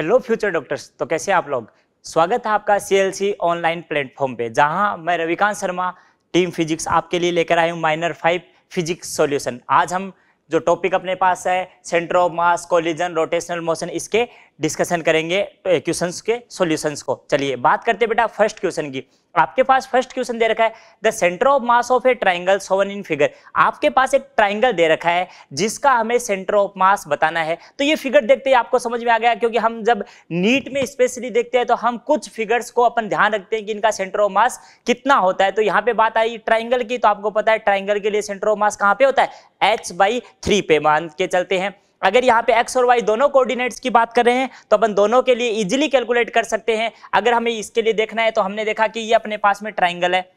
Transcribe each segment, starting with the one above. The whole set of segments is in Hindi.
हेलो फ्यूचर डॉक्टर्स तो कैसे आप लोग स्वागत है आपका सीएलसी ऑनलाइन प्लेटफॉर्म पे जहां मैं रविकांत शर्मा टीम फिजिक्स आपके लिए लेकर आई हूं माइनर फाइव फिजिक्स सॉल्यूशन आज हम जो टॉपिक अपने पास है centre of mass collision rotational motion इसके डिस्कशन करेंगे तो क्वेश्चंस के सॉल्यूशंस को चलिए बात करते बेटा फर्स्ट क्वेश्चन की आपके पास फर्स्ट क्वेश्चन दे रखा है the centre of mass of a triangle shown in figure आपके पास एक ट्राइंगल दे रखा है जिसका हमें सेंटर ऑफ मास बताना है तो ये फिगर देखते ही आपको समझ में आ गया क्योंकि हम जब नीट में स्पेशली देखते हैं तो हम कुछ फिगर्स को अपन ध्यान रखते हैं कि इनका सेंटर ऑफ मास कितना होता है तो यहाँ पे बात आई ट्राइंगल की तो आपको पता है ट्राइंगल के लिए सेंटर ऑफ मास कहाँ पे होता है एच बाई थ्री पे मान के चलते हैं अगर यहाँ पे x और y दोनों कोऑर्डिनेट्स की बात कर रहे हैं तो अपन दोनों के लिए इजीली कैलकुलेट कर सकते हैं अगर हमें इसके लिए देखना है तो हमने देखा कि ये अपने पास में ट्राइंगल है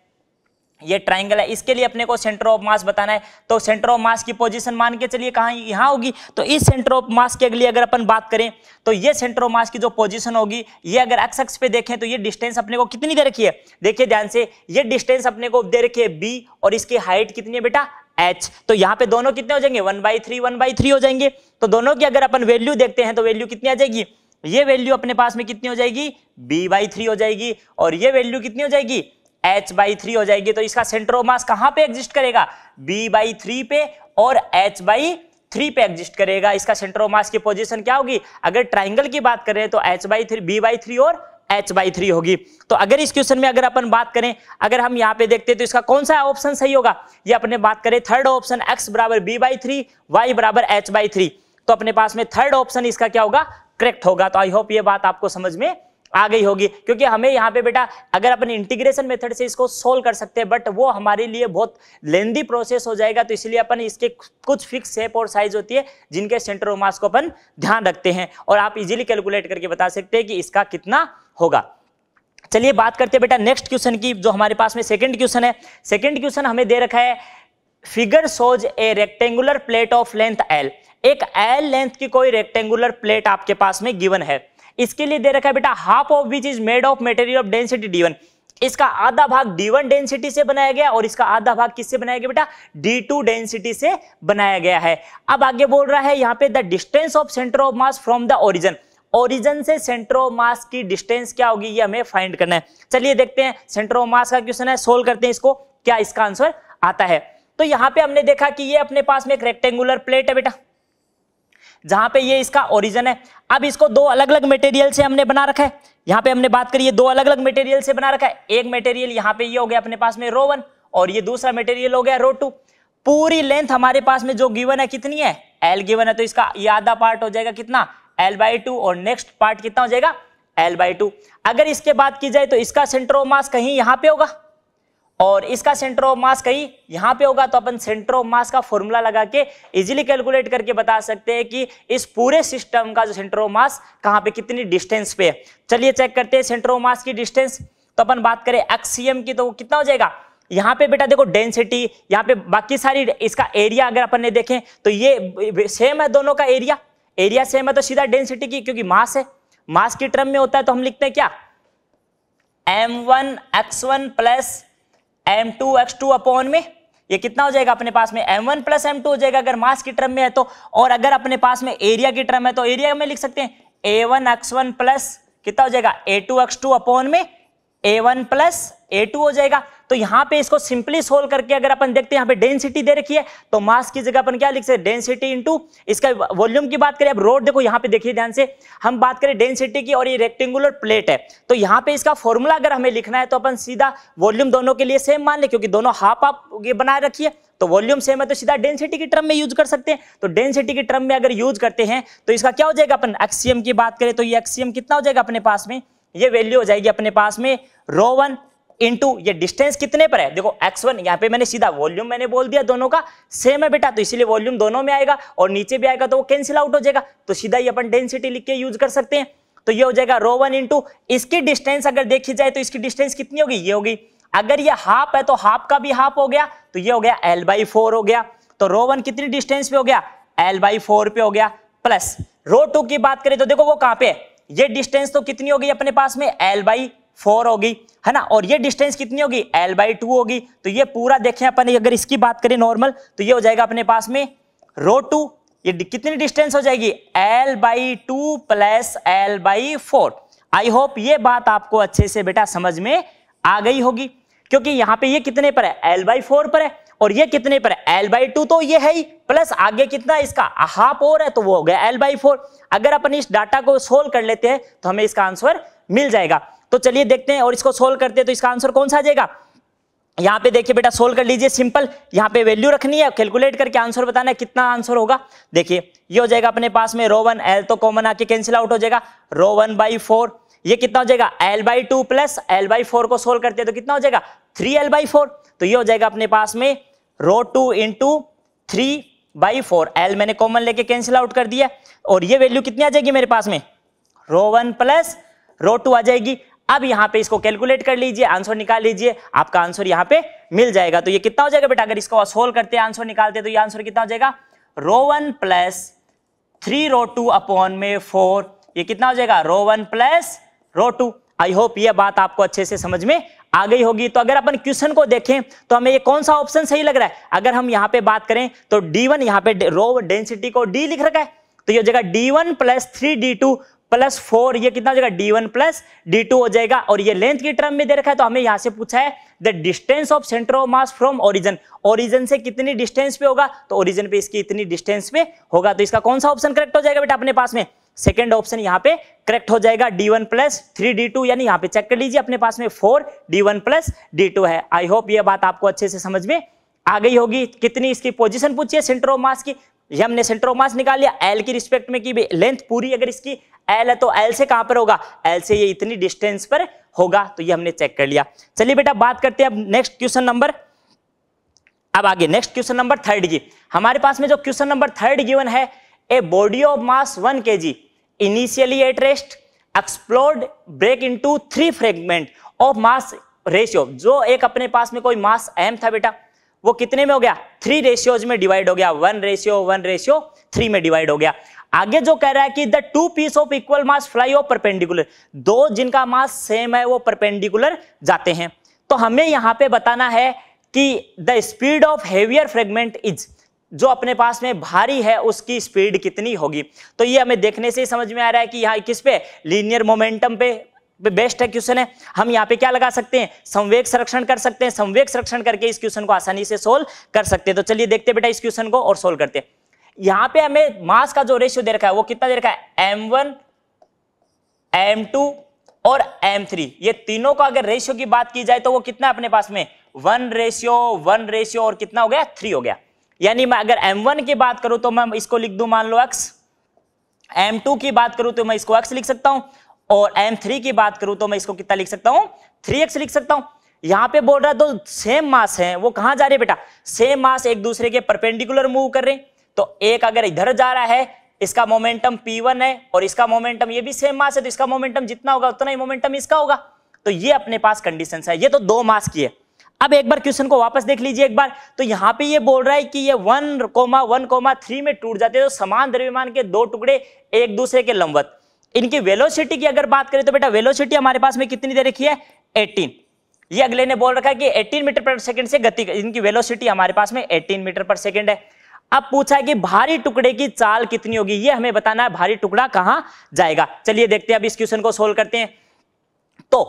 ये ट्राइंगल है इसके लिए अपने को सेंटर ऑफ मास बताना है तो सेंटर ऑफ मास की पोजीशन मान के चलिए कहाँ यहाँ होगी तो इस सेंटर ऑफ मास के अगली अगर अपन बात करें तो ये सेंटर ऑफ मास की जो पोजीशन होगी ये अगर एक्स एक्स पे देखें तो ये डिस्टेंस अपने को कितनी दे रखी है देखिए ध्यान से ये डिस्टेंस अपने को दे रखी है बी और इसकी हाइट कितनी है बेटा एच तो यहाँ पे दोनों कितने हो जाएंगे one by three one by three हो जाएंगे तो दोनों की अगर अपन वैल्यू देखते हैं तो वैल्यू कितनी आ जाएगी ये वैल्यू अपने पास में कितनी हो जाएगी बी बाई थ्री हो जाएगी और ये वैल्यू कितनी हो जाएगी एच बाई थ्री हो जाएगी तो इसका सेंटर ऑफ मास कहाँ पे एग्जिस्ट करेगा बी बाई थ्री पे और एच बाई थ्री पे एग्जिस्ट करेगा इसका सेंटर ऑफ मास की पोजिशन क्या होगी अगर ट्राइंगल की बात करें तो H by three B by three और एच बाई थ्री होगी तो अगर इस क्वेश्चन में अगर अपन बात करें अगर हम यहाँ पे देखते हैं तो इसका कौन सा ऑप्शन सही होगा ये अपने बात करें थर्ड ऑप्शन एक्स बराबर बी बाई थ्री वाई बराबर एच बाई थ्री तो अपने पास में थर्ड ऑप्शन इसका क्या होगा करेक्ट होगा तो आई होप ये बात आपको समझ में आ गई होगी क्योंकि हमें यहाँ पे बेटा अगर अपन इंटीग्रेशन मेथड से इसको सोल्व कर सकते हैं बट वो हमारे लिए बहुत लेंदी प्रोसेस हो जाएगा तो इसलिए अपन इसके कुछ फिक्स शेप और साइज होती है जिनके सेंटर ऑफ मास को अपन ध्यान रखते हैं और आप इजीली कैलकुलेट करके बता सकते हैं कि इसका कितना होगा चलिए बात करते हैं बेटा नेक्स्ट क्वेश्चन की जो हमारे पास में सेकंड क्वेश्चन है सेकंड क्वेश्चन हमें दे रखा है figure shows a rectangular plate of length L एक एल लेंथ की कोई रेक्टेंगुलर प्लेट आपके पास में गिवन है इसके लिए दे रखा है बेटा half of which is made of material of density D one इसका आधा भाग D1 डेंसिटी से बनाया गया और इसका आधा भाग किससे बनाया गया बेटा D2 डेंसिटी से बनाया गया है अब आगे बोल रहा है यहां पे the distance of centre of mass from the origin origin से सेंटर ऑफ मास की डिस्टेंस क्या होगी ये हमें फाइंड करना है चलिए देखते हैं सेंटर ऑफ मास का क्वेश्चन है सोल्व करते हैं इसको क्या इसका आंसर आता है तो यहां पे हमने देखा कि ये अपने पास में एक रेक्टेंगुलर प्लेट है बेटा जहां पे ये इसका ओरिजन है अब इसको दो अलग अलग मटेरियल से हमने बना रखा है यहां पे हमने बात करी है दो अलग अलग मटेरियल से बना रखा है एक मटेरियल यहां पे ये हो गया अपने पास में रो वन और ये दूसरा मटेरियल हो गया रो टू पूरी लेंथ हमारे पास में जो गिवन है कितनी है एल गिवन है तो इसका ये आधा पार्ट हो जाएगा कितना एल बाई टू और नेक्स्ट पार्ट कितना हो जाएगा एल बाई टू अगर इसके बात की जाए तो इसका सेंटर ऑफ मास कहीं यहां पे होगा और इसका सेंटर ऑफ मास कहीं यहां पे होगा तो अपन सेंटर ऑफ मास का फॉर्मूला लगा के इजीली कैलकुलेट करके बता सकते हैं कि इस पूरे सिस्टम का जो सेंटर ऑफ मास कहां पे कितनी डिस्टेंस पे है चलिए चेक करते हैं सेंटर ऑफ मास की डिस्टेंस तो अपन बात करें एक्सीएम की तो वो कितना हो जाएगा यहाँ पे बेटा देखो डेंसिटी यहाँ पे बाकी सारी इसका एरिया अगर अपन ने देखें तो ये सेम है दोनों का एरिया एरिया सेम है तो सीधा डेंसिटी की क्योंकि मास है मास की टर्म में होता है तो हम लिखते हैं क्या M one x one plus M two x two upon में ये कितना हो जाएगा अपने पास में M one plus M two हो जाएगा अगर मास की टर्म में है तो और अगर अपने पास में एरिया की टर्म है तो एरिया में लिख सकते हैं A one x one plus कितना हो जाएगा A two x two upon में A one plus A two हो जाएगा तो यहां पे इसको सिंपली सोल्व करके अगर अपन देखते हैं यहाँ पे डेंसिटी दे रखी है तो मास की जगह अपन क्या लिख सकते डेंसिटी इंटू इसका वॉल्यूम की बात करें अब रोड देखो यहां पे देखिए ध्यान से हम बात करें डेंसिटी की और ये रेक्टेंगुलर प्लेट है तो यहां पर इसका फॉर्मूला अगर हमें लिखना है तो अपन सीधा वॉल्यूम दोनों के लिए सेम मान ले क्योंकि दोनों हाफ आप ये बनाए रखिए तो वॉल्यूम सेम है तो सीधा डेंसिटी की टर्म में यूज कर सकते हैं तो डेंसिटी की टर्म में अगर यूज करते हैं तो इसका क्या हो जाएगा अपन एक्सीएम की बात करें तो ये एक्सीएम कितना हो जाएगा अपने पास में ये वैल्यू हो जाएगी अपने पास में रो वन इंटू ये डिस्टेंस कितने पर है देखो एक्स वन यहाँ पे मैंने सीधा वॉल्यूम मैंने बोल दिया दोनों का सेम है बेटा तो इसीलिए वॉल्यूम दोनों में आएगा और नीचे भी आएगा तो वो कैंसिल आउट हो जाएगा तो सीधा ही अपन डेंसिटी लिख के यूज कर सकते हैं तो ये हो जाएगा रो वन इंटू इसकी डिस्टेंस अगर देखी जाए तो इसकी डिस्टेंस कितनी होगी ये होगी अगर ये हाफ है तो हाफ का भी हाफ हो गया तो ये हो गया एल बाई फोर हो गया तो रो वन कितनी डिस्टेंस पे हो गया एल बाई फोर पे हो गया प्लस रो टू की बात करें तो देखो वो कहां पे है ये डिस्टेंस तो कितनी हो गई अपने पास में एल बाई फोर होगी है ना और ये डिस्टेंस कितनी होगी एल बाई टू होगी तो ये पूरा देखें अपन अगर इसकी बात करें नॉर्मल तो ये हो जाएगा अपने पास में रो टू ये कितनी डिस्टेंस हो जाएगी L by two plus L by four I hope ये बात आपको अच्छे से बेटा समझ में आ गई होगी क्योंकि यहाँ पे ये कितने पर है एल बाई फोर पर है और ये कितने पर है एल बाई टू तो ये है ही प्लस आगे कितना है इसका हाफ और है तो वो हो गया एल बाई फोर अगर अपन इस डाटा को सोल्व कर लेते हैं तो हमें इसका आंसर मिल जाएगा तो चलिए देखते हैं और इसको सोल्व करते हैं तो इसका आंसर कौन सा आ जाएगा यहाँ पे देखिए बेटा सोल्व कर लीजिए सिंपल यहाँ पे वैल्यू रखनी है कैलकुलेट करके आंसर बताना है कितना आंसर होगा देखिए ये हो जाएगा अपने पास में रो वन एल तो कॉमन आके कैंसिल आउट हो जाएगा रो वन बाई फोर ये कितना हो जाएगा L by two plus L by four को सोल्व करते हैं तो कितना हो जाएगा थ्री एल बाई फोर तो ये हो जाएगा अपने पास में rho two into three by four L मैंने कॉमन लेके कैंसिल आउट कर दिया और ये वैल्यू कितनी आ जाएगी मेरे पास में rho one plus rho two आ जाएगी अब यहां पे इसको कैलकुलेट कर लीजिए आंसर निकाल लीजिए आपका आंसर यहां पे मिल जाएगा तो ये कितना हो जाएगा बेटा अगर इसको सोल्व करते हैं आंसर निकालते तो ये आंसर कितना हो जाएगा rho one plus three rho two upon में फोर ये कितना हो जाएगा rho one plus rho two I hope ये बात आपको अच्छे से समझ में आ गई होगी तो अगर अपन क्वेश्चन को देखें तो हमें ये कौन सा ऑप्शन सही लग रहा है अगर हम यहाँ पे बात करें तो डी वन यहाँ पे रो डेंसिटी को डी लिख रखा है तो ये जगह D one plus three D two plus four ये कितना हो जाएगा D one plus D two हो जाएगा और ये लेंथ की टर्म में दे रखा है तो हमें यहां से पूछा है the distance of centre of mass from origin origin से कितनी डिस्टेंस पे होगा तो ओरिजन पे इसकी इतनी डिस्टेंस पे होगा तो इसका कौन सा ऑप्शन करेक्ट हो जाएगा बेटा अपने पास में सेकेंड ऑप्शन यहाँ पे करेक्ट हो जाएगा D one plus three D two यानी यहाँ पे चेक कर लीजिए अपने पास में four D one plus D two है आई होप ये बात आपको अच्छे से समझ में आ गई होगी कितनी इसकी पोजीशन पूछिए सेंटर ऑफ मास की ये हमने सेंटर ऑफ मास निकाल लिया एल की रिस्पेक्ट में कि लेंथ पूरी अगर इसकी एल है तो एल से कहां पर होगा एल से ये इतनी डिस्टेंस पर होगा तो ये हमने चेक कर लिया चलिए बेटा बात करते हैं अब नेक्स्ट क्वेश्चन नंबर अब आगे नेक्स्ट क्वेश्चन नंबर थर्ड की हमारे पास में जो क्वेश्चन नंबर थर्ड गिवन है a body of mass one K G initially at rest explored break into three fragment of mass ratio जो एक अपने पास में कोई मास एम था बेटा वो कितने में हो गया थ्री रेशियोज में डिवाइड हो गया one ratio one ratio three में डिवाइड हो गया आगे जो कह रहा है कि the two piece of equal mass fly off perpendicular दो जिनका मास सेम है वो परपेंडिकुलर जाते हैं तो हमें यहां पे बताना है कि the speed of heavier fragment is जो अपने पास में भारी है उसकी स्पीड कितनी होगी तो ये हमें देखने से ही समझ में आ रहा है कि यहाँ किस पे लीनियर मोमेंटम पे बेस्ट है क्वेश्चन है हम यहाँ पे क्या लगा सकते हैं संवेग संरक्षण कर सकते हैं संवेग संरक्षण करके इस क्वेश्चन को आसानी से सोल्व कर सकते हैं तो चलिए देखते हैं बेटा इस क्वेश्चन को और सोल्व करते हैं यहाँ पे हमें मास का जो रेशियो दे रखा है वो कितना दे रखा है एम वन एम टू और एम थ्री ये तीनों का अगर रेशियो की बात की जाए तो वो कितना अपने पास में वन रेशियो वन रेशियो और कितना हो गया थ्री हो गया यानी मैं अगर एम वन की बात करूं तो मैं इसको लिख दू मान लो एक्स एम टू की बात करूं तो मैं इसको एक्स लिख सकता हूं और एम थ्री की बात करूं तो मैं इसको कितना लिख सकता हूं थ्री एक्स लिख सकता हूं यहां पे बोल रहा है दो सेम मास है वो कहां जा रहे बेटा सेम मास एक दूसरे के परपेंडिकुलर मूव कर रहे तो एक अगर इधर जा रहा है इसका मोमेंटम वन है और इसका मोमेंटम ये भी सेम मास है तो इसका मोमेंटम जितना होगा उतना ही मोमेंटम इसका होगा तो ये अपने पास कंडीशन है ये तो दो मास की है अब एक बार क्वेश्चन को वापस देख लीजिए एक बार तो यहाँ पे ये बोल रहा है कि ये one comma one comma three में टूट जाते हैं तो समान द्रव्यमान के दो टुकड़े एक दूसरे के लंबवत इनकी वेलोसिटी की अगर बात करें तो बेटा वेलोसिटी हमारे पास में कितनी दे रखी है 18 ये अगले ने बोल रखा है कि 18 मीटर पर सेकंड से गति इनकी वेलोसिटी हमारे पास में 18 मीटर पर सेकंड है अब पूछा है कि भारी टुकड़े की चाल कितनी होगी ये हमें बताना है भारी टुकड़ा कहां जाएगा चलिए देखते हैं अब इस क्वेश्चन को सोल्व करते हैं तो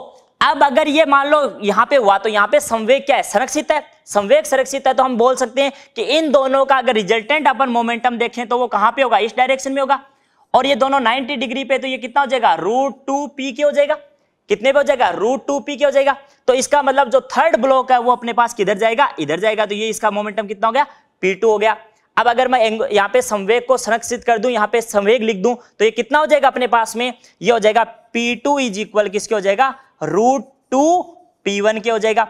अब अगर ये मान लो यहां पे हुआ तो यहां पे संवेग क्या है संरक्षित है संवेग संरक्षित है तो हम बोल सकते हैं कि इन दोनों का अगर रिजल्टेंट अपन मोमेंटम देखें तो वो कहां पे होगा इस डायरेक्शन में होगा और ये दोनों 90 डिग्री पे तो ये कितना हो जाएगा रूट टू पी के हो जाएगा कितने पे हो जाएगा रूट टू पी के हो जाएगा तो इसका मतलब जो थर्ड ब्लॉक है वो अपने पास किधर जाएगा इधर जाएगा तो ये इसका मोमेंटम कितना हो गया पी टू हो गया अब अगर मैं यहाँ पे संवेग को संरक्षित कर दूं यहाँ पे संवेग लिख दूं तो ये कितना हो जाएगा अपने पास में ये हो जाएगा P2 टू इज इक्वल किसके हो जाएगा रूट टू पी वन के हो जाएगा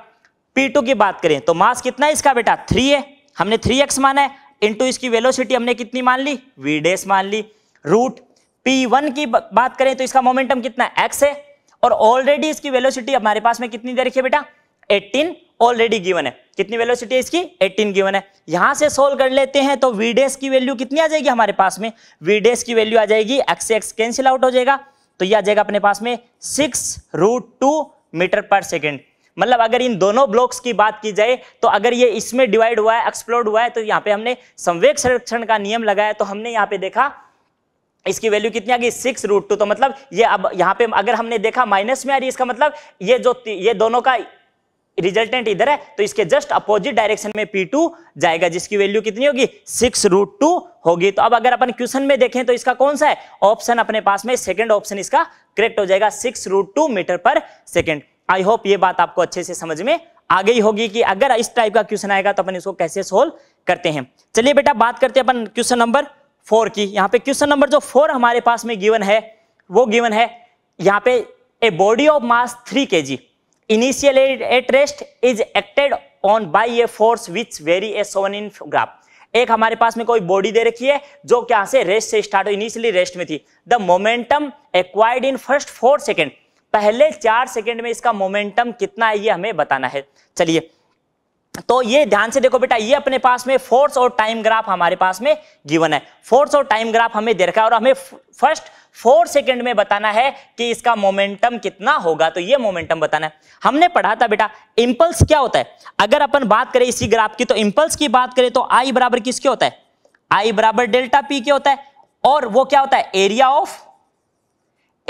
P2 की बात करें तो मास कितना है इसका बेटा थ्री है हमने थ्री एक्स माना है इनटू इसकी वेलोसिटी हमने कितनी मान ली वी डेस मान ली रूट पी वन की बात करें तो इसका मोमेंटम कितना एक्स है और ऑलरेडी इसकी वेलोसिटी हमारे पास में कितनी दे रखी है बेटा 18 ऑलरेडी गिवन है कितनी वेलोसिटी है इसकी 18 गिवन है यहां से सोल्व कर लेते हैं तो वीडेस की वैल्यू कितनी आ जाएगी हमारे पास में वीडेस की वैल्यू आ जाएगी एक्स एक्स कैंसिल आउट हो जाएगा तो यह आ जाएगा अपने पास में six root two metre per second मतलब अगर इन दोनों ब्लॉक्स की बात की जाए तो अगर ये इसमें डिवाइड हुआ है एक्सप्लोड हुआ है तो यहाँ पे हमने संवेक संरक्षण का नियम लगाया तो हमने यहाँ पे देखा इसकी वैल्यू कितनी आ गई सिक्स रूट टू तो मतलब ये अब यहाँ पे अगर हमने देखा माइनस में आ रही इसका मतलब ये जो ये दोनों का रिजल्टेंट इधर है तो इसके जस्ट अपोजिट डायरेक्शन में P2 जाएगा जिसकी वैल्यू कितनी होगी सिक्स रूट टू होगी तो अब अगर अपन क्वेश्चन में देखें तो इसका कौन सा है ऑप्शन अपने पास में सेकेंड ऑप्शन इसका करेक्ट हो जाएगा six root two metre per second I hope ये बात आपको अच्छे से समझ में आ गई होगी कि अगर इस टाइप का क्वेश्चन आएगा तो अपन इसको कैसे सोल्व करते हैं चलिए बेटा बात करते हैं अपन क्वेश्चन नंबर फोर की यहाँ पे क्वेश्चन नंबर जो फोर हमारे पास में गिवन है वो गिवन है यहाँ पे a body of mass three K G initial at rest is acted on by a force which vary a shown in graph एक हमारे पास में कोई बॉडी दे रखी है जो क्या से रेस्ट से स्टार्ट हो इनिशियली रेस्ट में थी the momentum acquired in first four second पहले चार सेकेंड में इसका मोमेंटम कितना है ये हमें बताना है चलिए तो ये ध्यान से देखो बेटा ये अपने पास में फोर्स और टाइम ग्राफ हमारे पास में गिवन है फोर्स और टाइम ग्राफ हमें दे रखा है और हमें फर्स्ट फोर सेकंड में बताना है कि इसका मोमेंटम कितना होगा तो ये मोमेंटम बताना है हमने पढ़ा था बेटा इंपल्स क्या होता है अगर अपन बात करें इसी ग्राफ की तो इंपल्स की बात करें तो आई बराबर किसके होता है आई बराबर डेल्टा पी के होता है और वो क्या होता है area of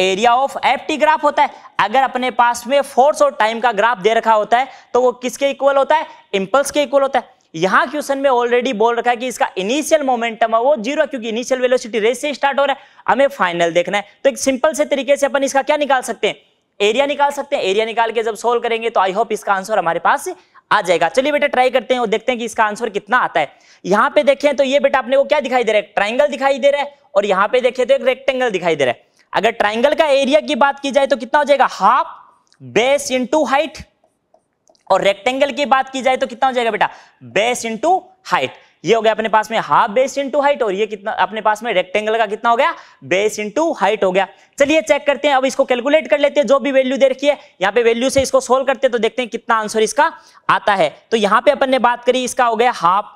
area of F T graph होता है अगर अपने पास में फोर्स और टाइम का ग्राफ दे रखा होता है तो वो किसके इक्वल होता है इंपल्स के इक्वल होता है यहां क्वेश्चन में ऑलरेडी बोल रखा है कि इसका इनिशियल मोमेंटम है वो जीरो है क्योंकि इनिशियल वेलोसिटी रेस से स्टार्ट हो रहा है हमें फाइनल देखना है तो एक सिंपल से तरीके से अपन इसका क्या निकाल सकते हैं एरिया निकाल सकते हैं एरिया निकाल के जब सोल्व करेंगे तो आई होप इसका आंसर हमारे पास आ जाएगा चलिए बेटा ट्राई करते हैं और देखते हैं कि इसका आंसर कितना आता है यहाँ पे देखें तो ये बेटा अपने को क्या दिखाई दे रहा है ट्राइंगल दिखाई दे रहा है और यहाँ पे देखें तो एक रेक्टेंगल दिखाई दे रहा है अगर ट्राइंगल का एरिया की बात की जाए तो कितना हो जाएगा हाफ बेस इंटू हाइट और रेक्टेंगल की बात की जाए तो कितना हो जाएगा बेटा बेस इंटू हाइट ये हो गया अपने पास में हाफ बेस इंटू हाइट और ये कितना अपने पास में रेक्टेंगल का कितना हो गया बेस इंटू हाइट हो गया चलिए चेक करते हैं अब इसको कैलकुलेट कर लेते हैं जो भी वैल्यू दे रखी है यहाँ पे वैल्यू से इसको सोल्व करते हैं तो देखते हैं कितना आंसर इसका आता है तो यहाँ पे अपन ने बात करी इसका हो गया हाफ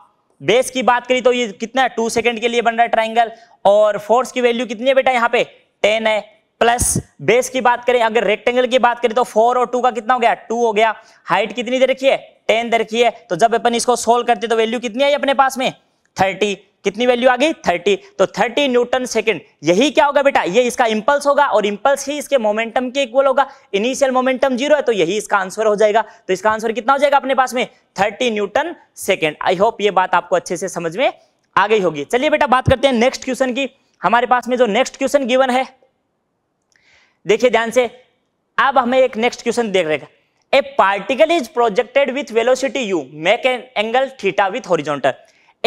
बेस की बात करी तो ये कितना है टू सेकेंड के लिए बन रहा है ट्राइंगल और फोर्स की वैल्यू कितनी है बेटा यहाँ पे टेन है प्लस बेस की बात करें अगर रेक्टेंगल की बात करें तो फोर और टू का कितना हो गया टू हो गया हाइट कितनी दे रखी है टेन दे रखी है तो जब अपन इसको सोल्व करते तो वैल्यू कितनी आई अपने पास में थर्टी कितनी वैल्यू आ गई थर्टी तो थर्टी न्यूटन सेकंड यही क्या होगा बेटा ये इसका इंपल्स होगा और इंपल्स ही इसके मोमेंटम के इक्वल होगा इनिशियल मोमेंटम जीरो है तो यही इसका आंसर हो जाएगा तो इसका आंसर कितना हो जाएगा अपने पास में thirty newton second I hope ये बात आपको अच्छे से समझ में आ गई होगी चलिए बेटा बात करते हैं नेक्स्ट क्वेश्चन की हमारे पास में जो नेक्स्ट क्वेश्चन गिवन है देखिए ध्यान से अब हमें एक नेक्स्ट क्वेश्चन देख रहेगा a particle is projected with velocity U make an angle theta with horizontal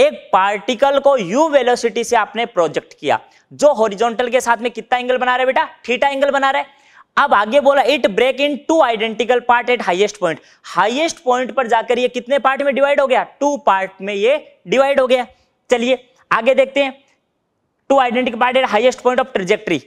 एक पार्टिकल को यू वेलोसिटी से आपने प्रोजेक्ट किया जो हॉरिजॉन्टल के साथ में कितना एंगल बना रहे बेटा थीटा एंगल बना रहे अब आगे बोला it break into identical part at highest point highest point पर जाकर ये कितने पार्ट में डिवाइड हो गया टू पार्ट में ये डिवाइड हो गया चलिए आगे देखते हैं to identify the highest point of trajectory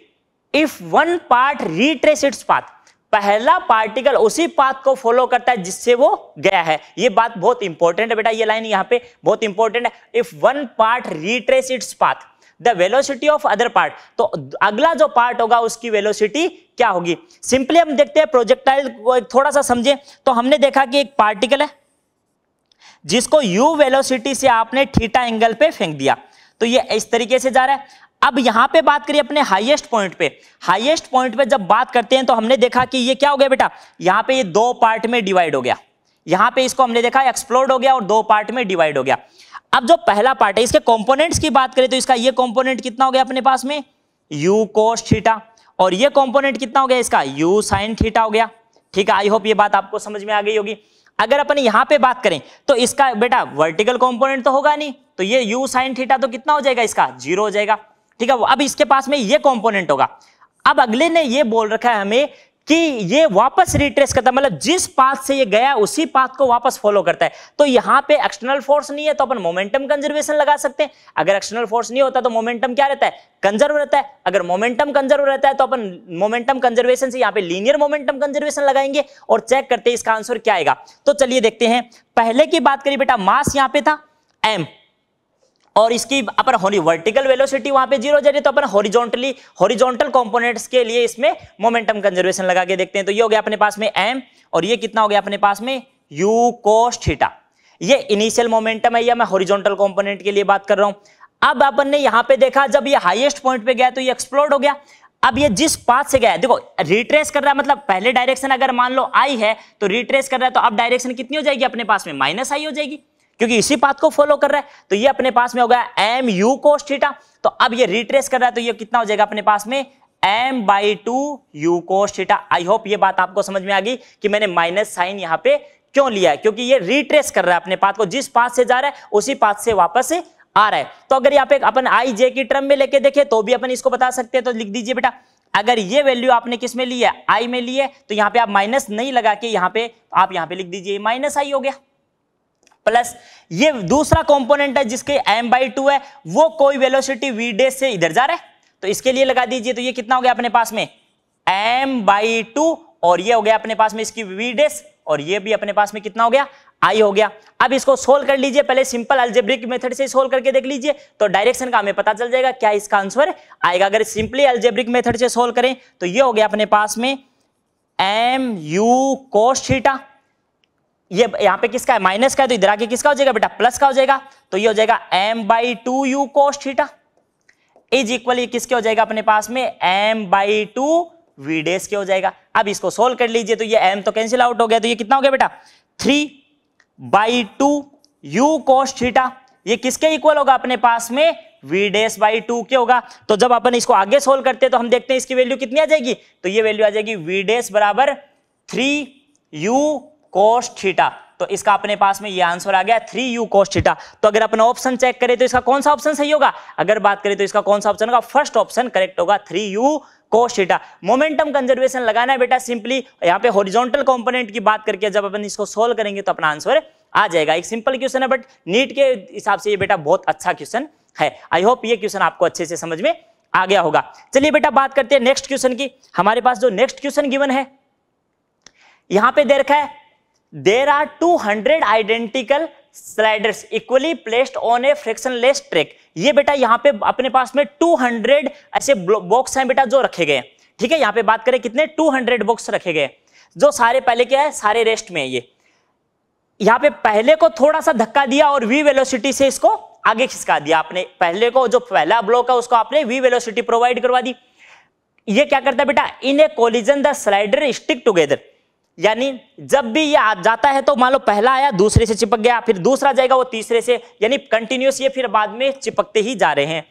if one part retrace its path पहला पार्टिकल उसी पाथ को फॉलो करता है जिससे वो गया है ये बात बहुत इंपॉर्टेंट है बेटा ये लाइन यहाँ पे बहुत इंपॉर्टेंट है if one part retrace its path the velocity of other part तो अगला जो पार्ट होगा उसकी वेलोसिटी क्या होगी सिंपली हम देखते हैं प्रोजेक्टाइल को एक थोड़ा सा समझे तो हमने देखा कि एक पार्टिकल है जिसको यू वेलोसिटी से आपने थीटा एंगल पे फेंक दिया तो ये इस तरीके से जा रहा है अब यहां पे बात करिए अपने हाईएस्ट पॉइंट पे हाईएस्ट पॉइंट पे जब बात करते हैं तो हमने देखा कि ये क्या हो गया बेटा यहां पे ये दो पार्ट में डिवाइड हो गया यहां पे इसको हमने देखा एक्सप्लोर्ड हो गया और दो पार्ट में डिवाइड हो गया अब जो पहला पार्ट है इसके कंपोनेंट्स की बात करें तो इसका ये कॉम्पोनेंट कितना हो गया अपने पास में यू कोस थीटा और ये कॉम्पोनेंट कितना हो गया इसका यू साइन थीटा हो गया ठीक है आई होप ये बात आपको समझ में आ गई होगी अगर अपन यहां पे बात करें तो इसका बेटा वर्टिकल कंपोनेंट तो होगा नहीं तो ये यू साइन थीटा तो कितना हो जाएगा इसका जीरो हो जाएगा ठीक है अब इसके पास में ये कंपोनेंट होगा अब अगले ने ये बोल रखा है हमें कि ये वापस रिट्रेस करता है मतलब जिस पाथ से ये गया उसी पाथ को वापस फॉलो करता है तो यहां पे एक्सटर्नल फोर्स नहीं है तो अपन मोमेंटम कंजर्वेशन लगा सकते हैं अगर एक्सटर्नल फोर्स नहीं होता तो मोमेंटम क्या रहता है कंजर्व रहता है अगर मोमेंटम कंजर्व रहता है तो अपन मोमेंटम कंजर्वेशन से यहां पर लीनियर मोमेंटम कंजर्वेशन लगाएंगे और चेक करते हैं इसका आंसर क्या आएगा तो चलिए देखते हैं पहले की बात करिए बेटा मास यहां पर था एम और इसकी अपन होनी वर्टिकल वेलोसिटी वहां पे जीरो जाए तो अपन हॉरिजॉन्टली हॉरिजॉन्टल कंपोनेंट्स के लिए इसमें मोमेंटम कंजर्वेशन लगा के देखते हैं तो ये हो गया अपने पास में एम और ये कितना हो गया अपने पास में यू कोस थीटा ये इनिशियल मोमेंटम है या मैं हॉरिजॉन्टल कॉम्पोनेंट के लिए बात कर रहा हूं अब अपन ने यहां पे देखा जब ये हाइएस्ट पॉइंट पे गया तो ये एक्सप्लोर्ड हो गया अब ये जिस पाथ से गया देखो रिट्रेस कर रहा है मतलब पहले डायरेक्शन अगर मान लो आई है तो रिट्रेस कर रहा है तो अब डायरेक्शन कितनी हो जाएगी अपने पास में माइनस आई हो जाएगी क्योंकि इसी पाथ को फॉलो कर रहा है तो ये अपने पास में हो गया एम यू कोस थीटा तो अब ये रिट्रेस कर रहा है तो ये कितना हो जाएगा अपने पास में M by two U cos theta I hope ये बात आपको समझ में आ गई कि मैंने माइनस साइन यहाँ पे क्यों लिया है क्योंकि ये रिट्रेस कर रहा है अपने पाथ को जिस पाथ से जा रहा है उसी पाथ से वापस आ रहा है तो अगर यहाँ पे अपन आई जे की टर्म में लेके देखे तो भी अपन इसको बता सकते हैं तो लिख दीजिए बेटा अगर ये वैल्यू आपने किस में ली है आई में ली है तो यहाँ पे आप माइनस नहीं लगा के यहाँ पे आप यहाँ पे लिख दीजिए माइनस आई हो गया प्लस ये दूसरा कॉम्पोनेंट है जिसके एम बाई टू है वो कोई वेलोसिटी वी डे से इधर जा रहा है तो इसके लिए लगा दीजिए तो ये कितना हो गया अपने पास में एम बाई टू और ये हो गया अपने पास में इसकी वी डेस और ये भी अपने पास में कितना हो गया आई हो गया अब इसको सोल्व कर लीजिए पहले सिंपल अल्जेब्रिक मेथड से सोल्व करके देख लीजिए तो डायरेक्शन का हमें पता चल जाएगा क्या इसका आंसर आएगा अगर सिंपली अल्जेब्रिक मेथड से सोल्व करें तो ये हो गया अपने पास में एम यू कोस ये यहाँ पे किसका है माइनस का है तो इधर आगे किसका हो जाएगा बेटा प्लस का हो जाएगा तो ये हो जाएगा M by two U cos theta is equal किसके हो जाएगा अपने पास में M by two V dash के हो जाएगा अब इसको सोल्व कर लीजिए तो ये एम तो कैंसिल आउट हो गया तो ये कितना हो गया बेटा three by two U cos theta ये किसके इक्वल होगा अपने पास में वी डेस बाई टू के होगा तो जब अपन इसको आगे सोल्व करते हैं तो हम देखते हैं इसकी वैल्यू कितनी आ जाएगी तो ये वैल्यू आ जाएगी वी डेस बराबर थ्री यू कोस थीटा तो इसका अपने पास में ये आंसर आ गया थ्री यू कोस थीटा तो अगर अपना ऑप्शन चेक करें तो इसका कौन सा ऑप्शन सही होगा अगर बात करें तो इसका कौन सा ऑप्शन होगा फर्स्ट ऑप्शन करेक्ट होगा three U cos momentum conservation लगाना है बेटा सिंपली यहाँ पे हॉरिजॉन्टल कंपोनेंट की बात करके जब अपन इसको सोल्व करेंगे तो अपना आंसर आ जाएगा एक सिंपल क्वेश्चन है बट नीट के हिसाब से ये बेटा बहुत अच्छा क्वेश्चन है आई होप ये क्वेश्चन आपको अच्छे से समझ में आ गया होगा चलिए बेटा बात करते हैं नेक्स्ट क्वेश्चन की हमारे पास जो नेक्स्ट क्वेश्चन गिवन है यहां पे देखा है are two 200 identical sliders equally placed on a less track ये बेटा यहाँ पे अपने पास में 200 ऐसे बॉक्स हैं बेटा जो रखे गए ठीक है यहाँ पे बात करें कितने 200 बॉक्स रखे गए जो सारे पहले क्या है सारे रेस्ट में है ये यहाँ पे पहले को थोड़ा सा धक्का दिया और वी वेलोसिटी से इसको आगे खिसका दिया आपने पहले को जो पहला ब्लॉक है उसको आपने वी वेलोसिटी प्रोवाइड करवा दी ये क्या करता है बेटा in a collision the slider stick together यानी जब भी ये आ जाता है तो मान लो पहला आया दूसरे से चिपक गया फिर दूसरा जाएगा वो तीसरे से यानी कंटिन्यूस ये फिर बाद में चिपकते ही जा रहे हैं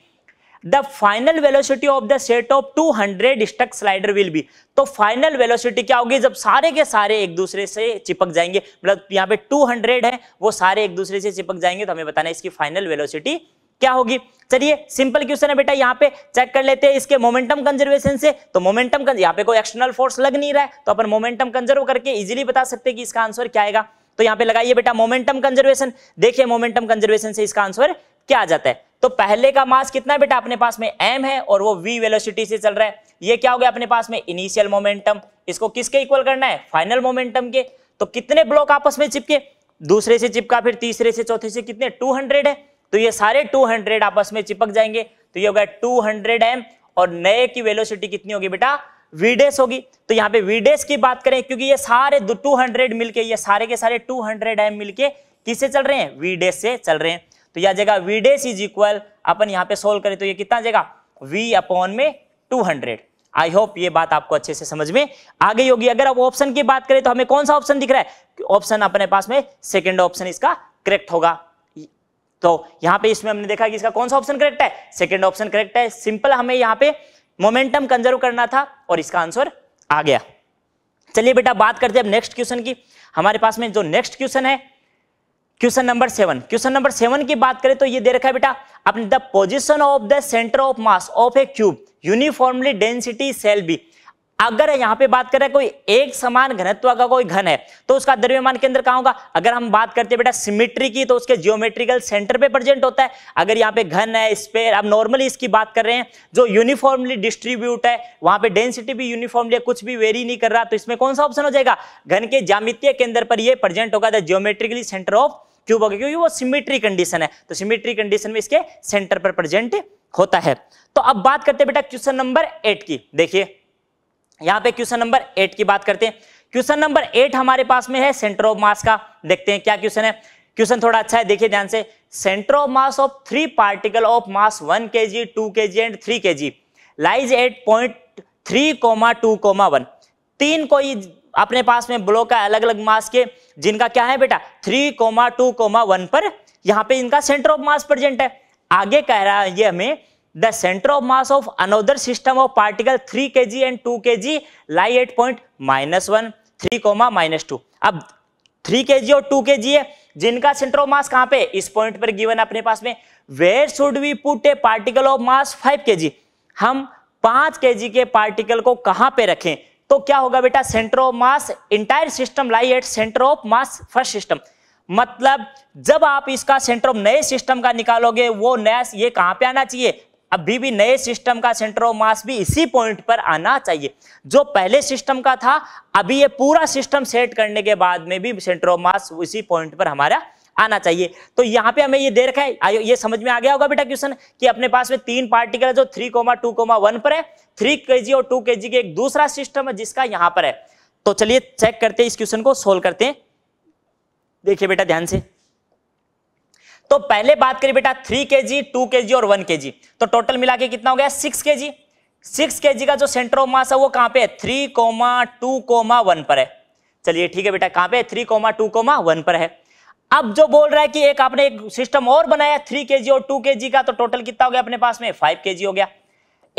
the final velocity of the set of 200 hundred stuck slider will भी तो फाइनल वेलोसिटी क्या होगी जब सारे के सारे एक दूसरे से चिपक जाएंगे मतलब यहाँ पे 200 है वो सारे एक दूसरे से चिपक जाएंगे तो हमें बताना इसकी फाइनल वेलोसिटी क्या होगी चलिए सिंपल क्वेश्चन है बेटा यहाँ पे चेक कर लेते हैं इसके मोमेंटम कंजर्वेशन से तो मोमेंटम यहाँ पे कोई एक्सटर्नल फोर्स लग नहीं रहा है तो अपन मोमेंटम कंजर्व करके इजिली बता सकते हैं कि इसका आंसर क्या आएगा तो यहाँ पे लगाइए बेटा मोमेंटम कंजर्वेशन देखिए मोमेंटम कंजर्वेशन से इसका आंसर क्या आ जाता है तो पहले का मास कितना बेटा अपने पास में एम है और वो वी वेलोसिटी से चल रहा है ये क्या हो गया अपने पास में इनिशियल मोमेंटम इसको किसके इक्वल करना है फाइनल मोमेंटम के तो कितने ब्लॉक आपस में चिपके दूसरे से चिपका फिर तीसरे से चौथे से कितने 200 है तो ये सारे 200 आपस में चिपक जाएंगे तो ये होगा 200 एम और नए की वेलोसिटी कितनी होगी बेटा वीडेस होगी तो यहाँ पे वीडेस की बात करें क्योंकि ये सारे 200 मिलकर ये सारे के सारे 200 एम मिलके किससे चल रहे हैं वीडेस से चल रहे हैं तो यह जगह वीडेस इज इक्वल अपन यहाँ पे सोल्व करें तो ये कितना जगह वी अपॉन में टू हंड्रेड आई होप ये बात आपको अच्छे से समझ में आ गई होगी अगर आप ऑप्शन की बात करें तो हमें कौन सा ऑप्शन दिख रहा है ऑप्शन अपने पास में सेकेंड ऑप्शन इसका करेक्ट होगा तो यहां पे इसमें हमने देखा कि इसका कौन सा ऑप्शन करेक्ट है सेकंड ऑप्शन करेक्ट है सिंपल हमें यहां पे मोमेंटम कंजर्व करना था और इसका आंसर आ गया चलिए बेटा बात करते हैं अब नेक्स्ट क्वेश्चन की हमारे पास में जो नेक्स्ट क्वेश्चन है question number seven question number seven की बात करें तो ये दे रखा है बेटा अपने the position of the centre of mass of a cube uniformly density shall be अगर यहां पे बात करें कोई एक समान घनत्व का कोई घन है तो उसका द्रव्यमान केंद्र कहां होगा अगर हम बात करते हैं बेटा सिमेट्री की तो उसके जियोमेट्रिकल सेंटर पे प्रेजेंट होता है अगर यहां पे घन है इस पे अब नॉर्मली इसकी बात कर रहे हैं जो यूनिफॉर्मली डिस्ट्रीब्यूट है वहां पे डेंसिटी भी यूनिफॉर्मली कुछ भी वेरी नहीं कर रहा तो इसमें कौन सा ऑप्शन हो जाएगा घन के जामितीय केंद्र पर यह प्रेजेंट होगा the geometrically centre of cube होगा क्योंकि वो सिमेट्री कंडीशन है तो सिमेट्री कंडीशन में इसके सेंटर पर प्रेजेंट होता है तो अब बात करते हैं बेटा क्वेश्चन नंबर एट की देखिए यहां पे क्वेश्चन नंबर एट की बात करते हैं क्वेश्चन नंबर एट हमारे पास में है सेंटर ऑफ मास का देखते हैं क्या क्वेश्चन है क्वेश्चन थोड़ा अच्छा है देखिए ध्यान से centre of mass of three particle of mass one K G two के G and three K G lies at point three comma two comma one तीन कोई अपने पास में ब्लॉक का अलग अलग मास के जिनका क्या है बेटा three comma two comma one पर यहाँ पे इनका सेंटर ऑफ मास प्रेजेंट है आगे कह रहा है ये हमें the center of mass of another system of particle 3 kg and 2 kg lie at point minus one three comma minus two अब 3 kg और 2 kg है जिनका सेंटर ऑफ मास कहां पे इस पॉइंट पर गिवन अपने पास में where should we put a particle of mass 5 kg हम 5 kg के पार्टिकल को कहां पे रखें तो क्या होगा बेटा centre of mass entire system lie at centre of mass first system मतलब जब आप इसका सेंटर ऑफ नए सिस्टम का निकालोगे वो नया ये कहां पे आना चाहिए अभी भी नए सिस्टम का सेंटर ऑफ मास भी इसी पॉइंट पर आना चाहिए जो पहले सिस्टम का था अभी ये पूरा सिस्टम सेट करने के बाद में भी सेंटर ऑफ मास इसी पॉइंट पर हमारा आना चाहिए तो यहाँ पे हमें ये दे रखा है ये समझ में आ गया होगा बेटा क्वेश्चन कि अपने पास में तीन पार्टिकल है जो three comma two comma one पर है थ्री के जी और टू के जी के एक दूसरा सिस्टम है जिसका यहां पर है तो चलिए चेक करते हैं इस क्वेश्चन को सोल्व करते हैं देखिए बेटा ध्यान से तो पहले बात करिए बेटा थ्री के जी टू के जी और वन के जी तो टोटल मिला के कितना हो गया सिक्स के जी सिक्स के जी का जो सेंटर ऑफ मास है वो कहां पे है three comma two comma one पर है चलिए ठीक है बेटा कहां पे है three comma two comma one पर है अब जो बोल रहा है कि एक आपने एक सिस्टम और बनाया थ्री के जी और टू के जी का तो टोटल कितना हो गया अपने पास में फाइव के जी हो गया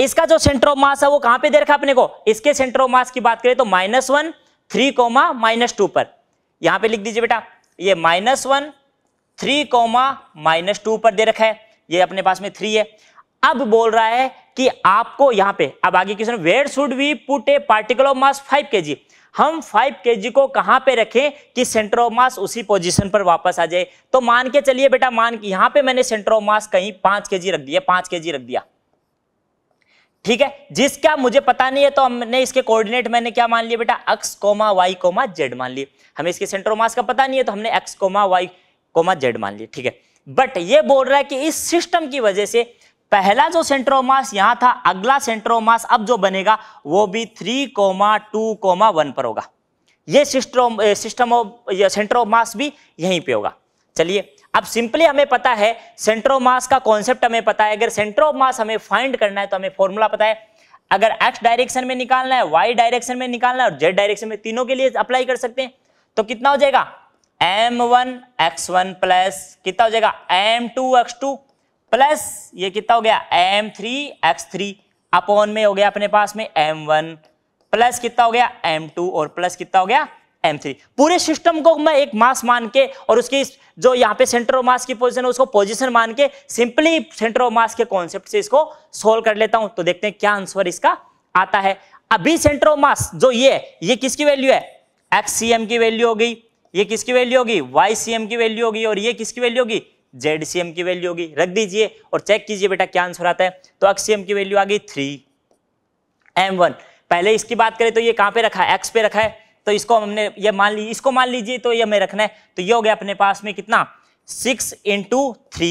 इसका जो सेंटर ऑफ मास है वो कहां पे दे रखा अपने को इसके सेंटर ऑफ मास की बात करें तो minus one three comma minus two पर यहां पे लिख दीजिए बेटा ये minus one three comma minus two पर दे रखा है ये अपने पास में थ्री है अब बोल रहा है कि आपको यहां पे अब आगे question where should we put a particle of mass 5 kg हम 5 केजी को कहां पे रखें कि सेंटर ऑफ मास उसी पोजीशन पर वापस आ जाए तो मान के चलिए बेटा मान के यहां पे मैंने सेंटर ऑफ मास कहीं 5 जी रख दिया 5 जी रख दिया ठीक है जिसका मुझे पता नहीं है तो हमने इसके कोऑर्डिनेट मैंने क्या मान लिया बेटा x comma y comma z मान लिए हमें इसके सेंटर ऑफ मास का पता नहीं है तो हमने x comma y comma z मान लिया ठीक है बट ये बोल रहा है कि इस सिस्टम की वजह से पहला जो सेंट्रोमास यहां था अगला सेंट्रोमास अब जो बनेगा वो भी three comma two comma one पर होगा ये सिस्टम सिस्टम ऑफ सेंट्रोमास भी यहीं पे होगा चलिए अब सिंपली हमें पता है सेंट्रोमास का कॉन्सेप्ट हमें पता है अगर सेंट्रोमास हमें फाइंड करना है तो हमें फॉर्मूला पता है अगर एक्स डायरेक्शन में निकालना है वाई डायरेक्शन में निकालना है और जेड डायरेक्शन में तीनों के लिए अप्लाई कर सकते हैं तो कितना हो जाएगा M one x one plus कितना हो जाएगा m two x two plus ये कितना हो गया m three x three upon में हो गया अपने पास में एम वन प्लस कितना हो गया एम टू और प्लस कितना हो गया एम थ्री पूरे सिस्टम को मैं एक मास मान के और उसकी जो यहाँ पे सेंटर ऑफ मास की पोजिशन है उसको पोजिशन मान के सिंपली सेंटर ऑफ मास के कॉन्सेप्ट से इसको सोल्व कर लेता हूं तो देखते हैं क्या आंसर इसका आता है अभी सेंटर ऑफ मास जो ये ये किसकी वैल्यू है एक्स की वैल्यू हो गई ये किसकी वैल्यू होगी वाई सी एम की वैल्यू होगी और ये किसकी वैल्यू होगी जेड सी एम की वैल्यू होगी रख दीजिए और चेक कीजिए बेटा क्या आंसर आता है तो एक्स सी एम की वैल्यू आ गई थ्री एम वन पहले इसकी बात करें तो ये कहां पे रखा है एक्स पे रखा है तो इसको हमने ये मान ली इसको मान लीजिए तो ये हमें रखना है तो ये हो गया अपने पास में कितना सिक्स इंटू थ्री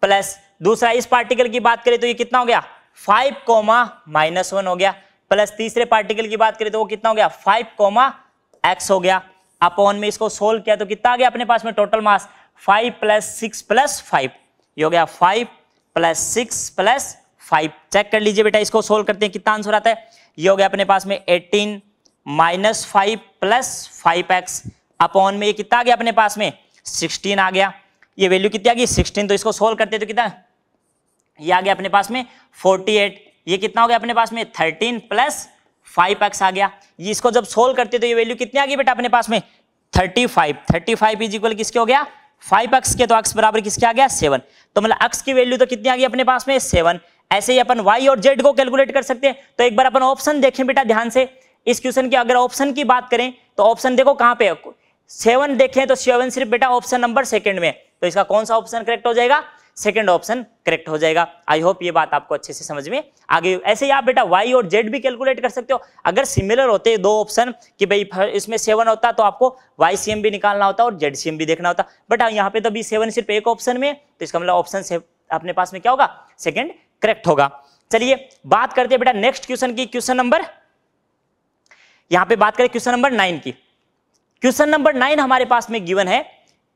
प्लस दूसरा इस पार्टिकल की बात करें तो ये कितना हो गया फाइव कोमा माइनस वन हो गया प्लस तीसरे पार्टिकल की बात करें तो वो कितना हो गया फाइव कोमा एक्स हो गया अपॉन में इसको सोल्व किया तो कितना आ गया अपने पास में total mass five plus six plus five ये हो गया five plus six plus five check कर लीजिए बेटा इसको सोल्व करते हैं कितना आंसर आता है ये हो गया अपने पास में eighteen minus five plus five x upon में ये कितना आ गया अपने पास में सिक्सटीन आ गया ये वैल्यू कितनी आ गई सिक्सटीन तो इसको सोल्व करते तो कितना ये आ गया अपने पास में फोर्टी एट ये कितना हो गया अपने पास में थर्टीन प्लस फाइव एक्स आ गया ये इसको जब सोल्व करते तो ये वैल्यू कितनी आ गई बेटा अपने पास में thirty five thirty five is equal किसके हो गया फाइव एक्स के तो एक्स बराबर किसके आ गया सेवन तो मतलब एक्स की वैल्यू तो कितनी आ गई अपने पास में सेवन ऐसे ही अपन वाई और जेड को कैलकुलेट कर सकते हैं तो एक बार अपन ऑप्शन देखें बेटा ध्यान से इस क्वेश्चन की अगर ऑप्शन की बात करें तो ऑप्शन देखो कहाँ पे सेवन देखें तो सेवन सिर्फ बेटा ऑप्शन नंबर सेकंड में तो इसका कौन सा ऑप्शन करेक्ट हो जाएगा सेकेंड ऑप्शन करेक्ट हो जाएगा आई होप ये बात आपको अच्छे से समझ में आ गई ऐसे ही आप बेटा वाई और जेड भी कैलकुलेट कर सकते हो अगर सिमिलर होते दो ऑप्शन कि भाई इसमें सेवन होता तो आपको वाई सी एम भी निकालना होता और जेड सी एम भी देखना होता बट हाँ, यहाँ पे तो अभी सेवन सिर्फ एक ऑप्शन में तो इसका मतलब ऑप्शन अपने पास में क्या होगा सेकेंड करेक्ट होगा चलिए बात करते हैं बेटा नेक्स्ट क्वेश्चन की क्वेश्चन नंबर यहां पे बात करें क्वेश्चन नंबर नाइन की क्वेश्चन नंबर नाइन हमारे पास में गिवन है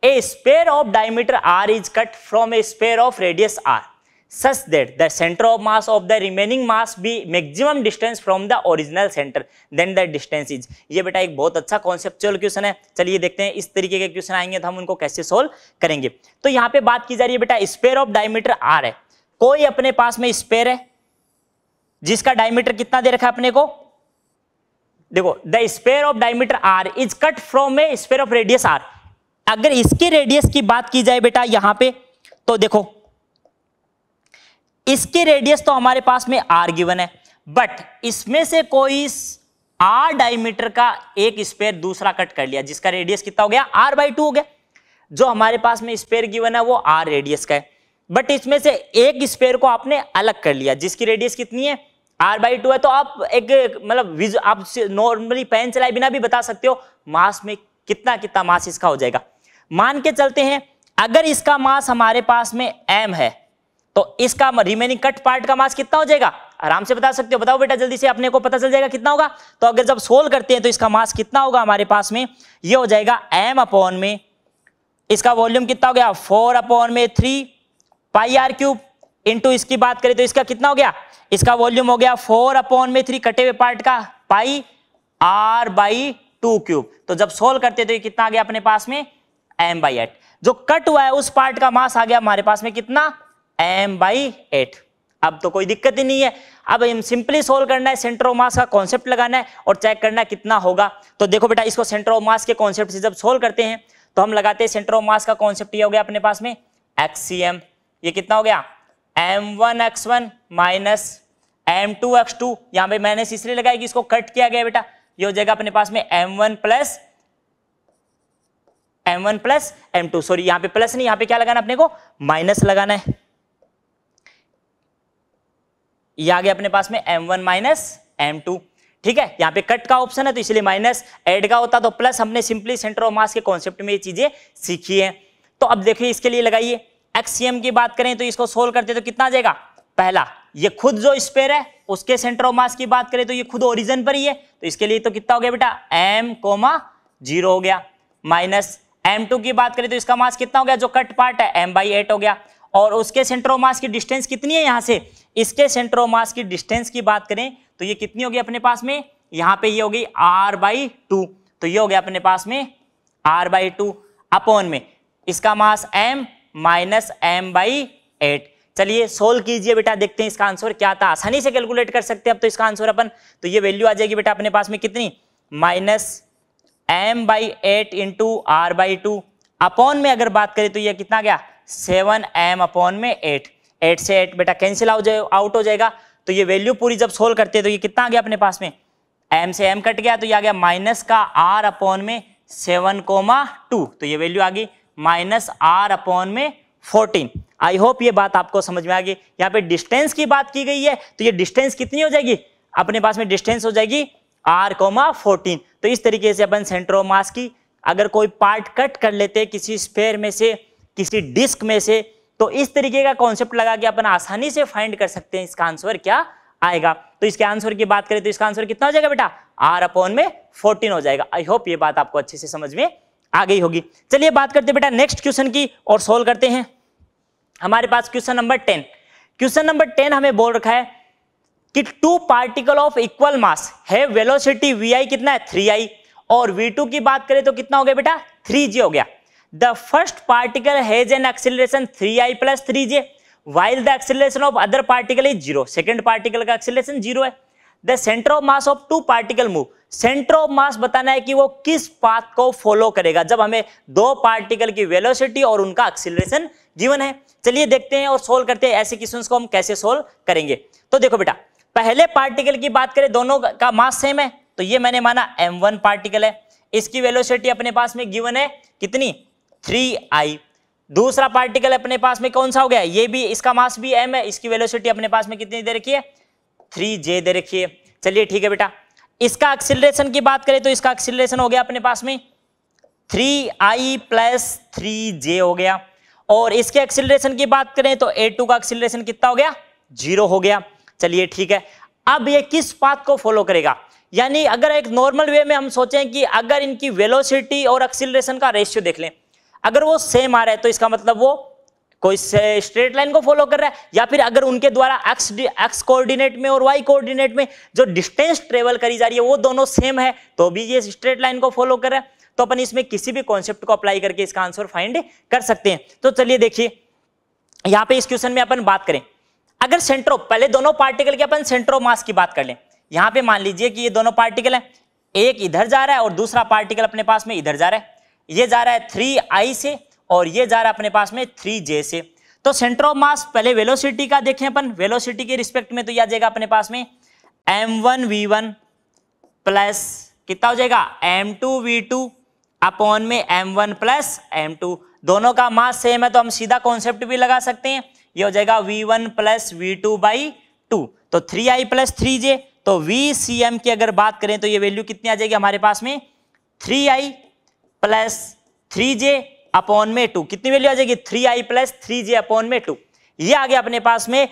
a sphere of diameter r is cut from a sphere of radius r such that the centre of mass of the remaining mass be maximum distance from the original centre then the distance is ये बेटा एक बहुत अच्छा कॉन्सेप्चुअल क्वेश्चन है चलिए देखते हैं इस तरीके के क्वेश्चन आएंगे तो हम उनको कैसे सोल्व करेंगे तो यहाँ पे बात की जा रही है बेटा स्पेयर ऑफ डायमीटर आर है कोई अपने पास में स्पेयर है जिसका डायमीटर कितना दे रखा है अपने को देखो the sphere of diameter r is cut from a sphere of radius r अगर इसके रेडियस की बात की जाए बेटा यहां पे तो देखो इसके रेडियस तो हमारे पास में आर गिवन है बट इसमें से कोई आर डायमीटर का एक स्पेयर दूसरा कट कर लिया जिसका रेडियस कितना हो गया आर बाई टू हो गया जो हमारे पास में स्पेयर गिवन है वो आर रेडियस का है बट इसमें से एक स्पेयर को आपने अलग कर लिया जिसकी रेडियस कितनी है आर बाई टू है तो आप एक मतलब आप नॉर्मली पेन चलाए बिना भी बता सकते हो मास में कितना कितना मास इसका हो जाएगा मान के चलते हैं अगर इसका मास हमारे पास में एम है तो इसका रिमेनिंग कट पार्ट का मास कितना हो जाएगा आराम से बता सकते हो बताओ बेटा जल्दी से अपने को पता चल जाएगा कितना होगा तो अगर जब सोल करते हैं तो इसका मास कितना होगा हमारे पास में ये हो जाएगा एम अपॉन में इसका वॉल्यूम कितना हो गया फोर अपॉन में three pi are cube into इसकी बात करें तो इसका कितना हो गया इसका वॉल्यूम हो गया फोर अपॉन में थ्री कटे हुए पार्ट का pi r by two cube तो जब सोल्व करते तो ये कितना आ गया अपने पास में एम बाई एट जो कट हुआ है उस पार्ट का मास आ गया हमारे पास में कितना एम बाई एट अब तो कोई दिक्कत ही नहीं है अब हम सिंपली सोल्व करना है सेंटर ऑफ मास का कॉन्सेप्ट लगाना है और चेक करना है कितना होगा तो देखो बेटा इसको सेंटर ऑफ मास के कॉन्सेप्ट से जब सोल्व करते हैं तो हम लगाते हैं सेंटर ऑफ मास का कॉन्सेप्ट ये हो गया अपने पास में एक्सीएम ये कितना हो गया m one x one minus m two x two यहां पर मैंने इसलिए लगाया कि इसको कट किया गया बेटा ये हो जाएगा अपने पास में M one plus m one plus M two sorry यहां पे प्लस नहीं यहां पे क्या लगाना अपने को माइनस लगाना है ये आ गया अपने पास में M one minus m two ठीक है यहां पे कट का ऑप्शन है तो इसलिए माइनस एड का होता तो प्लस हमने सिंपली सेंटर ऑफ मास के कॉन्सेप्ट में ये चीजें सीखी है तो अब देखिए इसके लिए लगाइए एक्सीएम की बात करें तो इसको सोल्व करते तो कितना जाएगा पहला ये खुद जो स्पेयर है उसके सेंटर ऑफ मास की बात करें तो ये खुद ओरिजिन पर ही है तो इसके लिए तो कितना हो गया बेटा एम कोमा जीरो हो गया माइनस एम टू की बात करें तो इसका मास कितना हो गया जो कट पार्ट है एम बाई एट हो गया और उसके सेंटर ऑफ मास की डिस्टेंस कितनी है यहां से इसके सेंटर ऑफ मास की डिस्टेंस की बात करें तो ये कितनी होगी अपने पास में यहां पर यह होगी आर बाई टू तो ये हो गया अपने पास में आर बाई टू अपॉन में इसका mass m minus m by eight चलिए सोल्व कीजिए बेटा देखते हैं इसका आंसर क्या था आसानी से कैलकुलेट कर सकते हैं अब तो इसका आंसर अपन तो ये वैल्यू आ जाएगी बेटा अपने पास में कितनी minus m by eight into r by two upon में अगर बात करें तो यह कितना गया सेवन एम अपॉन में एट एट से एट बेटा कैंसिल आउट आउट हो जाएगा तो ये वैल्यू पूरी जब सोल्व करते हैं तो ये कितना आ गया अपने पास में एम से एम कट गया तो ये आ गया माइनस का आर अपॉन में सेवन कोमा टू तो ये वैल्यू आ गई माइनस आर अपॉन में फोर्टीन आई होप ये बात आपको समझ में आ गई यहाँ पे डिस्टेंस की बात की गई है तो ये डिस्टेंस कितनी हो जाएगी अपने पास में डिस्टेंस हो जाएगी आर कोमा फोर्टीन तो इस तरीके से अपन सेंटर ऑफ मास की अगर कोई पार्ट कट कर लेते किसी स्पेयर में से किसी डिस्क में से तो इस तरीके का कॉन्सेप्ट लगा के अपन आसानी से फाइंड कर सकते हैं इसका आंसर क्या आएगा तो इसके आंसर की बात करें तो इसका आंसर कितना हो जाएगा बेटा आर अपॉन में फोर्टीन हो जाएगा आई होप ये बात आपको अच्छे से समझ में आ गई होगी चलिए बात करते हैं बेटा नेक्स्ट क्वेश्चन की और सोल्व करते हैं हमारे पास question number ten question number ten हमें बोल रखा है कि two particle of equal mass है वेलोसिटी वी आई कितना है थ्री आई और वी टू की बात करें तो कितना हो गया बेटा थ्री जे हो गया the first particle has an acceleration three i plus three j while the acceleration of other particle is zero second particle का एक्सिलेशन जीरो है the centre of mass of two particle move centre of mass बताना है कि वो किस पाथ को फॉलो करेगा जब हमें दो पार्टिकल की वेलोसिटी और उनका एक्सिलेशन गिवन है चलिए देखते हैं और सोल्व करते हैं ऐसे क्वेश्चन को हम कैसे सोल्व करेंगे तो देखो बेटा पहले पार्टिकल की बात करें दोनों का मास सेम है तो ये मैंने माना m1 पार्टिकल है इसकी वेलोसिटी अपने पास में गिवन है कितनी 3i दूसरा पार्टिकल अपने पास में कौन सा हो गया ये भी इसका मास भी एम है इसकी वेलोसिटी अपने पास में कितनी दे रखी है थ्री जे दे रखी है चलिए ठीक है बेटा इसका एक्सिलेशन की बात करें तो इसका एक्सिलेशन हो गया अपने पास में three i plus three j हो गया और इसके एक्सिलेशन की बात करें तो ए टू का एक्सिलेशन कितना हो गया जीरो हो गया चलिए ठीक है अब ये किस पाथ को फॉलो करेगा यानी अगर एक नॉर्मल वे में हम सोचें कि अगर इनकी वेलोसिटी और एक्सिलेशन का रेशियो देख लें अगर वो सेम आ रहा है तो इसका मतलब वो कोई स्ट्रेट लाइन को फॉलो कर रहा है या फिर अगर उनके द्वारा एक्स एक्स कोऑर्डिनेट में और वाई कोऑर्डिनेट में जो डिस्टेंस ट्रेवल करी जा रही है वो दोनों सेम है तो भी ये स्ट्रेट लाइन को फॉलो कर रहा है तो अपन इसमें किसी भी कॉन्सेप्ट को अप्लाई करके इसका आंसर फाइंड कर सकते हैं तो चलिए देखिए यहां पे इस क्वेश्चन में अपन बात करें अगर सेंट्रो पहले दोनों पार्टिकल के अपन सेंट्रो मास की बात कर लें यहां पे मान लीजिए कि ये दोनों पार्टिकल है एक इधर जा रहा है और दूसरा पार्टिकल अपने पास में इधर जा रहा है ये जा रहा है थ्री आई से और ये जा रहा है अपने पास में थ्री जे से तो सेंटर ऑफ मास पहले वेलोसिटी का देखें अपन वेलोसिटी के रिस्पेक्ट में तो यह आ जाएगा अपने पास में M one we one plus कितना हो जाएगा m two we two upon में M one plus M two दोनों का मास सेम है तो हम सीधा कॉन्सेप्ट भी लगा सकते हैं ये हो जाएगा v one plus v two by two तो three i plus three j तो वी सी एम की अगर बात करें तो ये वैल्यू कितनी आ जाएगी हमारे पास में three i plus three j upon में टू कितनी वैल्यू आ जाएगी three i plus three j upon में टू ये आ गया अपने पास में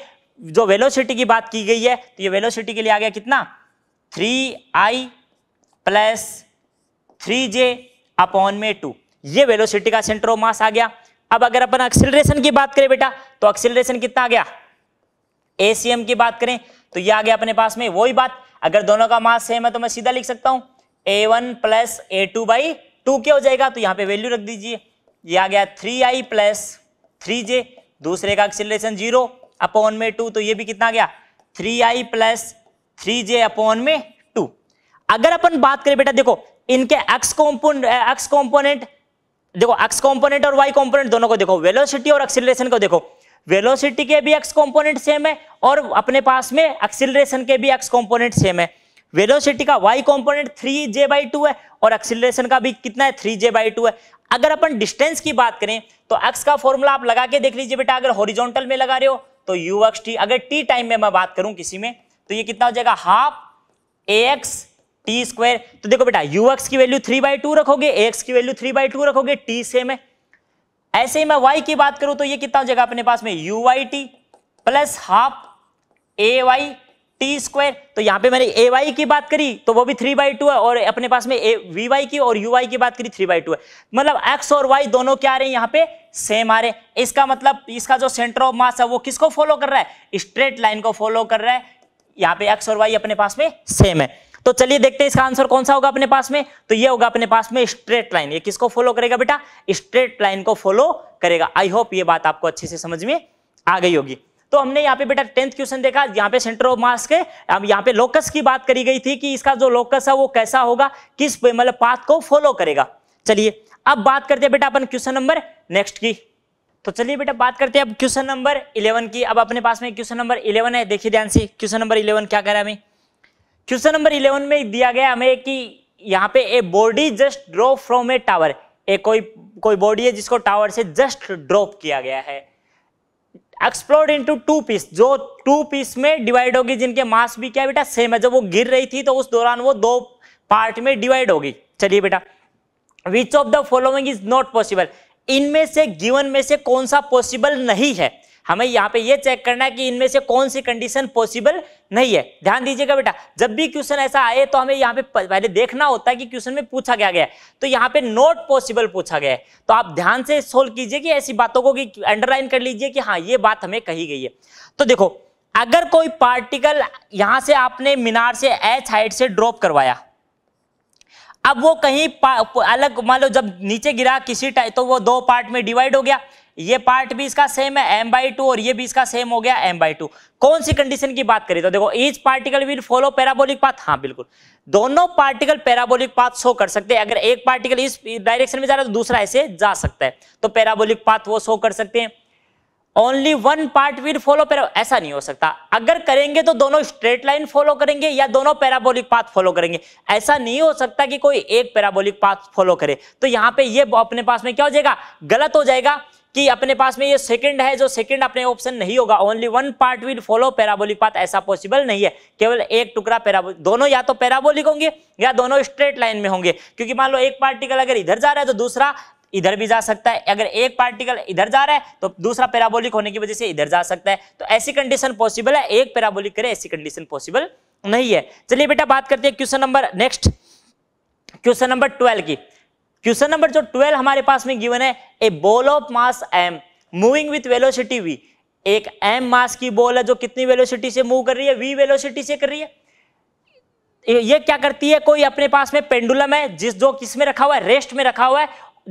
जो वेलोसिटी की बात की गई है तो ये वेलोसिटी के लिए आ गया कितना three i plus three j upon में टू ये वेलोसिटी का सेंटर ऑफ मास आ गया अब अगर अपन एक्सिलेशन की बात करें बेटा तो एक्सिलेशन कितना आ गया एसीएम की बात करें तो ये आ गया अपने पास में वही बात अगर दोनों का मास सेम है तो मैं सीधा लिख सकता हूं a one plus A two by two क्या हो जाएगा तो यहाँ पे वैल्यू रख दीजिए ये आ गया three i plus three j दूसरे का एक्सिलेशन जीरो अपॉन में टू तो ये भी कितना गया three i plus three j upon में टू अगर अपन बात करें बेटा देखो इनके एक्स कॉम्पोन एक्स कॉम्पोनेंट देखो एक्स कॉम्पोनेंट और वाई कॉम्पोनेंट दोनों को देखो वेलोसिटी और एक्सिलेशन को देखो वेलोसिटी के भी एक्स कॉम्पोनेंट सेम है और अपने पास में एक्सिलेशन के भी एक्स कॉम्पोनेंट सेम है वेलोसिटी का y component three j by two है और एक्सिलेशन का भी कितना है थ्री जे बाई टू है अगर अपन डिस्टेंस की बात करें तो एक्स का फॉर्मूला आप लगा के देख लीजिए बेटा अगर हॉरिजॉन्टल में लगा रहे हो तो यू एक्स टी अगर टी टाइम में मैं बात करूं किसी में तो ये कितना हो जाएगा half a x t square तो देखो बेटा यू एक्स की वैल्यू थ्री बाई टू रखोगे एक्स की वैल्यू थ्री बाई टू रखोगे टी सेम है ऐसे ही मैं वाई की बात करूं तो ये कितना जगह अपने पास में u y t plus half a y t square तो यहाँ पे मैंने ए वाई की बात करी तो वो भी थ्री बाई टू है और अपने पास में ए वी वाई की और यू वाई की बात करी थ्री बाई टू है मतलब एक्स और वाई दोनों क्या आ रहे हैं यहाँ पे सेम आ रहे हैं इसका मतलब इसका जो सेंटर ऑफ मास है वो किसको फॉलो कर रहा है स्ट्रेट लाइन को फॉलो कर रहा है यहाँ पे एक्स और वाई अपने पास में सेम है तो चलिए देखते हैं इसका आंसर कौन सा होगा अपने पास में तो ये होगा अपने पास में स्ट्रेट लाइन ये किसको फॉलो करेगा बेटा स्ट्रेट लाइन को फॉलो करेगा आई होप ये बात आपको अच्छे से समझ में आ गई होगी तो हमने यहाँ पे बेटा टेंथ क्वेश्चन देखा यहाँ पे सेंटर ऑफ मास के अब यहाँ पे लोकस की बात करी गई थी कि इसका जो लोकस है वो कैसा होगा किस मतलब पाथ को फॉलो करेगा चलिए अब बात करते हैं बेटा अपन क्वेश्चन नंबर नेक्स्ट की तो चलिए बेटा बात करते हैं अब क्वेश्चन नंबर इलेवन की अब अपने पास में क्वेश्चन नंबर इलेवन है देखिए ध्यान से क्वेश्चन नंबर इलेवन क्या कह रहा है हमें क्वेश्चन नंबर इलेवन में दिया गया हमें कि यहाँ पे a body just drop from a tower a कोई कोई बॉडी है जिसको टावर से जस्ट ड्रॉप किया गया है एक्सप्लोड इनटू टू पीस जो टू पीस में डिवाइड होगी जिनके मास भी क्या बेटा सेम है जब वो गिर रही थी तो उस दौरान वो दो पार्ट में डिवाइड होगी चलिए बेटा which of the following is not possible इनमें से गिवन में से कौन सा पॉसिबल नहीं है हमें यहाँ पे ये चेक करना है कि इनमें से कौन सी कंडीशन पॉसिबल नहीं है ध्यान दीजिएगा बेटा जब भी क्वेश्चन ऐसा आए तो हमें यहाँ पे पहले देखना होता है कि क्वेश्चन में पूछा गया गया तो यहाँ पे नॉट पॉसिबल पूछा गया है तो आप ध्यान से सोल्व कीजिए कि ऐसी बातों को अंडरलाइन कर लीजिए कि हाँ ये बात हमें कही गई है तो देखो अगर कोई पार्टिकल यहां से आपने मीनार से एच हाइट से ड्रॉप करवाया अब वो कहीं अलग मान लो जब नीचे गिरा किसी टाइप तो वो दो पार्ट में डिवाइड हो गया ये पार्ट भी इसका सेम है एम बाई टू और ये भी इसका सेम हो गया एम बाई टू कौन सी कंडीशन की बात करें तो देखो each particle will follow parabolic path हाँ बिल्कुल दोनों पार्टिकल पैराबोलिक पाथ शो कर सकते हैं अगर एक पार्टिकल इस डायरेक्शन में जा रहा है तो दूसरा ऐसे जा सकता है तो पैराबोलिक पाथ वो शो कर सकते हैं only one part will follow ऐसा नहीं हो सकता अगर करेंगे तो दोनों स्ट्रेट लाइन फॉलो करेंगे या दोनों पैराबोलिक पाथ फॉलो करेंगे ऐसा नहीं हो सकता कि कोई एक पैराबोलिक पाथ फॉलो करे तो यहां पे ये अपने पास में क्या हो जाएगा गलत हो जाएगा कि अपने पास में ये सेकंड है जो सेकंड अपने ऑप्शन नहीं होगा only one part will follow parabolic path ऐसा पॉसिबल नहीं है केवल एक टुकड़ा पैराबोलिक दोनों या तो पैराबोलिक होंगे या दोनों स्ट्रेट लाइन में होंगे क्योंकि मान लो एक पार्टिकल अगर इधर जा रहा है तो दूसरा इधर भी जा सकता है अगर एक पार्टिकल इधर जा रहा है तो दूसरा पैराबोलिक होने की वजह से इधर जा सकता है तो ऐसी कंडीशन पॉसिबल है एक पैराबोलिक करे ऐसी कंडीशन पॉसिबल नहीं है चलिए बेटा बात करते हैं question number next question number twelve की क्वेश्चन नंबर जो ट्वेल्व हमारे पास में गिवन है a ball of mass m moving with velocity v एक एम मास की बॉल है जो कितनी वेलोसिटी से मूव कर रही है वी वेलोसिटी से कर रही है ये क्या करती है कोई अपने पास में पेंडुलम है जिस जो किस में रखा हुआ है रेस्ट में रखा हुआ है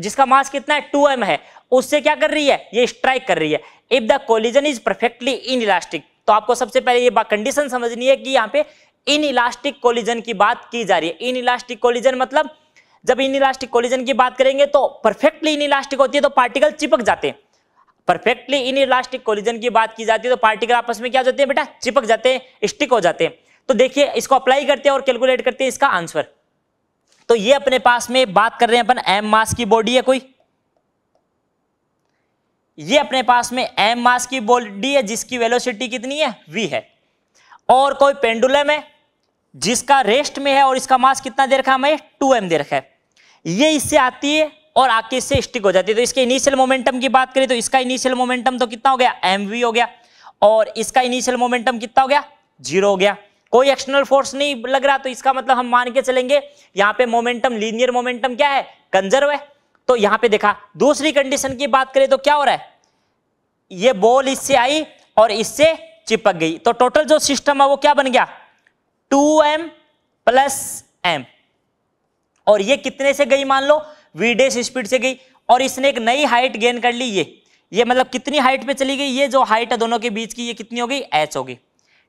जिसका मास कितना है टू एम है उससे क्या कर रही है ये स्ट्राइक कर रही है if the collision is perfectly inelastic तो आपको सबसे पहले ये कंडीशन समझनी है कि यहाँ पे इन इलास्टिक कोलिजन की बात की जा रही है इन इलास्टिक कोलिजन मतलब जब इन इलास्टिक कोलिजन की बात करेंगे तो परफेक्टली इन इलास्टिक होती है तो पार्टिकल चिपक जाते हैं परफेक्टली इन इलास्टिक कोलिजन की बात की जाती है तो पार्टिकल आपस में क्या हो जाते हैं बेटा चिपक जाते हैं स्टिक हो जाते हैं तो देखिए इसको अप्लाई करते हैं और कैलकुलेट करते हैं इसका आंसर तो ये अपने पास में बात कर रहे हैं अपन एम मास की बॉडी है कोई ये अपने पास में एम मास की बॉडी है जिसकी वेलोसिटी कितनी है वी है और कोई पेंडुलम है जिसका रेस्ट में है और इसका मास कितना दे रखा है हमें टू एम दे रखा है ये इससे आती है और आके इससे स्टिक हो जाती है तो इसके इनिशियल मोमेंटम की बात करें तो इसका इनिशियल मोमेंटम तो कितना हो गया एम हो गया और इसका इनिशियल मोमेंटम कितना हो गया जीरो हो गया कोई एक्सटर्नल फोर्स नहीं लग रहा तो इसका मतलब हम मान के चलेंगे यहाँ पे मोमेंटम लीनियर मोमेंटम क्या है कंजर्व है तो यहाँ पे देखा दूसरी कंडीशन की बात करें तो क्या हो रहा है ये बॉल इससे आई और इससे चिपक गई तो टोटल जो सिस्टम है वो क्या बन गया टू एम प्लस एम और ये कितने से गई मान लो वीडेस स्पीड से गई और इसने एक नई हाइट गेन कर ली ये ये मतलब कितनी हाइट पे चली गई ये जो हाइट है दोनों के बीच की ये कितनी होगी एच होगी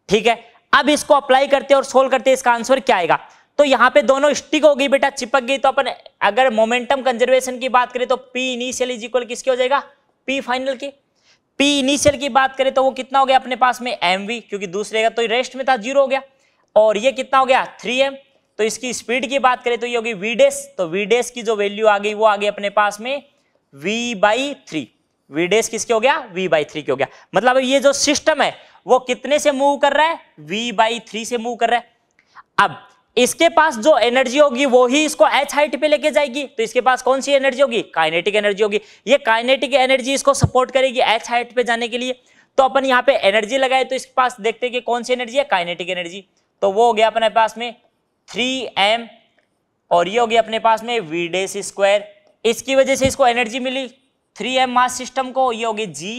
ठीक है अब इसको अप्लाई करते और सोल्व करते इसका आंसर क्या आएगा तो यहाँ पे दोनों स्टिक हो गई बेटा चिपक गई तो अपन अगर मोमेंटम कंजर्वेशन की बात करें तो पी इनिशियल इज इक्वल किसके हो जाएगा पी फाइनल के पी इनिशियल की बात करें तो वो कितना हो गया अपने पास में एम क्योंकि दूसरे का तो रेस्ट में था जीरो हो गया और ये कितना हो गया थ्री एम तो इसकी स्पीड की बात करें तो ये होगी वी डेस तो वी डेस की जो वैल्यू आ गई वो आ गई अपने पास में वी बाई थ्री वी डेस किसके हो गया वी बाई थ्री के हो गया मतलब ये जो सिस्टम है वो कितने से मूव कर रहा है वी बाई थ्री से मूव कर रहा है अब इसके पास जो एनर्जी होगी वो ही इसको एच हाइट पे लेके जाएगी तो इसके पास कौन सी एनर्जी होगी काइनेटिक एनर्जी होगी ये काइनेटिक एनर्जी इसको सपोर्ट करेगी एच हाइट पे जाने के लिए तो अपन यहाँ पे एनर्जी लगाए तो इसके पास देखते हैं कि कौन सी एनर्जी है काइनेटिक एनर्जी तो वो हो गया अपने पास में थ्री एम और ये हो गया अपने पास में वी डेस स्क्वायर इसकी वजह से इसको एनर्जी मिली थ्री एम मास सिस्टम को ये होगी जी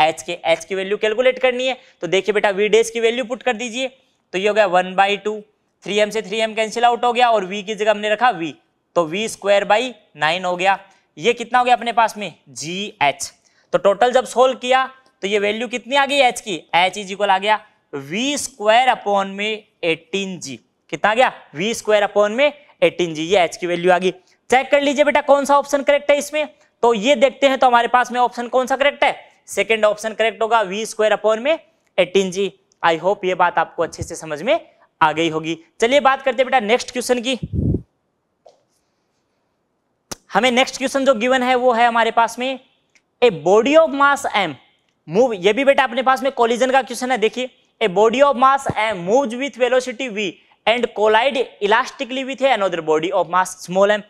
एच के एच की वैल्यू कैलकुलेट करनी है तो देखिए बेटा वी डेस की वैल्यू पुट कर दीजिए तो ये हो गया one by two three m से थ्री एम कैंसिल आउट हो गया और वी की जगह हमने रखा वी तो वी स्क्वायर बाई नाइन हो गया ये कितना हो गया अपने पास में जी एच तो टोटल जब सोल्व किया तो ये वैल्यू कितनी आ गई एच की एच इज इक्वल आ गया वी स्क्वायर अपॉन में एटीन जी कितना गया वी स्क्वायर अपॉन में एटीन जी ये एच की वैल्यू आ गई चेक कर लीजिए बेटा कौन सा ऑप्शन करेक्ट है इसमें तो ये देखते हैं तो हमारे पास में ऑप्शन कौन सा करेक्ट है सेकेंड ऑप्शन करेक्ट होगा वी स्क्वायर अपॉन में एटीन जी आई होप ये बात आपको अच्छे से समझ में आ गई होगी चलिए बात करते हैं बेटा नेक्स्ट क्वेश्चन की हमें नेक्स्ट क्वेश्चन जो गिवन है वो है हमारे पास में a body of mass m move ये भी बेटा अपने पास में कॉलिजन का क्वेश्चन है देखिए body of mass mass m moves with velocity v and collide elastically with another body of mass small m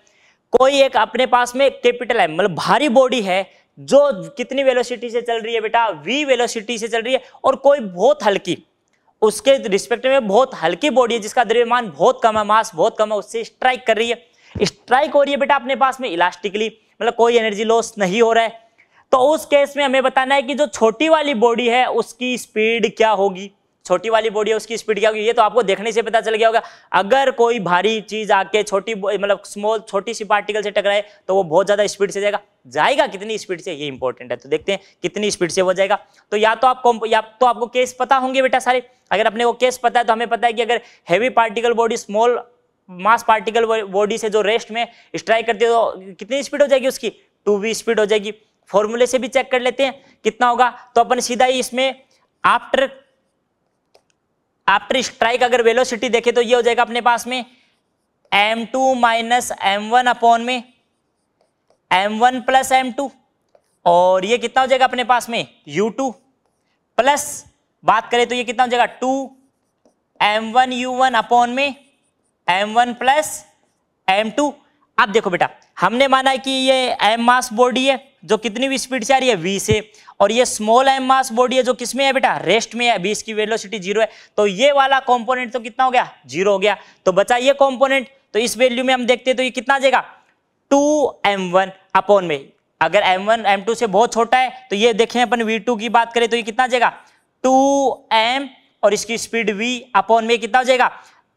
कोई एक अपने पास में कैपिटल एम मतलब भारी बॉडी है जो कितनी वेलोसिटी से चल रही है बेटा वी वेलोसिटी से चल रही है और कोई बहुत हल्की उसके रिस्पेक्ट में बहुत हल्की बॉडी है जिसका द्रव्यमान बहुत कम है मास बहुत कम है उससे स्ट्राइक कर रही है स्ट्राइक हो रही है बेटा अपने पास में इलास्टिकली मतलब कोई एनर्जी लॉस नहीं हो रहा है तो उस केस में हमें बताना है कि जो छोटी वाली बॉडी है उसकी स्पीड क्या होगी छोटी वाली बॉडी है उसकी स्पीड क्या होगी ये तो आपको देखने से पता चल गया होगा अगर कोई भारी चीज आके छोटी मतलब स्मॉल छोटी सी पार्टिकल से टकराए तो वो बहुत ज्यादा स्पीड से जाएगा जाएगा कितनी स्पीड से ये इंपॉर्टेंट है तो देखते हैं कितनी स्पीड से वो जाएगा तो या तो आप या तो आपको केस पता होंगे बेटा सारे अगर अपने वो केस पता है तो हमें पता है कि अगर heavy particle body small mass particle body से जो रेस्ट में स्ट्राइक करती है तो कितनी स्पीड हो जाएगी उसकी टू वी स्पीड हो जाएगी फॉर्मूले से भी चेक कर लेते हैं कितना होगा तो अपन सीधा ही इसमें आफ्टर आफ्टर स्ट्राइक अगर वेलोसिटी देखे तो ये हो जाएगा अपने पास में m two minus m one upon में M one plus M two और ये कितना हो जाएगा अपने पास में यू टू प्लस बात करें तो ये कितना हो जाएगा two m one u one upon में M one plus M two अब देखो बेटा हमने माना कि ये एम मास बॉडी है जो कितनी भी स्पीड से आ रही है वी से और ये स्मॉल एम मास बॉडी है जो किसमें में है बेटा रेस्ट में है बीस की वेलोसिटी जीरो है तो ये वाला कॉम्पोनेंट तो कितना हो गया जीरो हो गया तो बचा ये कॉम्पोनेंट तो इस वैल्यू में हम देखते हैं तो ये कितना आ जाएगा टू एम वन अपॉन में अगर एम वन एम टू से बहुत छोटा है तो ये देखें अपन वी टू की बात करें तो ये कितना जाएगा टू एम और इसकी स्पीड वी अपॉन में कितना हो जाएगा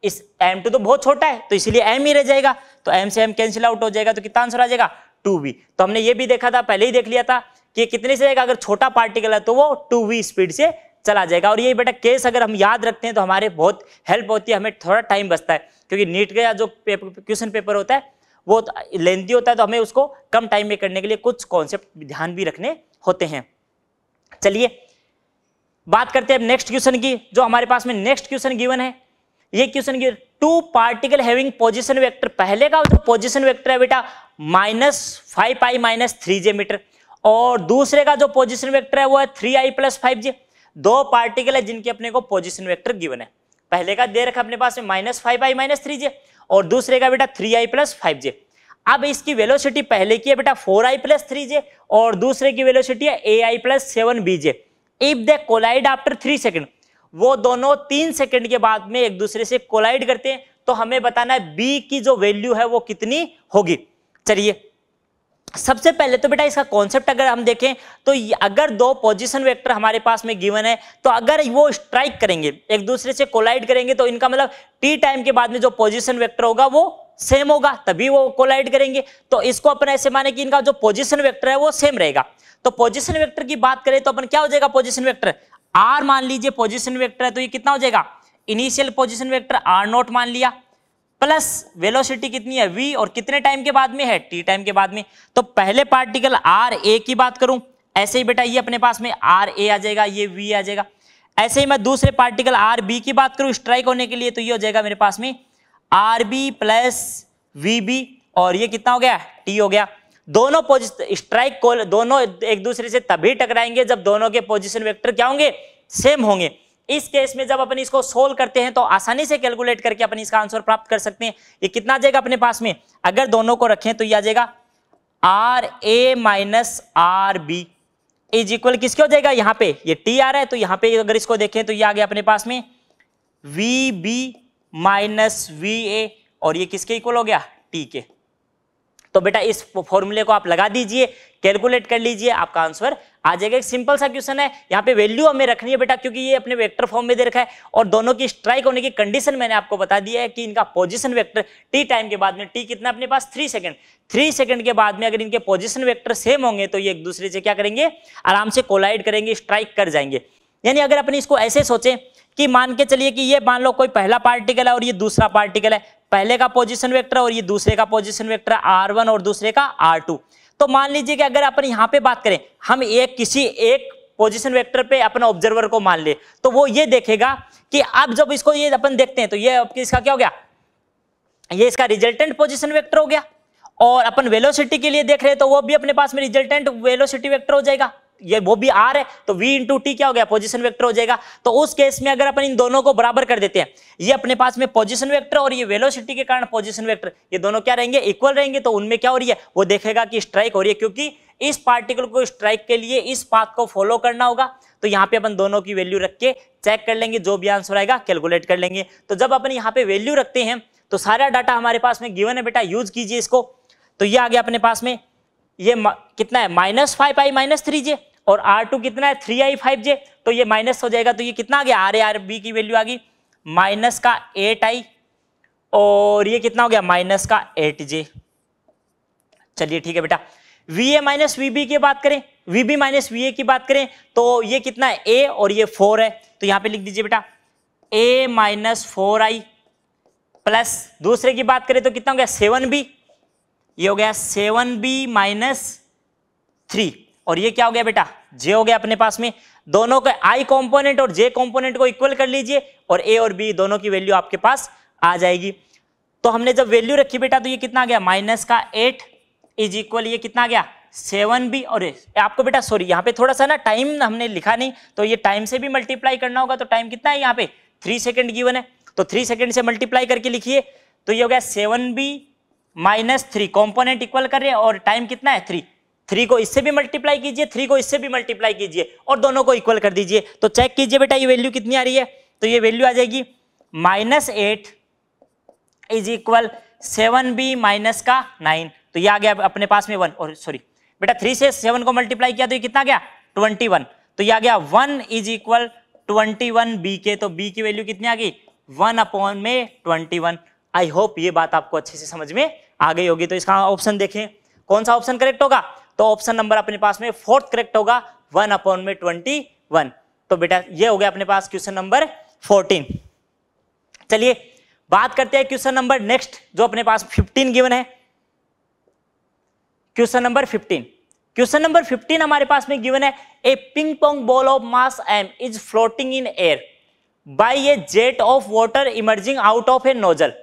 इस m2 तो बहुत छोटा है तो इसलिए m ही रह जाएगा तो m से m कैंसिल आउट हो जाएगा तो कितना आंसर आ जाएगा 2v तो हमने ये भी देखा था पहले ही देख लिया था कि कितने से जाएगा अगर छोटा पार्टिकल है तो वो 2v स्पीड से चला जाएगा और ये बेटा केस अगर हम याद रखते हैं तो हमारे बहुत हेल्प होती है हमें थोड़ा टाइम बचता है क्योंकि नीट का जो क्वेश्चन पेपर होता है वो लेंदी होता है तो हमें उसको कम टाइम में करने के लिए कुछ कॉन्सेप्ट ध्यान भी रखने होते हैं चलिए बात करते हैं अब नेक्स्ट क्वेश्चन की जो हमारे पास में नेक्स्ट क्वेश्चन गिवन है ये क्वेश्चन की two particle having position vector पहले का जो पोजिशन वेक्टर है बेटा minus five i minus three j metre और दूसरे का जो पोजिशन वेक्टर है वो है three i plus five j दो पार्टिकल है जिनके अपने को पोजिशन वेक्टर गिवन है पहले का दे रखा अपने पास में minus five i minus three j और दूसरे का बेटा three i plus five j अब इसकी वेलोसिटी पहले की है बेटा four i plus three j और दूसरे की वेलोसिटी है a i plus seven b j if they collide after three second वो दोनों तीन सेकंड के बाद में एक दूसरे से कोलाइड करते हैं तो हमें बताना है बी की जो वैल्यू है वो कितनी होगी चलिए सबसे पहले तो बेटा इसका कॉन्सेप्ट अगर हम देखें तो अगर दो पोजीशन वेक्टर हमारे पास में गिवन है तो अगर वो स्ट्राइक करेंगे एक दूसरे से कोलाइड करेंगे तो इनका मतलब टी टाइम के बाद में जो पोजीशन वेक्टर होगा वो सेम होगा तभी वो कोलाइड करेंगे तो इसको अपन ऐसे माने कि इनका जो पोजिशन वेक्टर है वो सेम रहेगा तो पोजिशन वेक्टर की बात करें तो अपन क्या हो जाएगा पोजिशन वेक्टर आर मान लीजिए पोजिशन वेक्टर है तो ये कितना हो जाएगा initial position vector r naught मान लिया प्लस वेलोसिटी कितनी है वी और कितने टाइम के बाद में है टी टाइम के बाद में तो पहले पार्टिकल आर ए की बात करूं ऐसे ही बेटा ये अपने पास में आर ए आ जाएगा ये वी आ जाएगा ऐसे ही मैं दूसरे पार्टिकल आर बी की बात करूं स्ट्राइक होने के लिए तो ये हो जाएगा मेरे पास में r b plus v b और ये कितना हो गया टी हो गया दोनों स्ट्राइक कॉल दोनों एक दूसरे से तभी टकराएंगे जब दोनों के पोजिशन वेक्टर क्या होंगे सेम होंगे इस केस में जब अपन इसको सोल्व करते हैं तो आसानी से कैलकुलेट करके अपन इसका आंसर प्राप्त कर सकते हैं ये कितना आ जाएगा अपने पास में अगर दोनों को रखें तो ये आ जाएगा r a minus r b is equal किसके हो जाएगा यहां पे ये टी आ रहा है तो यहां पे अगर इसको देखें तो ये आ गया अपने पास में v b minus v a और ये किसके इक्वल हो गया टी के तो बेटा इस फॉर्मूले को आप लगा दीजिए कैलकुलेट कर लीजिए आपका आंसर आ जाएगा एक सिंपल सा क्वेश्चन है यहाँ पे वैल्यू हमें रखनी है बेटा क्योंकि ये अपने वेक्टर फॉर्म में दे रखा है और दोनों की स्ट्राइक होने की कंडीशन मैंने आपको बता दी है कि इनका पोजिशन वैक्टर टी टाइम के बाद में टी कितना अपने पास थ्री सेकंड थ्री सेकंड के बाद में अगर इनके पोजिशन वैक्टर सेम होंगे तो ये एक दूसरे से क्या करेंगे आराम से कोलाइड करेंगे स्ट्राइक कर जाएंगे यानी अगर अपने इसको ऐसे सोचें कि मान के चलिए कि ये मान लो कोई पहला पार्टिकल है और ये दूसरा पार्टिकल है पहले का पोजिशन वेक्टर और ये दूसरे का पोजिशन वेक्टर आर वन और दूसरे का आर टू तो मान लीजिए कि अगर अपन यहाँ पे बात करें हम एक किसी एक पोजिशन वेक्टर पे अपना ऑब्जर्वर को मान ले तो वो ये देखेगा कि अब जब इसको ये अपन देखते हैं तो ये इसका क्या हो गया ये इसका रिजल्टेंट पोजिशन वेक्टर हो गया और अपन वेलोसिटी के लिए देख रहे हैं तो वो भी अपने पास में रिजल्टेंट वेलोसिटी वेक्टर हो जाएगा ये वो भी आर है तो वी इंटू टी क्या हो गया पोजिशन वैक्टर हो जाएगा तो उस केस में अगर अपन इन दोनों को बराबर कर देते हैं ये अपने पास में पोजिशन वैक्टर और ये वेलोसिटी के कारण पोजिशन वैक्टर ये दोनों क्या रहेंगे इक्वल रहेंगे तो उनमें क्या हो रही है वो देखेगा कि स्ट्राइक हो रही है क्योंकि इस पार्टिकल को स्ट्राइक के लिए इस पाथ को फॉलो करना होगा तो यहाँ पे अपन दोनों की वैल्यू रख के चेक कर लेंगे जो भी आंसर आएगा कैलकुलेट कर लेंगे तो जब अपन यहाँ पे वैल्यू रखते हैं तो सारा डाटा हमारे पास में गिवन है बेटा यूज कीजिए इसको तो ये आ गया अपने पास में ये कितना है minus five i minus three j और आर टू कितना है थ्री आई फाइव जे तो ये माइनस हो जाएगा तो ये कितना आ गया आर ए आर बी की वैल्यू आ गई माइनस का एट आई और ये कितना हो गया माइनस का एट जे चलिए ठीक है बेटा v a minus v b की बात करें v b minus v a की बात करें तो ये कितना है ए और ये फोर है तो यहां पे लिख दीजिए बेटा a minus four i plus दूसरे की बात करें तो कितना हो गया सेवन बी ये हो गया सेवन बी माइनस थ्री और ये क्या हो गया बेटा जे हो गया अपने पास में दोनों का आई कॉम्पोनेंट और जे कॉम्पोनेंट को इक्वल कर लीजिए और ए और बी दोनों की वैल्यू आपके पास आ जाएगी तो हमने जब वैल्यू रखी बेटा तो ये कितना गया माइनस का एट इज इक्वल ये कितना गया सेवन बी और ए आपको बेटा सॉरी यहाँ पे थोड़ा सा ना टाइम हमने लिखा नहीं तो ये टाइम से भी मल्टीप्लाई करना होगा तो टाइम कितना है यहाँ पे थ्री सेकेंड गिवन है तो थ्री सेकेंड से मल्टीप्लाई करके लिखिए तो ये हो गया seven b minus three component equal कर रहे हैं और टाइम कितना है थ्री थ्री को इससे भी मल्टीप्लाई कीजिए थ्री को इससे भी मल्टीप्लाई कीजिए और दोनों को इक्वल कर दीजिए तो चेक कीजिए बेटा ये वैल्यू कितनी आ रही है तो ये वैल्यू आ जाएगी minus eight is equal seven b minus का नाइन तो ये आ गया अपने पास में वन और सॉरी बेटा थ्री से सेवन को मल्टीप्लाई किया तो ये कितना गया ट्वेंटी वन तो ये आ गया one is equal twenty one b के तो बी की वैल्यू कितनी आ गई वन अपॉन में ट्वेंटी वन आई होप ये बात आपको अच्छे से समझ में आ गई होगी तो इसका ऑप्शन देखें कौन सा ऑप्शन करेक्ट होगा तो ऑप्शन नंबर अपने पास में फोर्थ करेक्ट होगा वन अपॉन में ट्वेंटी वन तो बेटा ये हो गया अपने पास क्वेश्चन नंबर फोर्टीन चलिए बात करते हैं क्वेश्चन नंबर नेक्स्ट जो अपने पास फिफ्टीन गिवन है question number fifteen question number fifteen हमारे पास में गिवन है a ping pong ball of mass M is floating in air by a jet of water emerging out of a nozzle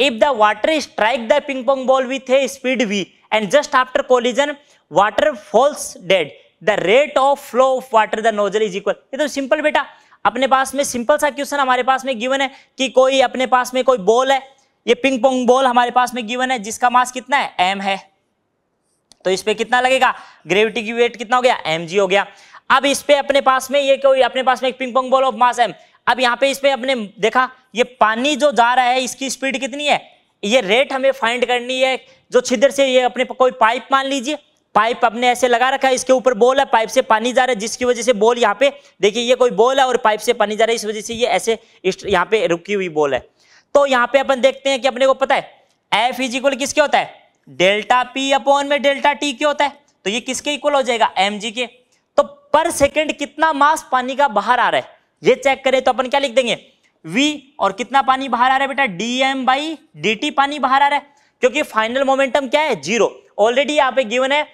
if the water strike the ping pong ball with a speed v and just after collision water falls dead the rate of flow of water the nozzle is equal ये तो सिंपल बेटा अपने पास में सिंपल सा क्वेश्चन हमारे पास में गिवन है कि कोई अपने पास में कोई बॉल है ये पिंग पोंग बॉल हमारे पास में गिवन है जिसका मास कितना है एम है तो इस पे कितना लगेगा ग्रेविटी की वेट कितना हो गया एम जी हो गया अब इस पे अपने पास में ये कोई अपने पास में एक ping pong ball of mass m अब यहाँ पे इस पे अपने देखा ये पानी जो जा रहा है इसकी स्पीड कितनी है ये रेट हमें फाइंड करनी है जो छिद्र से ये अपने कोई पाइप मान लीजिए पाइप अपने ऐसे लगा रखा है इसके ऊपर बोल है पाइप से पानी जा रहा है जिसकी वजह से बोल यहाँ पे देखिए ये कोई बोल है और पाइप से पानी जा रहा है इस वजह से ये ऐसे यहाँ पे रुकी हुई बोल है तो यहाँ पे अपन देखते हैं कि अपने को पता है एफ इज इक्वल किसके होता है डेल्टा पी अपॉन में डेल्टा टी क्यों होता है तो ये किसके इक्वल हो जाएगा एम जी के तो पर सेकेंड कितना मास पानी का बाहर आ रहा है ये चेक करें तो अपन क्या लिख देंगे वी और कितना पानी बाहर आ रहा है बेटा d m by D t पानी बाहर आ रहा है क्योंकि फाइनल मोमेंटम क्या है जीरो ऑलरेडी यहाँ पे गिवन है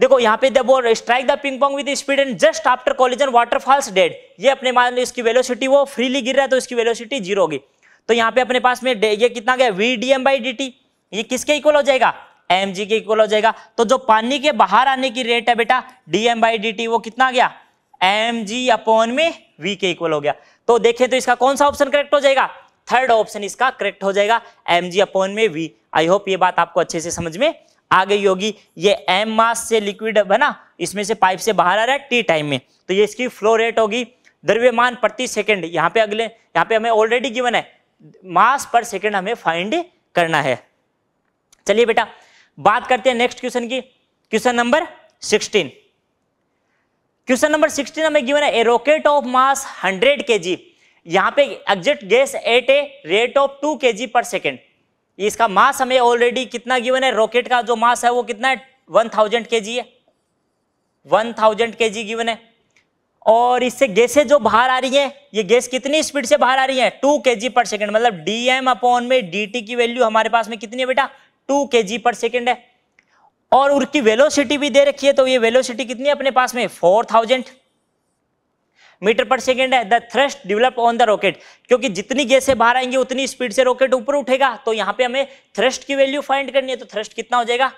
देखो यहाँ पे the strike the ping pong with speed and just after collision water falls dead ये अपने मान लो इसकी वेलोसिटी वो फ्रीली गिर रहा है तो इसकी वेलोसिटी जीरो होगी तो यहाँ पे अपने पास में ये कितना गया v d m by D t ये किसके इक्वल हो जाएगा एम जी के इक्वल हो जाएगा तो जो पानी के बाहर आने की रेट है बेटा d m by D t वो कितना गया एम जी अपॉन में वी के इक्वल हो गया तो देखें तो इसका कौन सा ऑप्शन करेक्ट हो जाएगा थर्ड ऑप्शन इसका करेक्ट हो जाएगा एम जी अपॉन में वी आई होप ये बात आपको अच्छे से समझ में आ गई होगी ये एम मास से लिक्विड बना इसमें से पाइप से बाहर आ रहा है टी टाइम में तो ये इसकी फ्लो रेट होगी द्रव्यमान प्रति सेकंड यहाँ पे अगले यहाँ पे हमें ऑलरेडी गिवन है मास पर सेकंड हमें फाइंड करना है चलिए बेटा बात करते हैं नेक्स्ट क्वेश्चन की question number sixteen question number sixteen हमें गिवन है a rocket of mass hundred k g यहाँ पे ejects gas at a rate of two के जी पर सेकेंड इसका मास हमें ऑलरेडी कितना गिवन है रॉकेट का जो मास है वो कितना है वन थाउजेंड के जी है वन थाउजेंड के जी गिवन है और इससे गैसें जो बाहर आ रही हैं ये गैस कितनी स्पीड से बाहर आ रही है टू के जी पर सेकेंड मतलब डी एम अपॉन में डी टी की वैल्यू हमारे पास में कितनी है बेटा टू के जी पर सेकेंड है और उनकी वेलोसिटी भी दे रखी है तो ये वेलोसिटी कितनी है अपने पास में four thousand metre per second है the thrust develop on the rocket क्योंकि जितनी गैसें बाहर आएंगी उतनी स्पीड से रॉकेट ऊपर उठेगा तो यहां पे हमें थ्रस्ट की वैल्यू फाइंड करनी है तो थ्रस्ट कितना हो जाएगा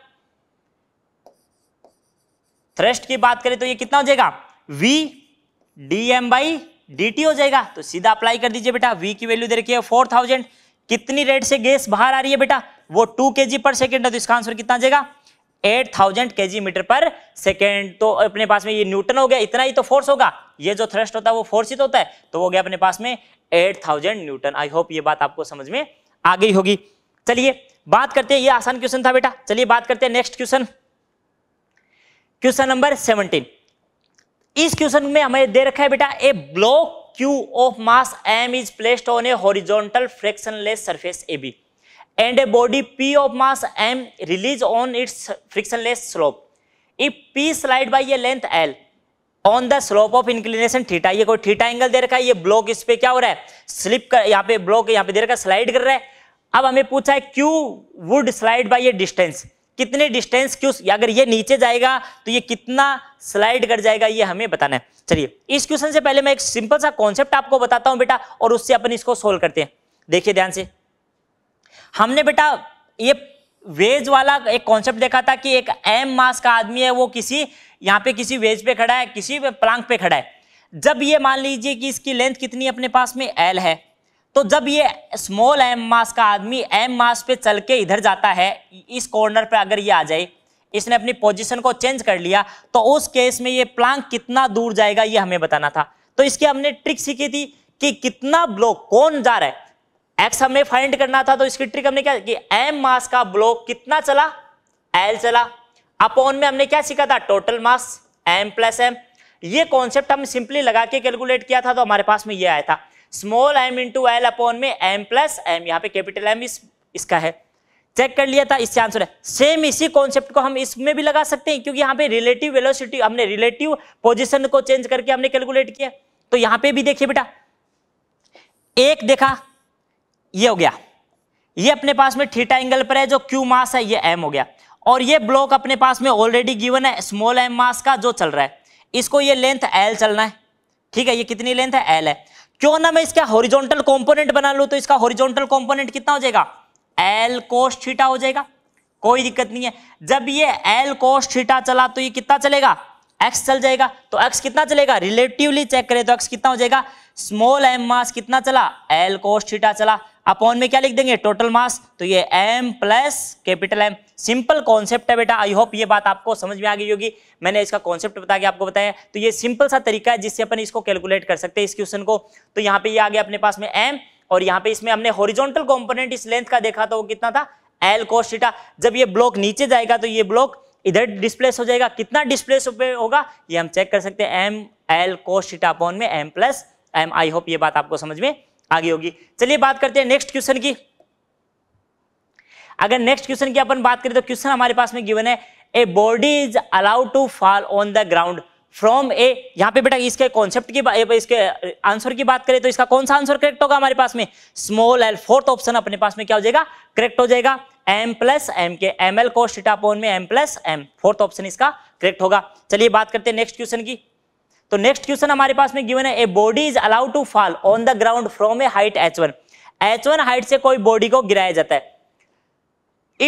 थ्रस्ट की बात करें तो ये कितना हो जाएगा v d m by D t हो जाएगा तो सीधा अप्लाई कर दीजिए बेटा वी की वैल्यू दे रखी है फोर थाउजेंड कितनी रेट से गैस बाहर आ रही है बेटा वो टू के जी पर सेकेंड है तो इसका आंसर कितना जाएगा एट थाउजेंड के जी मीटर पर सेकेंड तो अपने पास में ये न्यूटन हो गया इतना ही तो फोर्स होगा ये जो थ्रस्ट होता है वो फोर्स ही तो होता है तो हो गया अपने पास में eight thousand newton I hope ये बात आपको समझ में आ गई होगी चलिए बात करते हैं ये आसान क्वेश्चन था बेटा चलिए बात करते हैं next question question number seventeen इस क्वेश्चन में हमें दे रखा है बेटा a block q of mass M is placed on a horizontal frictionless surface a b and a body p of mass m released on its frictionless slope if p slide by a length l on the slope of inclination theta ये कोई थीटा एंगल दे रखा है ये ब्लॉक इस पे क्या हो रहा है स्लिप कर यहाँ पे ब्लॉक यहाँ पे दे रखा है स्लाइड कर रहा है अब हमें पूछा है q would slide by a distance कितने डिस्टेंस क्यू अगर ये नीचे जाएगा तो ये कितना स्लाइड कर जाएगा ये हमें बताना है चलिए इस क्वेश्चन से पहले मैं एक सिंपल सा कॉन्सेप्ट आपको बताता हूँ बेटा और उससे अपन इसको सोल्व करते हैं देखिए ध्यान से हमने बेटा ये वेज वाला एक कॉन्सेप्ट देखा था कि एक एम मास का आदमी है वो किसी यहाँ पे किसी वेज पे खड़ा है किसी प्लांक पे खड़ा है जब ये मान लीजिए कि इसकी लेंथ कितनी अपने पास में एल है तो जब ये स्मॉल एम मास का आदमी एम मास पे चल के इधर जाता है इस कॉर्नर पे अगर ये आ जाए इसने अपनी पोजीशन को चेंज कर लिया तो उस केस में ये प्लांक कितना दूर जाएगा ये हमें बताना था तो इसकी हमने ट्रिक सीखी थी कि कितना ब्लॉक कौन जा रहा है एक्स हमें फाइंड करना था तो इसकी ट्रिक हमने क्या कि एम मास का ब्लॉक कितना चला एल चला अपॉन में हमने क्या सीखा था total mass m plus m ये कॉन्सेप्ट हमने सिंपली लगा के कैलकुलेट किया था तो हमारे पास में ये आया था small m into l upon में एम प्लस एम यहाँ पे कैपिटल एम इस, इसका है चेक कर लिया था इससे आंसर है सेम इसी कॉन्सेप्ट को हम इसमें भी लगा सकते हैं क्योंकि यहाँ पे रिलेटिव वेलोसिटी हमने रिलेटिव पोजिशन को चेंज करके हमने कैलकुलेट किया तो यहाँ पे भी देखिए बेटा एक देखा ये हो गया ये अपने पास में थीटा एंगल पर है जो क्यू मास है ये एम हो गया और ये ब्लॉक अपने पास में ऑलरेडी गिवन है स्मॉल एम मास का जो चल रहा है इसको ये लेंथ एल चलना है ठीक है ये कितनी लेंथ है एल है क्यों ना मैं इसका हॉरिजॉन्टल कंपोनेंट बना लू तो इसका हॉरिजॉन्टल कंपोनेंट कितना हो जाएगा एल कोस थीटा हो जाएगा कोई दिक्कत नहीं है जब ये एल कोस थीटा चला तो ये कितना चलेगा एक्स चल जाएगा तो एक्स कितना चलेगा रिलेटिवली चेक करें तो एक्स कितना हो जाएगा स्मॉल एम मास कितना चला एल कोस थीटा चला अपॉन में क्या लिख देंगे टोटल मास तो ये m plus capital M simple concept है बेटा आई होप ये बात आपको समझ में आ गई होगी मैंने इसका कॉन्सेप्ट बता के आपको बताया तो ये सिंपल सा तरीका है जिससे अपन इसको कैलकुलेट कर सकते हैं इस क्वेश्चन को तो यहाँ पे ये आ गया अपने पास में एम और यहाँ पे इसमें हमने हॉरिजॉन्टल कॉम्पोनेंट इस लेंथ का देखा तो वो कितना था एल कोस्टा जब ये ब्लॉक नीचे जाएगा तो ये ब्लॉक इधर डिस्प्लेस हो जाएगा कितना डिस्प्लेस होगा ये हम चेक कर सकते हैं एम एल कोस्टा अपॉन में m plus m I hope ये बात आपको समझ में आ गई होगी चलिए बात करते हैं नेक्स्ट क्वेश्चन की अगर नेक्स्ट क्वेश्चन की अपन बात करें तो क्वेश्चन हमारे पास में गिवन है a body is allowed to fall on the ground from a यहाँ पे बेटा इसके कॉन्सेप्ट की इसके आंसर की बात करें तो इसका कौन सा आंसर करेक्ट होगा हमारे पास में स्मॉल एल फोर्थ ऑप्शन अपने पास में क्या हो जाएगा करेक्ट हो जाएगा एम प्लस एम के एम एल कोस्टापोन में m plus m fourth option इसका करेक्ट होगा चलिए बात करते हैं नेक्स्ट क्वेश्चन की तो नेक्स्ट क्वेश्चन हमारे पास में गिवन है a body is allowed to fall on the ground from a height h one h one height से कोई बॉडी को गिराया जाता है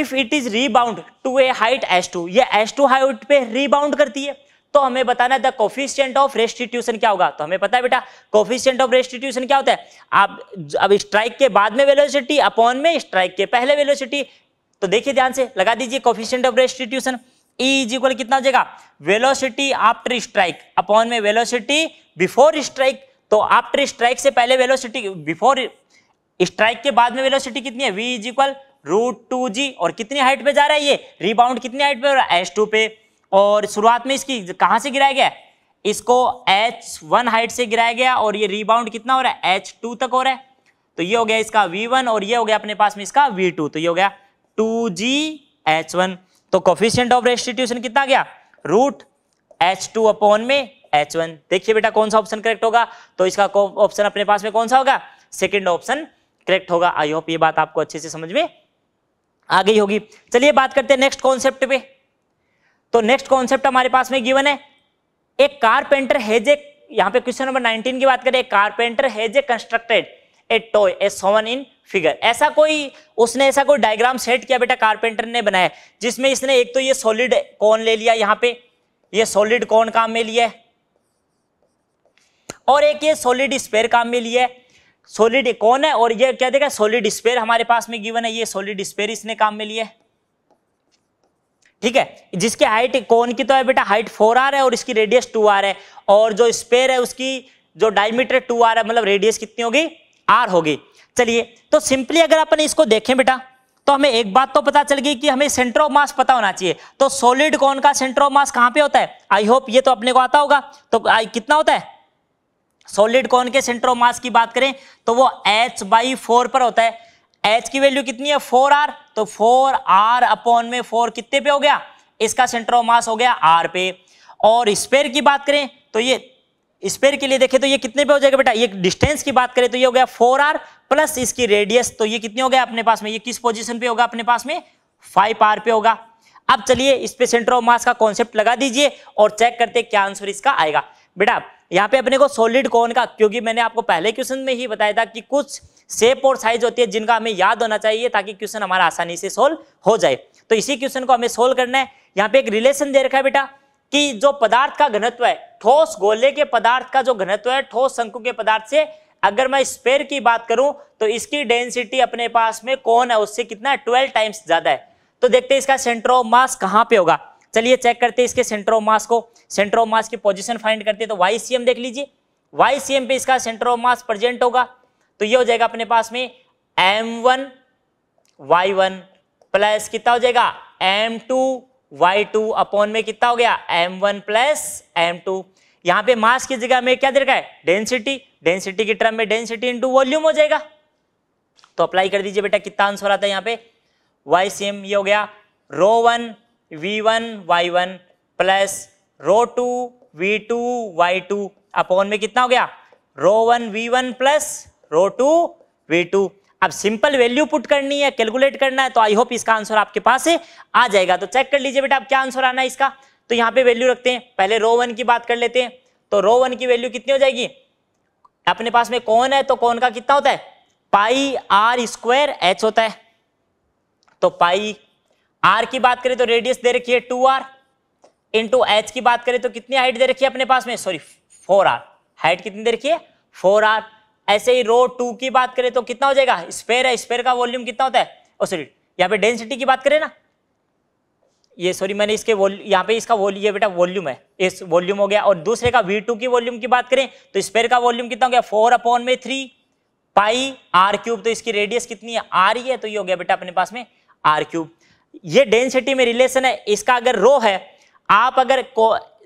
if it is rebound to a height h two यह एच टू हाइट पे रीबाउंड करती है तो हमें बताना है द कोफिशियंट ऑफ रेस्टिट्यूशन क्या होगा तो हमें पता है बेटा कोफिशियंट ऑफ रेस्टिट्यूशन क्या होता है आप अब स्ट्राइक के बाद में वेलोसिटी अपॉन में स्ट्राइक के पहले वेलोसिटी तो देखिए ध्यान से लगा दीजिए coefficient of restitution e e is कितना हो जाएगा वेलोसिटी आफ्टर स्ट्राइक अपॉन में वेलोसिटी बिफोर स्ट्राइक तो आफ्टर स्ट्राइक से पहले वेलोसिटी बिफोर स्ट्राइक के बाद में वेलोसिटी कितनी है v is equal root two g और कितनी हाइट पे जा रहा है ये रिबाउंड कितनी हाइट पे हो रहा है एच टू पे और शुरुआत में इसकी कहाँ से गिराया गया इसको एच वन हाइट से गिराया गया और ये रिबाउंड कितना हो रहा है एच टू तक हो रहा है तो ये हो गया इसका वी वन और ये हो गया अपने पास में इसका वी टू तो ये हो गया टू जी एच वन तो कॉफिशियंट ऑफ रेस्टिट्यूशन कितना गया रूट एच टू अपॉन में एच वन देखिए बेटा कौन सा ऑप्शन करेक्ट होगा तो इसका ऑप्शन अपने पास में कौन सा होगा सेकेंड ऑप्शन करेक्ट होगा आई होप ये बात आपको अच्छे से समझ में आ गई होगी चलिए बात करते हैं नेक्स्ट कॉन्सेप्ट पे तो नेक्स्ट कॉन्सेप्ट हमारे पास में गिवन है एक कारपेंटर हैज ए यहां पे क्वेश्चन नंबर 19 की बात करें carpenter has a constructed a toy a shown in figure ऐसा कोई उसने ऐसा कोई डायग्राम सेट किया बेटा कारपेंटर ने बनाया जिसमें इसने एक तो ये सॉलिड कॉन ले लिया यहां पे ये सॉलिड कॉन काम में लिया और एक ये सॉलिड स्पेयर काम में लिया है सॉलिड कौन है और ये क्या देखा सॉलिड स्पेयर हमारे पास में गिवन है ये सॉलिड स्पेयर इसने काम में लिया है ठीक है जिसकी हाइट कौन की तो है बेटा हाइट फोर आर है और इसकी रेडियस टू आर है और जो स्पेयर है उसकी जो डायमीटर टू आर है मतलब रेडियस कितनी होगी आर होगी चलिए तो सिंपली अगर अपन इसको देखें बेटा तो हमें एक बात तो पता चल गई कि हमें सेंटर ऑफ मास पता होना चाहिए तो सॉलिड कौन का सेंटर ऑफ मास कहां पे होता है आई होप ये तो अपने को आता होगा तो आई कितना होता है सॉलिड कौन के सेंटर ऑफ मास की बात करें तो वो एच बाई फोर पर होता है एच की वैल्यू कितनी है फोर आर तो फोर आर अपॉन में फोर कितने पे हो गया इसका सेंटर ऑफ मास हो गया आर पे और स्पेयर की बात करें तो ये स्पेयर के लिए देखें तो ये कितने पे हो जाएगा बेटा ये डिस्टेंस की बात करें तो ये हो गया फोर आर प्लस इसकी रेडियस तो ये कितने हो गया अपने पास में ये किस पोजीशन पे होगा अपने पास में फाइव आर पे होगा अब चलिए इस पे सेंटर ऑफ मास का कॉन्सेप्ट लगा दीजिए और चेक करते क्या आंसर इसका आएगा बेटा यहाँ पे अपने को सॉलिड कौन का क्योंकि मैंने आपको पहले क्वेश्चन में ही बताया था कि कुछ सेप और साइज होती है जिनका हमें याद होना चाहिए ताकि क्वेश्चन हमारा आसानी से सोल्व हो जाए तो इसी क्वेश्चन को हमें सोल्व करना है यहाँ पे एक रिलेशन दे रखा है बेटा कि जो पदार्थ का घनत्व है ठोस गोले के पदार्थ का जो घनत्व है ठोस शंकु के पदार्थ से अगर मैं स्पेयर की बात करूं तो इसकी डेंसिटी अपने पास में कौन है उससे कितना ट्वेल्व टाइम्स ज्यादा है तो देखते हैं इसका सेंटर ऑफ मास कहाँ पे होगा चलिए चेक करते हैं इसके सेंटर ऑफ मास को सेंटर ऑफ मास की पोजिशन फाइंड करते हैं तो वाई सी एम देख लीजिए वाई सी एम पे इसका सेंटर ऑफ मास प्रेजेंट होगा तो ये हो जाएगा अपने पास में M one Y one plus कितना हो जाएगा m two Y two upon में कितना हो गया m one plus M two यहां पर मास की जगह में क्या दे रखा है डेंसिटी डेंसिटी की टर्म में डेंसिटी इंटू वॉल्यूम हो जाएगा तो अप्लाई कर दीजिए बेटा कितना आंसर आता है यहाँ पे वाई सी एम ये हो गया rho one we one Y one plus rho two we two Y two upon में कितना हो गया rho one we one plus rho two we two अब सिंपल वैल्यू पुट करनी है कैलकुलेट करना है तो आई होप इसका आंसर आपके पास है आ जाएगा तो चेक कर लीजिए बेटा अब क्या आंसर आना है इसका तो यहाँ पे वैल्यू रखते हैं पहले रो वन की बात कर लेते हैं तो रो वन की वैल्यू कितनी हो जाएगी अपने पास में कौन है तो कौन का कितना होता है पाई आर स्क्वायर एच होता है तो पाई आर की बात करें तो रेडियस दे रखी है टू आर इंटू एच की बात करें तो कितनी हाइट दे रखी है अपने पास में सॉरी फोर आर हाइट कितनी दे रखी है फोर आर ऐसे ही रो टू की बात करें तो कितना हो जाएगा स्पेयर है स्पेयर का वॉल्यूम कितना होता है ओ सॉरी यहाँ पे डेंसिटी की बात करें ना ये सॉरी मैंने इसके यहाँ पे इसका वॉल्यू ये बेटा वॉल्यूम है इस वॉल्यूम हो गया और दूसरे का वी टू की वॉल्यूम की बात करें तो स्पेयर का वॉल्यूम कितना हो गया फोर अपॉन में थ्री पाई आर क्यूब तो इसकी रेडियस कितनी है आर ही है तो ये हो गया बेटा अपने पास में आर क्यूब ये डेंसिटी में रिलेशन है इसका अगर रो है आप अगर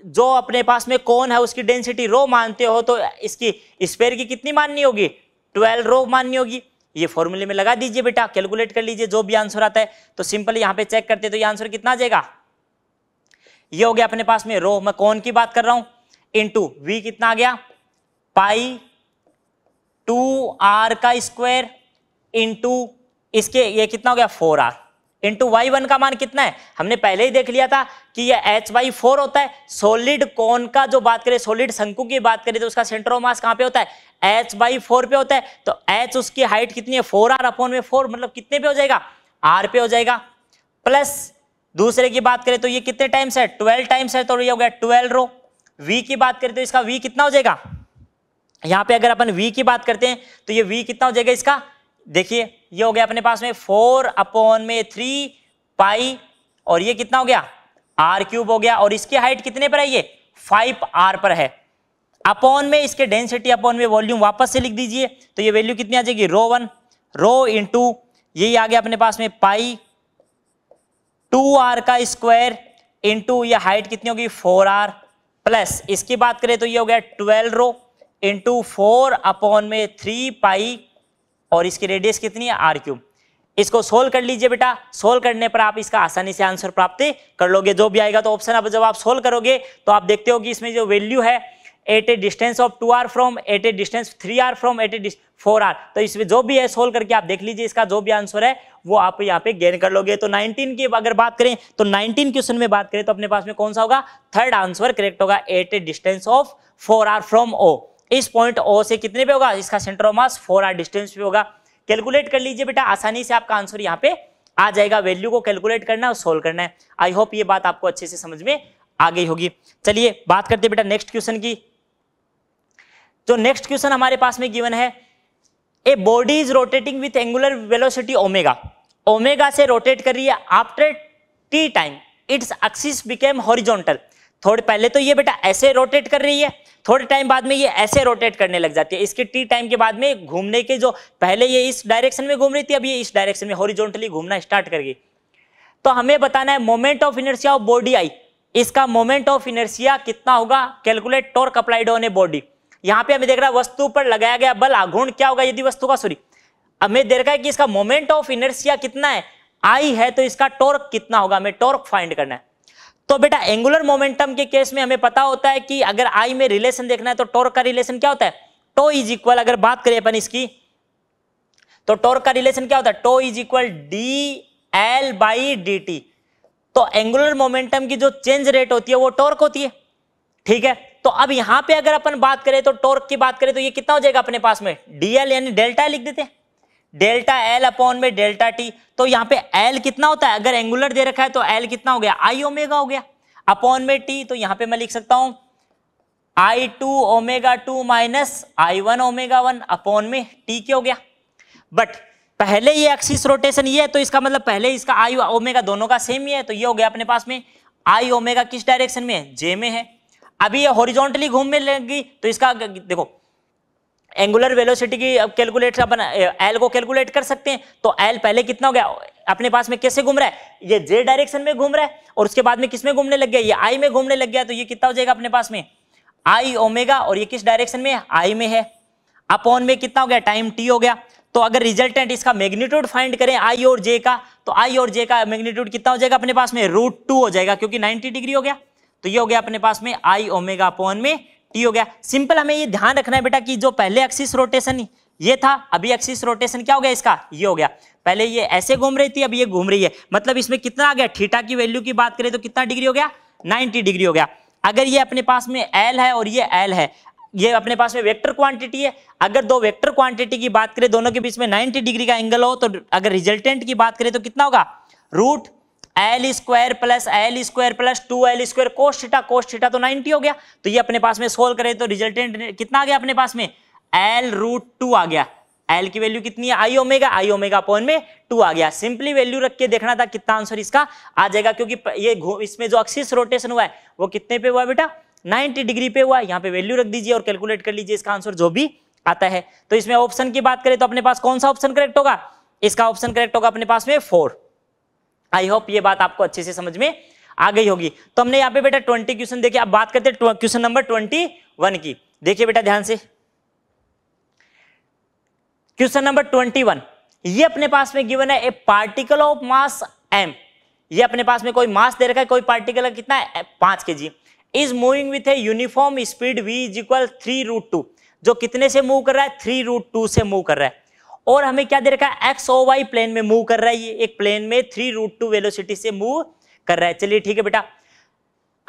जो अपने पास में कौन है उसकी डेंसिटी रो मानते हो तो इसकी स्पेयर की कितनी माननी होगी ट्वेल्व रो माननी होगी ये फॉर्मूले में लगा दीजिए बेटा कैलकुलेट कर लीजिए जो भी आंसर आता है तो सिंपल यहाँ पे चेक करते तो ये आंसर कितना आ जाएगा ये हो गया अपने पास में रो मैं कौन की बात कर रहा हूं इंटू वी कितना आ गया पाई टू आर का स्क्वायर इंटू इसके ये कितना हो गया four R into Y one का मान कितना है हमने पहले ही देख लिया था कि ये एच वाई फोर होता है सोलिड कोन का जो बात करें सोलिड शंकु की बात करें तो उसका सेंटर ऑफ मास कहाँ पे होता है एच वाई फोर पे होता है तो एच उसकी हाइट कितनी है फोर आर अपॉन में फोर मतलब कितने पे हो जाएगा आर पे हो जाएगा प्लस दूसरे की बात करें तो ये कितने टाइम्स है ट्वेल्व टाइम्स है तो ये हो गया ट्वेल्व रो वी की बात करें तो इसका वी कितना हो जाएगा यहाँ पे अगर अपन वी की बात करते हैं तो ये वी कितना हो जाएगा इसका देखिए ये हो गया अपने पास में फोर अपॉन में थ्री पाई और ये कितना हो गया आर क्यूब हो गया और इसकी हाइट कितने पर है ये फाइव आर पर है अपॉन में इसके डेंसिटी अपॉन में वॉल्यूम वापस से लिख दीजिए तो ये वैल्यू कितनी आ जाएगी रो वन रो इन टू यही आ गया अपने पास में पाई टू आर का स्क्वायर इंटू ये हाइट कितनी होगी फोर आर प्लस इसकी बात करें तो ये हो गया twelve rho into four upon में थ्री पाई और इसकी रेडियस कितनी है आर क्यूब इसको सोल्व कर लीजिए बेटा सोल्व करने पर आप इसका आसानी से आंसर प्राप्त कर लोगे जो भी आएगा तो ऑप्शन अब जब आप सोल्व करोगे तो आप देखते हो कि इसमें जो वैल्यू है at a distance of two R from at a distance three R from at a four are तो इसमें जो भी है सोल्व करके आप देख लीजिए इसका जो भी आंसर है वो आप यहाँ पे गेन कर लोगे तो 19 की अगर बात करें तो 19 क्वेश्चन में बात करें तो अपने पास में कौन सा होगा थर्ड आंसर करेक्ट होगा at a distance of four R from O इस पॉइंट ओ से कितने पे होगा इसका centre of mass four R distance पे होगा कैलकुलेट कर लीजिए बेटा आसानी से आपका आंसर यहाँ पे आ जाएगा वैल्यू को कैलकुलेट करना और सोल्व करना है आई होप ये बात आपको अच्छे से समझ में आ गई होगी चलिए बात करते बेटा नेक्स्ट क्वेश्चन की तो नेक्स्ट क्वेश्चन हमारे पास में गिवन है a body is rotating with angular velocity omega omega से रोटेट कर रही है after T time its axis became horizontal थोड़े पहले तो ये बेटा ऐसे रोटेट कर रही है थोड़े टाइम बाद में ये ऐसे रोटेट करने लग जाती है इसके टी टाइम के बाद में घूमने के जो पहले ये इस डायरेक्शन में घूम रही थी अब ये इस डायरेक्शन में हॉरिजॉन्टली घूमना स्टार्ट कर गई तो हमें बताना है moment of inertia of body I इसका मोमेंट ऑफ इनर्सिया कितना होगा calculate torque applied on a body यहाँ पे हमें देख रहा है वस्तु पर लगाया गया बल आघूर्ण क्या होगा यदि वस्तु का सॉरी हमें देख रहा है कि इसका मोमेंट ऑफ इनर्सिया कितना है आई है तो इसका टॉर्क कितना होगा हमें टॉर्क फाइंड करना है तो बेटा एंगुलर मोमेंटम के केस में हमें पता होता है कि अगर आई में रिलेशन देखना है तो टोर्क का रिलेशन क्या होता है टो इज इक्वल अगर बात करें अपन इसकी तो टोर्क का रिलेशन क्या होता है tau is equal D L by D T तो एंगुलर मोमेंटम की जो चेंज रेट होती है वो टोर्क होती है ठीक है तो अब यहां पे अगर अपन बात करें तो टोर्क की बात करें तो ये कितना हो जाएगा अपने पास में डीएल यानी डेल्टा लिख देते हैं डेल्टा एल अपॉन में डेल्टा टी तो यहाँ पे एल कितना होता है अगर एंगुलर दे रखा है तो एल कितना हो गया आई ओमेगा हो गया अपॉन में टी तो यहाँ पे मैं लिख सकता हूं I two omega two minus I one omega one upon में टी क्या हो गया बट पहले ये एक्सिस रोटेशन ये है तो इसका मतलब पहले इसका आई ओमेगा दोनों का सेम ही है तो ये हो गया अपने पास में आई ओमेगा किस डायरेक्शन में है जे में है अभी ये हॉरिजॉन्टली घूमने लगेगी तो इसका देखो एंगुलर वेलोसिटी की कैलकुलेट अपन एल को कैलकुलेट कर सकते हैं तो एल पहले कितना हो गया अपने पास में कैसे घूम रहा है ये जे डायरेक्शन में घूम रहा है और उसके बाद में किस में घूमने लग गया ये आई में घूमने लग गया तो ये कितना हो जाएगा अपने पास में आई ओमेगा और ये किस डायरेक्शन में आई में है अपॉन में कितना हो गया टाइम टी हो गया तो अगर रिजल्टेंट इसका मैग्नीट्यूड फाइंड करें आई और जे का तो आई और जे का मैग्नीट्यूड कितना हो जाएगा अपने पास में रूट टू हो जाएगा क्योंकि 90 डिग्री हो गया तो ये हो गया अपने पास में आई ओमेगा अपॉन में टी हो गया सिंपल हमें ये ध्यान रखना है बेटा कि जो पहले एक्सिस रोटेशन ये था अभी एक्सिस रोटेशन क्या हो गया इसका ये हो गया पहले ये ऐसे घूम रही थी अब ये घूम रही है मतलब इसमें कितना आ गया ठीटा की वैल्यू की बात करें तो कितना डिग्री हो गया 90 डिग्री हो गया अगर ये अपने पास में एल है और ये एल है ये अपने पास में वेक्टर क्वांटिटी है अगर दो वेक्टर क्वांटिटी की बात करें दोनों के बीच में 90 डिग्री का एंगल हो तो अगर रिजल्टेंट की बात करें तो कितना होगा root L square plus L square plus two L square cos theta cos theta तो 90 हो गया तो ये अपने पास में सोल्व करें तो रिजल्टेंट कितना आ गया अपने पास में एल रूट टू आ गया एल की वैल्यू कितनी है I omega I omega upon में टू आ गया सिंपली वैल्यू रख के देखना था कितना आंसर इसका आ जाएगा क्योंकि ये इसमें जो अक्सिस रोटेशन हुआ है वो कितने पे हुआ बेटा 90 डिग्री पे हुआ यहाँ पे वैल्यू रख दीजिए और कैलकुलेट कर लीजिए इसका आंसर जो भी आता है तो इसमें ऑप्शन की बात करें तो अपने पास कौन सा ऑप्शन करेक्ट होगा इसका ऑप्शन करेक्ट होगा अपने पास में फोर आई होप ये बात आपको अच्छे से समझ में आ गई होगी तो हमने यहाँ पे बेटा ट्वेंटी क्वेश्चन देखे अब बात करते हैं क्वेश्चन नंबर ट्वेंटी वन की देखिए बेटा ध्यान से क्वेश्चन नंबर ट्वेंटी वन ये अपने पास में गिवन है a particle of mass M ये अपने पास में कोई मास दे रखा है कोई पार्टिकल कितना है पांच K G is moving with a uniform speed V is equal three root two जो कितने से मूव कर रहा है थ्री रूट टू से मूव कर रहा है और हमें क्या दे रखा है एक्स ओ वाई प्लेन में मूव कर रहा है ये एक प्लेन में थ्री रूट टू वेलोसिटी से मूव कर रहा है चलिए ठीक है बेटा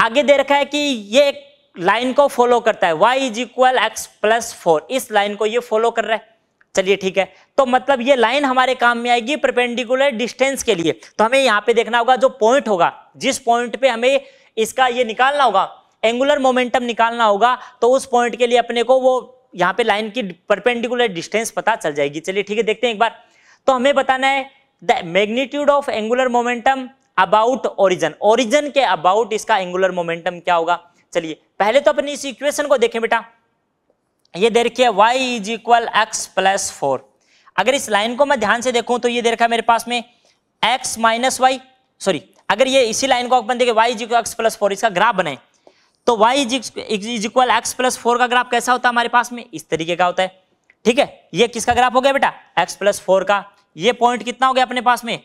आगे दे रखा है कि ये एक लाइन को फॉलो करता है Y is equal X plus four इस लाइन को ये फॉलो कर रहा है चलिए ठीक है तो मतलब ये लाइन हमारे काम में आएगी परपेंडिकुलर डिस्टेंस के लिए तो हमें यहाँ पे देखना होगा जो पॉइंट होगा जिस पॉइंट पे हमें इसका ये निकालना होगा एंगुलर मोमेंटम निकालना होगा तो उस पॉइंट के लिए अपने को वो यहाँ पे लाइन की परपेंडिकुलर डिस्टेंस पता चल जाएगी चलिए ठीक है देखते हैं एक बार तो हमें बताना है the magnitude of angular momentum about origin origin के अबाउट इसका एंगुलर मोमेंटम क्या होगा चलिए पहले तो अपनी इस इक्वेशन को देखें बेटा ये दे रखिए y is equal X plus four अगर इस लाइन को मैं ध्यान से देखूं तो ये दे रखा है मेरे पास में x माइनस वाई सॉरी अगर ये इसी लाइन को अपन देखें y is equal X plus four इसका ग्राफ बनाए तो y is equal X plus four का ग्राफ कैसा होता है हमारे पास में इस तरीके का होता है ठीक है ये किसका ग्राफ हो गया बेटा x प्लस फोर का ये पॉइंट कितना हो गया अपने पास में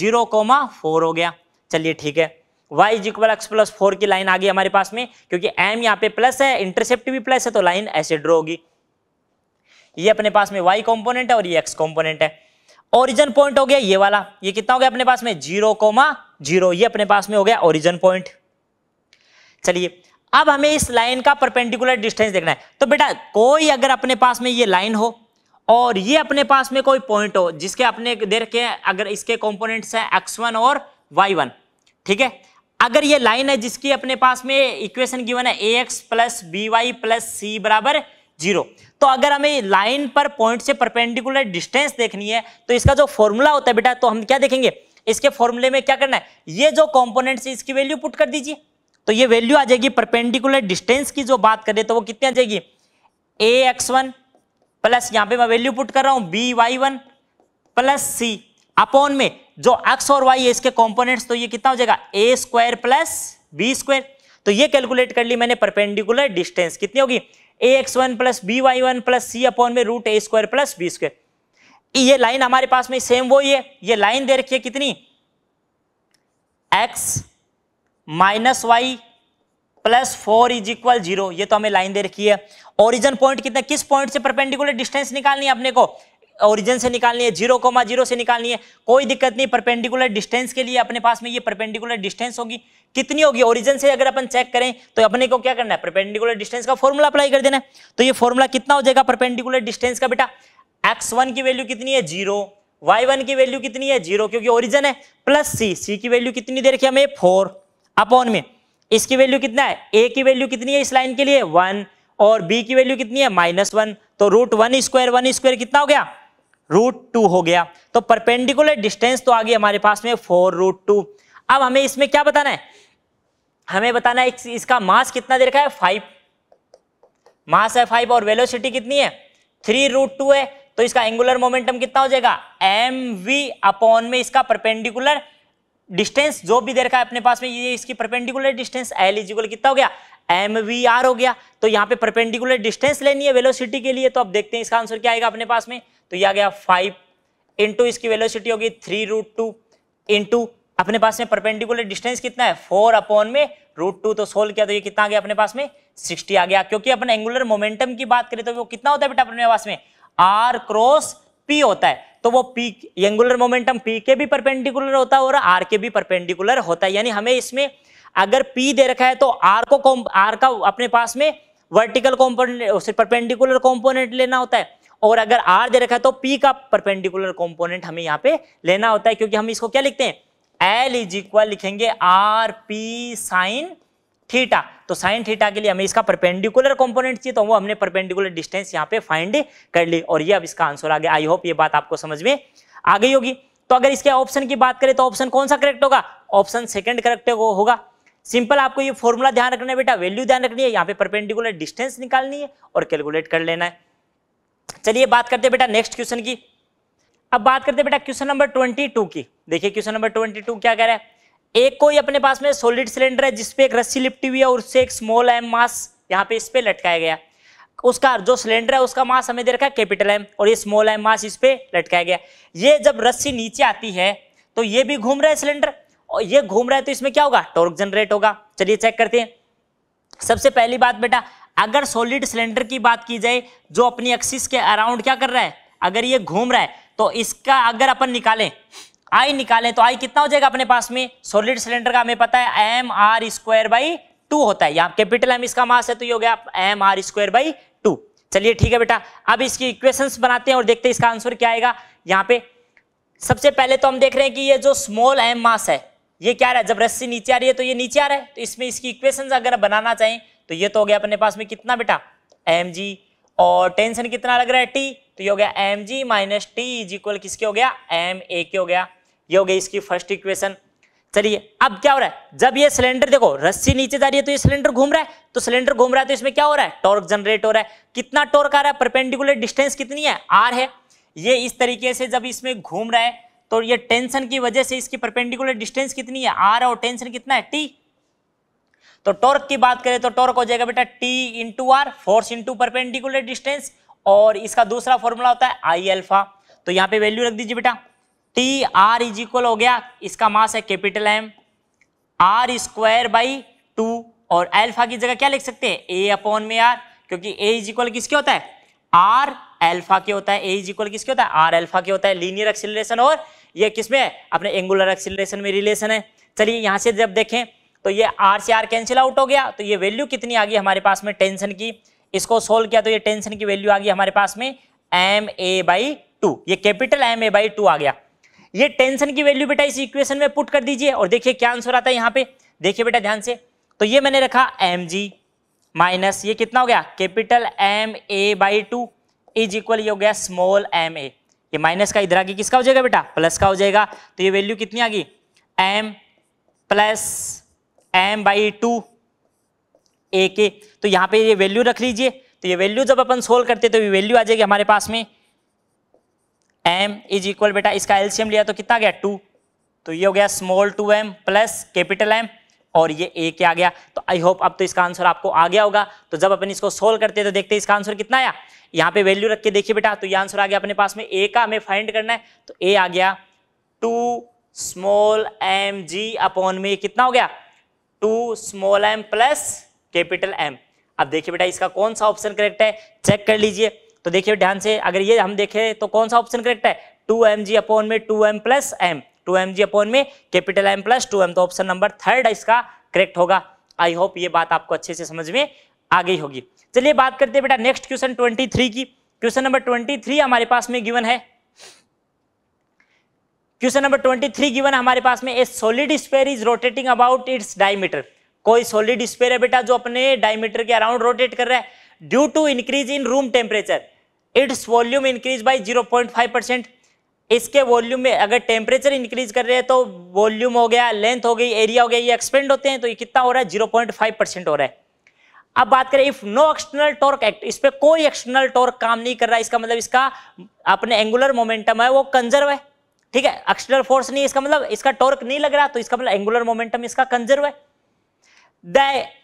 जीरो कोमा फोर हो गया चलिए ठीक है y is equal X plus four की लाइन आ गई हमारे पास में क्योंकि m यहाँ पे प्लस है इंटरसेप्ट भी प्लस है तो लाइन ऐसे ड्रो होगी ये अपने पास में y कॉम्पोनेंट है और ये x कॉम्पोनेंट है ओरिजन पॉइंट हो गया ये वाला ये कितना हो गया अपने पास में जीरो कोमा जीरो ये अपने पास में हो गया ओरिजन पॉइंट चलिए अब हमें इस लाइन का परपेंडिकुलर डिस्टेंस देखना है तो बेटा कोई अगर अपने पास में ये लाइन हो और ये अपने पास में कोई पॉइंट हो जिसके अपने दे रखे अगर इसके कॉम्पोनेंट्स हैं एक्स वन और वाई वन ठीक है अगर ये लाइन है जिसकी अपने पास में इक्वेशन गिवन है A X plus B Y plus C बराबर जीरो तो अगर हमें लाइन पर पॉइंट से परपेंडिकुलर डिस्टेंस देखनी है तो इसका जो फॉर्मूला होता है बेटा तो हम क्या देखेंगे इसके फॉर्मूले में क्या करना है ये जो कॉम्पोनेंट्स इसकी वैल्यू पुट कर दीजिए तो ये वैल्यू आ जाएगी परपेंडिकुलर डिस्टेंस की जो बात करें तो वो कितनी आ जाएगी ए एक्स वन प्लस यहां पे मैं वैल्यू पुट कर रहा हूं B Y one plus C upon में जो एक्स और वाई है इसके कॉम्पोनेट तो ये कितना हो जाएगा A square plus B square तो ये कैलकुलेट कर ली मैंने परपेंडिकुलर डिस्टेंस कितनी होगी A X one plus B Y one plus C upon में root A square plus B square ये लाइन हमारे पास में सेम वो ही है ये लाइन दे रखी है कितनी X minus Y plus four is equal zero ये तो हमें लाइन दे रखी है ओरिजन पॉइंट कितना किस पॉइंट से परपेंडिकुलर डिस्टेंस निकालनी है अपने को ओरिजन से निकालनी है जीरो कोमा जीरो से निकालनी है कोई दिक्कत नहीं परपेंडिकुलर डिस्टेंस के लिए अपने पास में ये परपेंडिकुलर डिस्टेंस होगी कितनी होगी ओरिजन से अगर अपन चेक करें तो अपने को क्या करना है परपेंडिकुलर डिस्टेंस का फॉर्मूला अप्लाई कर देना है तो ये फॉर्मूला कितना हो जाएगा परपेंडिकुलर डिस्टेंस का बेटा एक्स वन की वैल्यू कितनी है जीरो वाई वन की वैल्यू कितनी है जीरो क्योंकि ओरिजन है प्लस सी सी की वैल्यू कितनी दे रखी है हमें फोर अपॉन में इसकी वैल्यू कितना है ए की वैल्यू कितनी है इस लाइन के लिए वन और बी की वैल्यू कितनी है माइनस वन तो root one square one square कितना हो गया रूट टू हो गया तो परपेंडिकुलर डिस्टेंस तो आ गई हमारे पास में फोर रूट टू अब हमें इसमें क्या बताना है हमें बताना है इसका मास कितना दे रखा है फाइव मास है फाइव और वेलोसिटी कितनी है थ्री रूट टू है तो इसका एंगुलर मोमेंटम कितना हो जाएगा एम वी अपॉन में इसका परपेंडिकुलर डिस्टेंस जो भी दे रखा है अपने पास में ये इसकी परपेंडिकुलर डिस्टेंस एल इजिकल कितना हो गया एम वी आर हो गया तो यहाँ पे परपेंडिकुलर डिस्टेंस लेनी है वेलोसिटी के लिए तो अब देखते हैं इसका आंसर क्या आएगा अपने पास में तो ये आ गया फाइव इंटू इसकी वेलोसिटी होगी थ्री रूट टू इंटू अपने पास में परपेंडिकुलर डिस्टेंस कितना है फोर अपॉन में रूट टू तो सोल्व किया तो ये कितना आ गया अपने पास में सिक्सटी आ गया क्योंकि अपन एंगुलर मोमेंटम की बात करें तो वो कितना होता है बेटा अपने पास में आर क्रॉस पी होता है तो वो पी एंगुलर मोमेंटम पी के भी परपेंडिकुलर होता है और आर के भी परपेंडिकुलर होता है यानी हमें इसमें अगर पी दे रखा है तो आर को आर का अपने पास में वर्टिकल कॉम्पोनेंट परपेंडिकुलर कॉम्पोनेंट लेना होता है और अगर आर दे रखा है तो पी का परपेंडिकुलर कॉम्पोनेंट हमें यहाँ पे लेना होता है क्योंकि हम इसको क्या लिखते हैं एल इज इक्वल लिखेंगे आर पी साइन थीटा तो साइन थीटा के लिए हमें इसका परपेंडिकुलर कंपोनेंट चाहिए तो वो हमने परपेंडिकुलर डिस्टेंस यहाँ पे फाइंड कर ली और ये अब इसका आंसर आ गया आई होप ये बात आपको समझ में आ गई होगी तो अगर इसके ऑप्शन की बात करें तो ऑप्शन कौन सा करेक्ट होगा ऑप्शन सेकंड करेक्ट होगा सिंपल आपको ये फॉर्मूला ध्यान रखना है बेटा वैल्यू ध्यान रखनी है यहाँ पे परपेंडिकुलर डिस्टेंस निकालनी है और कैलकुलेट कर लेना है चलिए बात करते हैं बेटा नेक्स्ट क्वेश्चन की अब बात करते हैं बेटा क्वेश्चन नंबर ट्वेंटी टू की देखिए क्वेश्चन नंबर ट्वेंटी टू क्या कह रहा है एक कोई अपने पास में सॉलिड सिलेंडर है जिसपे एक रस्सी लिपटी हुई है और उससे एक स्मॉल एम मास यहाँ पे इस पे लटकाया गया उसका जो सिलेंडर है उसका मास हमें दे रखा है कैपिटल एम और ये स्मॉल एम मास इस पे लटकाया गया ये जब रस्सी नीचे आती है तो ये भी घूम रहा है सिलेंडर और ये घूम रहा है तो इसमें क्या होगा टॉर्क जनरेट होगा चलिए चेक करते हैं सबसे पहली बात बेटा अगर सॉलिड सिलेंडर की बात की जाए जो अपनी एक्सिस के अराउंड क्या कर रहा है अगर ये घूम रहा है तो इसका अगर अपन निकालें आई निकाले तो आई कितना हो जाएगा अपने पास में सोलिड सिलेंडर का हमें पता है M R square by two होता है यहाँ कैपिटल एम इसका मास है तो ये हो गया M R square by two चलिए ठीक है बेटा अब इसकी इक्वेशंस बनाते हैं और देखते हैं इसका आंसर क्या आएगा यहाँ पे सबसे पहले तो हम देख रहे हैं कि ये जो स्मॉल एम मास है ये क्या रहा है जब रस्सी नीचे आ रही है तो ये नीचे आ रहा है तो इसमें इसकी इक्वेशन अगर बनाना चाहें तो ये तो हो गया अपने पास में कितना बेटा एम जी और टेंशन कितना लग रहा है टी तो ये हो गया M G minus T is equal किसके हो गया एम ए के हो गया ये हो गई इसकी फर्स्ट इक्वेशन चलिए अब क्या हो रहा है जब ये सिलेंडर देखो रस्सी नीचे जा रही है तो ये सिलेंडर घूम रहा है तो सिलेंडर घूम रहा है तो इसमें क्या हो रहा है टॉर्क जनरेट हो रहा है कितना टॉर्क आ रहा है परपेंडिकुलर डिस्टेंस कितनी है आर है ये इस तरीके से जब इसमें घूम रहा है तो ये टेंशन की वजह से इसकी परपेंडिकुलर डिस्टेंस कितनी है आर और टेंशन कितना है टी तो टॉर्क की बात करें तो टॉर्क हो जाएगा बेटा T into R force into perpendicular distance और इसका दूसरा फॉर्मूला होता है आई एल्फा तो यहाँ पे वैल्यू रख दीजिए बेटा टी आर इज इक्वल हो गया इसका मास है capital M R square by two और एल्फा की जगह क्या लिख सकते हैं ए अपॉन में आर क्योंकि ए इज इक्वल किसके होता है आर एल्फा के होता है ए इज इक्वल किसके होता है आर एल्फा के होता है लीनियर एक्सिलेशन और ये किसमें अपने एंगुलर एक्सिलेशन में रिलेशन है चलिए यहां से जब देखें तो ये आर से आर कैंसिल आउट हो गया तो ये वैल्यू कितनी आ गई हमारे पास में टेंशन की इसको सोल्व किया तो ये टेंशन की वैल्यू आ गई हमारे पास में एम ए बाई टू ये capital M A by two आ गया ये टेंशन की वैल्यू बेटा इस इक्वेशन में पुट कर दीजिए और देखिए क्या आंसर आता है यहाँ पे देखिए बेटा ध्यान से तो ये मैंने रखा एम जी माइनस ये कितना हो गया capital M A by two is equal ये हो गया स्मॉल एम ए ये माइनस का इधर आगे किसका हो जाएगा बेटा प्लस का हो जाएगा तो ये वैल्यू कितनी आ गई M plus M by two A के तो यहाँ पे ये वैल्यू रख लीजिए तो ये वैल्यू जब अपन सोल्व करते तो ये वैल्यू आ जाएगी हमारे पास में एम इज इक्वल बेटा इसका एल्शियम लिया तो कितना गया टू तो ये हो गया small two M plus capital M और ये ए क्या गया तो आई होप अब तो इसका आंसर आपको आ गया होगा तो जब अपन इसको सोल्व करते तो देखते इसका आंसर कितना आया यहाँ पे वैल्यू रख के देखिए बेटा तो ये आंसर आ गया अपने पास में ए का हमें फाइंड करना है तो ए आ गया टू स्मॉल एम जी अपॉन में कितना हो गया two small M plus capital M अब देखिए बेटा इसका कौन सा ऑप्शन करेक्ट है चेक कर लीजिए तो देखिए ध्यान से अगर ये हम देखें तो कौन सा ऑप्शन करेक्ट है टू एम जी अपॉन में two M plus M two M जी अपॉन में capital M plus two M तो ऑप्शन नंबर थर्ड इसका करेक्ट होगा आई होप ये बात आपको अच्छे से समझ में आ गई होगी चलिए बात करते हैं बेटा नेक्स्ट क्वेश्चन ट्वेंटी थ्री की क्वेश्चन नंबर ट्वेंटी थ्री हमारे पास में गिवन है question number twenty three given हमारे पास में a solid sphere is rotating about its diameter कोई सॉलिड स्पेयर है बेटा जो अपने डायमीटर के अराउंड रोटेट कर रहा है due to increase in room temperature its volume increase by zero point five percent इसके वॉल्यूम में अगर टेम्परेचर इंक्रीज कर रहे हैं तो वॉल्यूम हो गया लेंथ हो गई एरिया हो गया ये एक्सपेंड होते हैं तो ये कितना हो रहा है जीरो पॉइंट फाइव परसेंट हो रहा है अब बात करें if no external torque act इस पर कोई एक्सटर्नल टॉर्क काम नहीं कर रहा इसका मतलब इसका अपने एंगुलर मोमेंटम है वो कंजर्व है ठीक है एक्सटर्नल फोर्स नहीं इसका मतलब इसका टॉर्क नहीं लग रहा तो इसका मतलब एंगुलर मोमेंटम इसका कंजर्व है the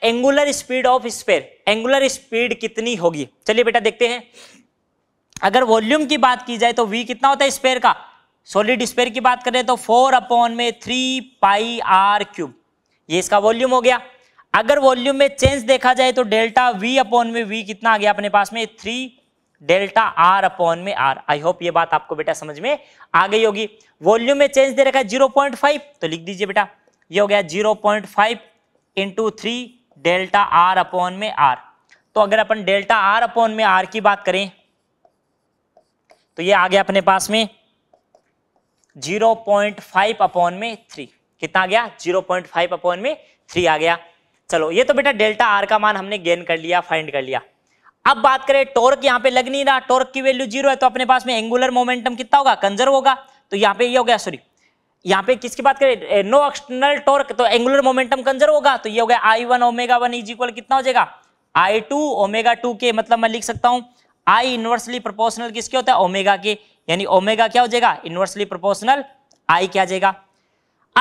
angular speed of sphere angular speed कितनी होगी चलिए बेटा देखते हैं अगर वॉल्यूम की बात की जाए तो वी कितना होता है स्पेयर का सॉलिड स्पेयर की बात करें तो फोर अपॉन में थ्री पाई आर क्यूब ये इसका वॉल्यूम हो गया अगर वॉल्यूम में चेंज देखा जाए तो डेल्टा वी अपॉन में वी कितना आ गया अपने पास में थ्री डेल्टा आर अपॉन में आर आई होप ये बात आपको बेटा समझ में आ गई होगी वॉल्यूम में चेंज दे रखा है जीरो पॉइंट फाइव तो लिख दीजिए बेटा ये हो गया zero point five into three delta R upon में आर तो अगर अपन डेल्टा आर अपॉन में आर की बात करें तो ये आ गया अपने पास में 0.5 अपॉन में थ्री कितना आ गया 0.5 अपॉन में थ्री आ गया चलो ये तो बेटा डेल्टा आर का मान हमने गेन कर लिया फाइंड कर लिया अब बात करें टॉर्क यहां पे लग नहीं रहा टॉर्क की वैल्यू जीरो है तो अपने पास में एंगुलर मोमेंटम कितना होगा कंजर्व होगा तो यहाँ पे ये यह हो गया सॉरी यहाँ पे किसकी बात करें नो एक्सटर्नल टॉर्क तो एंगुलर मोमेंटम कंजर्व होगा तो ये हो गया I one omega one is equal कितना हो जाएगा आई टू ओमेगा टू के मतलब मैं लिख सकता हूँ आई इनवर्सली प्रोपोर्शनल किसके होता है ओमेगा के यानी ओमेगा क्या हो जाएगा इनवर्सली प्रोपोर्शनल आई क्या जाएगा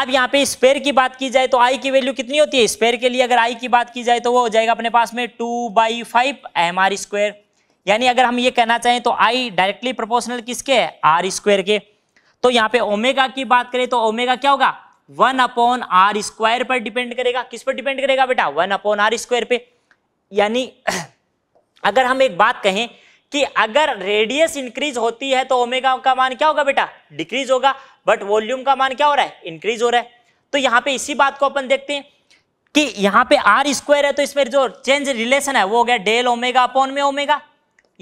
अब यहाँ पे स्पेयर की बात की जाए तो आई की वैल्यू कितनी होती है स्पेयर के लिए अगर आई की बात की जाए तो वो हो जाएगा अपने पास में two by five M R square यानी अगर हम ये कहना चाहें तो आई डायरेक्टली प्रोपोर्शनल किसके है आर स्क्वेयर के तो यहाँ पे ओमेगा की बात करें तो ओमेगा क्या होगा वन अपॉन आर स्क्वायर पर डिपेंड करेगा किस पर डिपेंड करेगा बेटा वन अपॉन आर स्क्वायर पे यानी अगर हम एक बात कहें कि अगर रेडियस इंक्रीज होती है तो ओमेगा का मान क्या होगा बेटा डिक्रीज होगा बट वॉल्यूम का मान क्या हो रहा है इंक्रीज हो रहा है तो यहाँ पे इसी बात को अपन देखते हैं कि यहाँ पे आर स्क्वायर है तो इसमें जो चेंज रिलेशन है वो हो गया डेल ओमेगा अपॉन में ओमेगा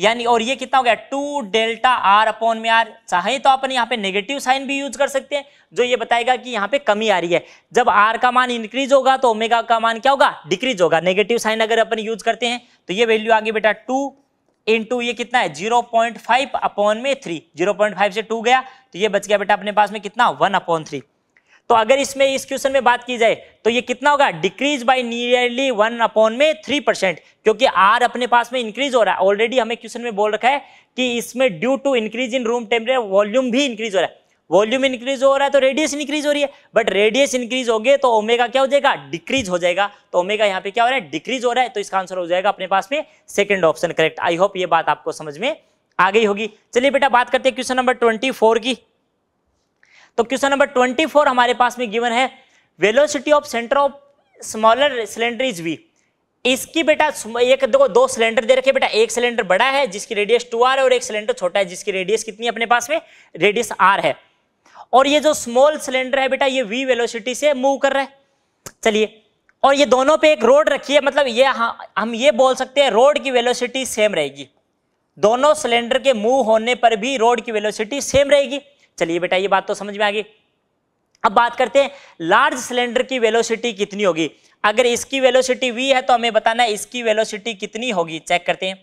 यानी और ये कितना हो गया टू डेल्टा आर अपॉन में आर चाहे तो अपन यहाँ पे नेगेटिव साइन भी यूज कर सकते हैं जो ये बताएगा कि यहाँ पे कमी आ रही है जब आर का मान इंक्रीज होगा तो ओमेगा का मान क्या होगा डिक्रीज होगा नेगेटिव साइन अगर अपन यूज करते हैं तो ये वैल्यू आगे बेटा टू इंटू ये कितना है जीरो पॉइंट फाइव अपॉन में थ्री जीरो पॉइंट फाइव से टू गया तो ये बच गया बेटा अपने पास में कितना वन अपॉन थ्री तो अगर इसमें इस क्वेश्चन में बात की जाए तो ये कितना होगा decrease by nearly one upon में थ्री परसेंट क्योंकि आर अपने पास में इंक्रीज हो रहा है ऑलरेडी हमें क्वेश्चन में बोल रखा है कि इसमें due to increase in room temperature volume भी इंक्रीज हो रहा है वॉल्यूम इंक्रीज हो रहा है तो रेडियस इंक्रीज हो रही है बट रेडियस इंक्रीज हो गए तो ओमेगा क्या हो जाएगा डिक्रीज हो जाएगा तो ओमेगा यहाँ पे क्या हो रहा है डिक्रीज हो रहा है तो इसका आंसर हो जाएगा अपने पास में second option correct I hope ये बात आपको समझ में आ गई होगी चलिए बेटा बात करते हैं क्वेश्चन नंबर ट्वेंटी फोर की तो क्वेश्चन नंबर ट्वेंटी फोर हमारे पास में गिवन है velocity of centre of smaller cylinder is V इसकी बेटा एक देखो दो सिलेंडर दे रखे बेटा एक सिलेंडर बड़ा है जिसकी रेडियस टू आर है और एक सिलेंडर छोटा है जिसकी रेडियस कितनी है अपने पास में रेडियस आर है और ये जो स्मॉल सिलेंडर है बेटा ये वी वेलोसिटी से मूव कर रहा है चलिए और ये दोनों पे एक रोड रखी है मतलब ये हाँ, हम ये बोल सकते हैं रोड की वेलोसिटी सेम रहेगी दोनों सिलेंडर के मूव होने पर भी रोड की वेलोसिटी सेम रहेगी चलिए बेटा ये बात तो समझ में आ गई अब बात करते हैं लार्ज सिलेंडर की वेलोसिटी कितनी होगी अगर इसकी वेलोसिटी वी है तो हमें बताना है इसकी वेलोसिटी कितनी होगी चेक करते हैं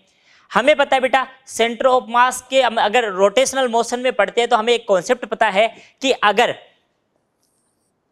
हमें पता है बेटा सेंटर ऑफ मास के अगर रोटेशनल मोशन में पढ़ते हैं तो हमें एक कॉन्सेप्ट पता है कि अगर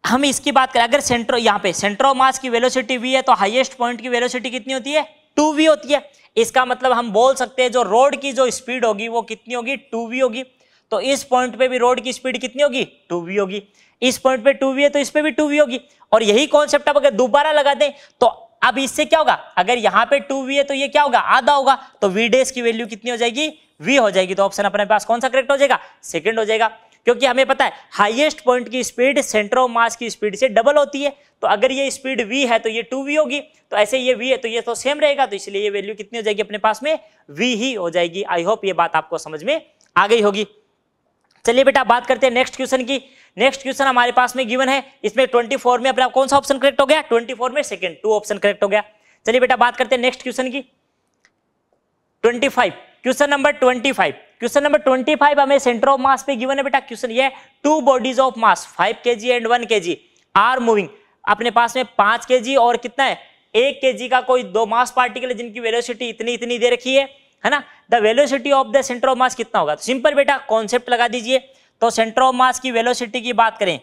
हम इसकी बात करें अगर सेंटर यहाँ पे सेंटर ऑफ मास की वेलोसिटी वी है तो हाईएस्ट पॉइंट की वेलोसिटी कितनी होती है टू वी होती है इसका मतलब हम बोल सकते हैं जो रोड की जो स्पीड होगी वो कितनी होगी टू वी होगी तो इस पॉइंट पे भी रोड की स्पीड कितनी होगी टू वी होगी इस पॉइंट पे टू वी है तो इस पे भी टू वी होगी और यही कॉन्सेप्ट आप अगर दोबारा लगा दें तो अब इससे क्या होगा अगर यहाँ पे टू वी है तो ये क्या होगा आधा होगा तो वी डेज की वैल्यू कितनी हो जाएगी वी हो जाएगी तो ऑप्शन अपने पास कौन सा करेक्ट हो जाएगा सेकेंड हो जाएगा क्योंकि हमें पता है हाईएस्ट पॉइंट की स्पीड सेंटर ऑफ मास की स्पीड से डबल होती है तो अगर ये स्पीड वी है तो ये टू वी होगी तो ऐसे ये वी है तो ये तो सेम रहेगा तो इसलिए ये वैल्यू कितनी हो जाएगी अपने पास में वी ही हो जाएगी आई होप ये बात आपको समझ में आ गई होगी चलिए बेटा बात करते हैं नेक्स्ट क्वेश्चन की नेक्स्ट क्वेश्चन हमारे पास में गिवन है इसमें ट्वेंटी फोर में अपना कौन सा ऑप्शन करेक्ट हो गया ट्वेंटी फोर में सेकंड टू ऑप्शन करेक्ट हो गया चलिए बेटा बात करते हैं नेक्स्ट क्वेश्चन की twenty five question number twenty five question number twenty five हमें सेंटर ऑफ मास पे गिवन है बेटा क्वेश्चन ये two bodies of mass 5 KG and 1 KG are moving अपने पास में 5 केजी और कितना है 1 केजी का कोई दो मास पार्टिकल जिनकी वेलोसिटी इतनी इतनी दे रखी है है ना the velocity of the centre of mass कितना होगा तो सिंपल बेटा कॉन्सेप्ट लगा दीजिए तो सेंटर ऑफ मास की वेलोसिटी की बात करें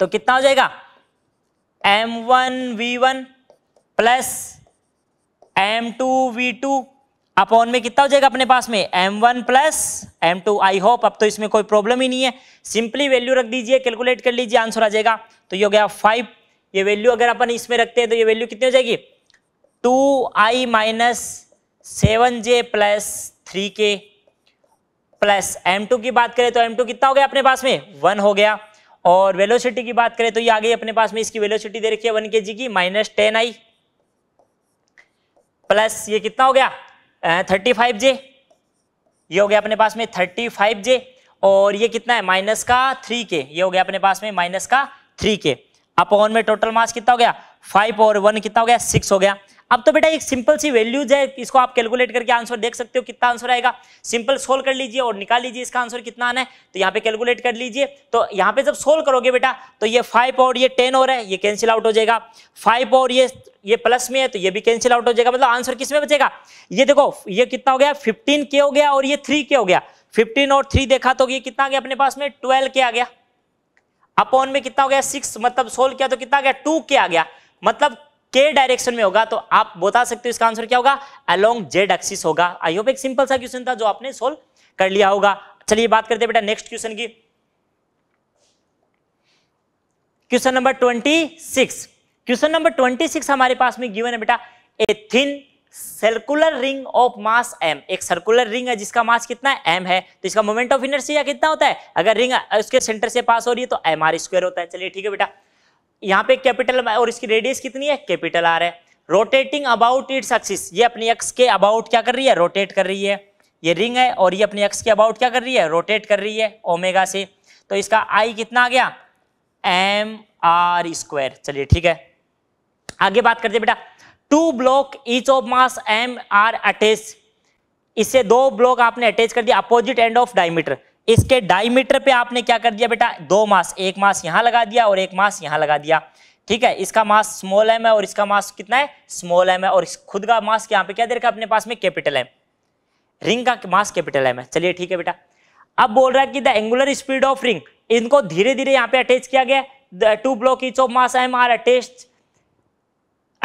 तो कितना हो जाएगा M one we one plus M two we two upon में कितना हो जाएगा अपने पास में M one plus M two I hope अब तो इसमें कोई प्रॉब्लम ही नहीं है सिंपली वैल्यू रख दीजिए कैलकुलेट कर लीजिए आंसर आ जाएगा तो ये हो गया फाइव ये वैल्यू अगर अपन इसमें रखते हैं तो ये वैल्यू कितनी हो जाएगी two I minus seven J plus three K plus M two की बात करें तो एम टू कितना हो गया अपने पास में वन हो गया और वेलोसिटी की बात करें तो ये आ गई अपने पास में इसकी वेलोसिटी दे रखी है वन के जी की माइनस टेन आई प्लस ये कितना हो गया थर्टी फाइव जे ये हो गया अपने पास में थर्टी फाइव जे और ये कितना है माइनस का थ्री के ये हो गया अपने पास में माइनस का थ्री के अपॉन में टोटल मास कितना हो गया फाइव और वन कितना हो गया सिक्स हो गया अब तो बेटा एक सिंपल सी वैल्यूज है इसको आप कैलकुलेट करके आंसर देख सकते हो कितना आंसर आएगा सिंपल सोल्व कर लीजिए और निकाल लीजिए इसका आंसर कितना आना है तो यहाँ पे कैलकुलेट कर लीजिए तो यहाँ पे जब सोल्व करोगे बेटा तो ये फाइव और ये टेन और है ये कैंसिल आउट हो जाएगा फाइव और ये ये प्लस में है तो ये भी कैंसिल आउट हो जाएगा मतलब आंसर किस में बचेगा ये देखो ये कितना हो गया फिफ्टीन के हो गया और ये थ्री के हो गया फिफ्टीन और थ्री देखा तो ये कितना आ गया अपने पास में ट्वेल्व के आ गया अपॉन में कितना हो गया सिक्स मतलब सोल्व किया तो कितना गया टू के आ गया मतलब के डायरेक्शन में होगा तो आप बता सकते हो इसका आंसर क्या होगा अलोंग जेड एक्सिस होगा आई होप एक सिंपल सा क्वेश्चन था जो आपने सोल्व कर लिया होगा चलिए बात करते हैं बेटा नेक्स्ट क्वेश्चन की question number twenty six question number twenty six हमारे पास में गिवन है बेटा a thin circular ring of mass M एक सर्कुलर रिंग है जिसका मास कितना है एम है तो इसका मोमेंट ऑफ इनर्शिया कितना होता है अगर रिंग उसके सेंटर से पास हो रही है तो एम आर स्क्वायर होता है चलिए ठीक है बेटा यहाँ पे कैपिटल और इसकी रेडियस कितनी है कैपिटल आर है रोटेटिंग अबाउट इट्स एक्सिस ये अपने एक्स के अबाउट क्या कर रही है रोटेट कर रही है ये रिंग है और ये अपने एक्स के अबाउट क्या कर रही है रोटेट कर रही है ओमेगा से तो इसका आई कितना आ गया एम आर स्क्वायर चलिए ठीक है आगे बात करते बेटा two block each of mass M are attach इससे दो ब्लॉक आपने अटैच कर दिया अपोजिट एंड ऑफ डायमीटर इसके डायमीटर पे आपने क्या कर दिया बेटा दो मास एक मास यहां लगा दिया और एक मास यहां लगा दिया ठीक है इसका मास स्मॉल एम है और इसका मास कितना है स्मॉल एम है और खुद का मास यहाँ पे क्या दे रखा अपने पास में कैपिटल एम रिंग का मास कैपिटल एम है चलिए ठीक है बेटा अब बोल रहा है कि the angular speed of ring इनको धीरे धीरे यहाँ पे अटैच किया गया two block each of mass M are attach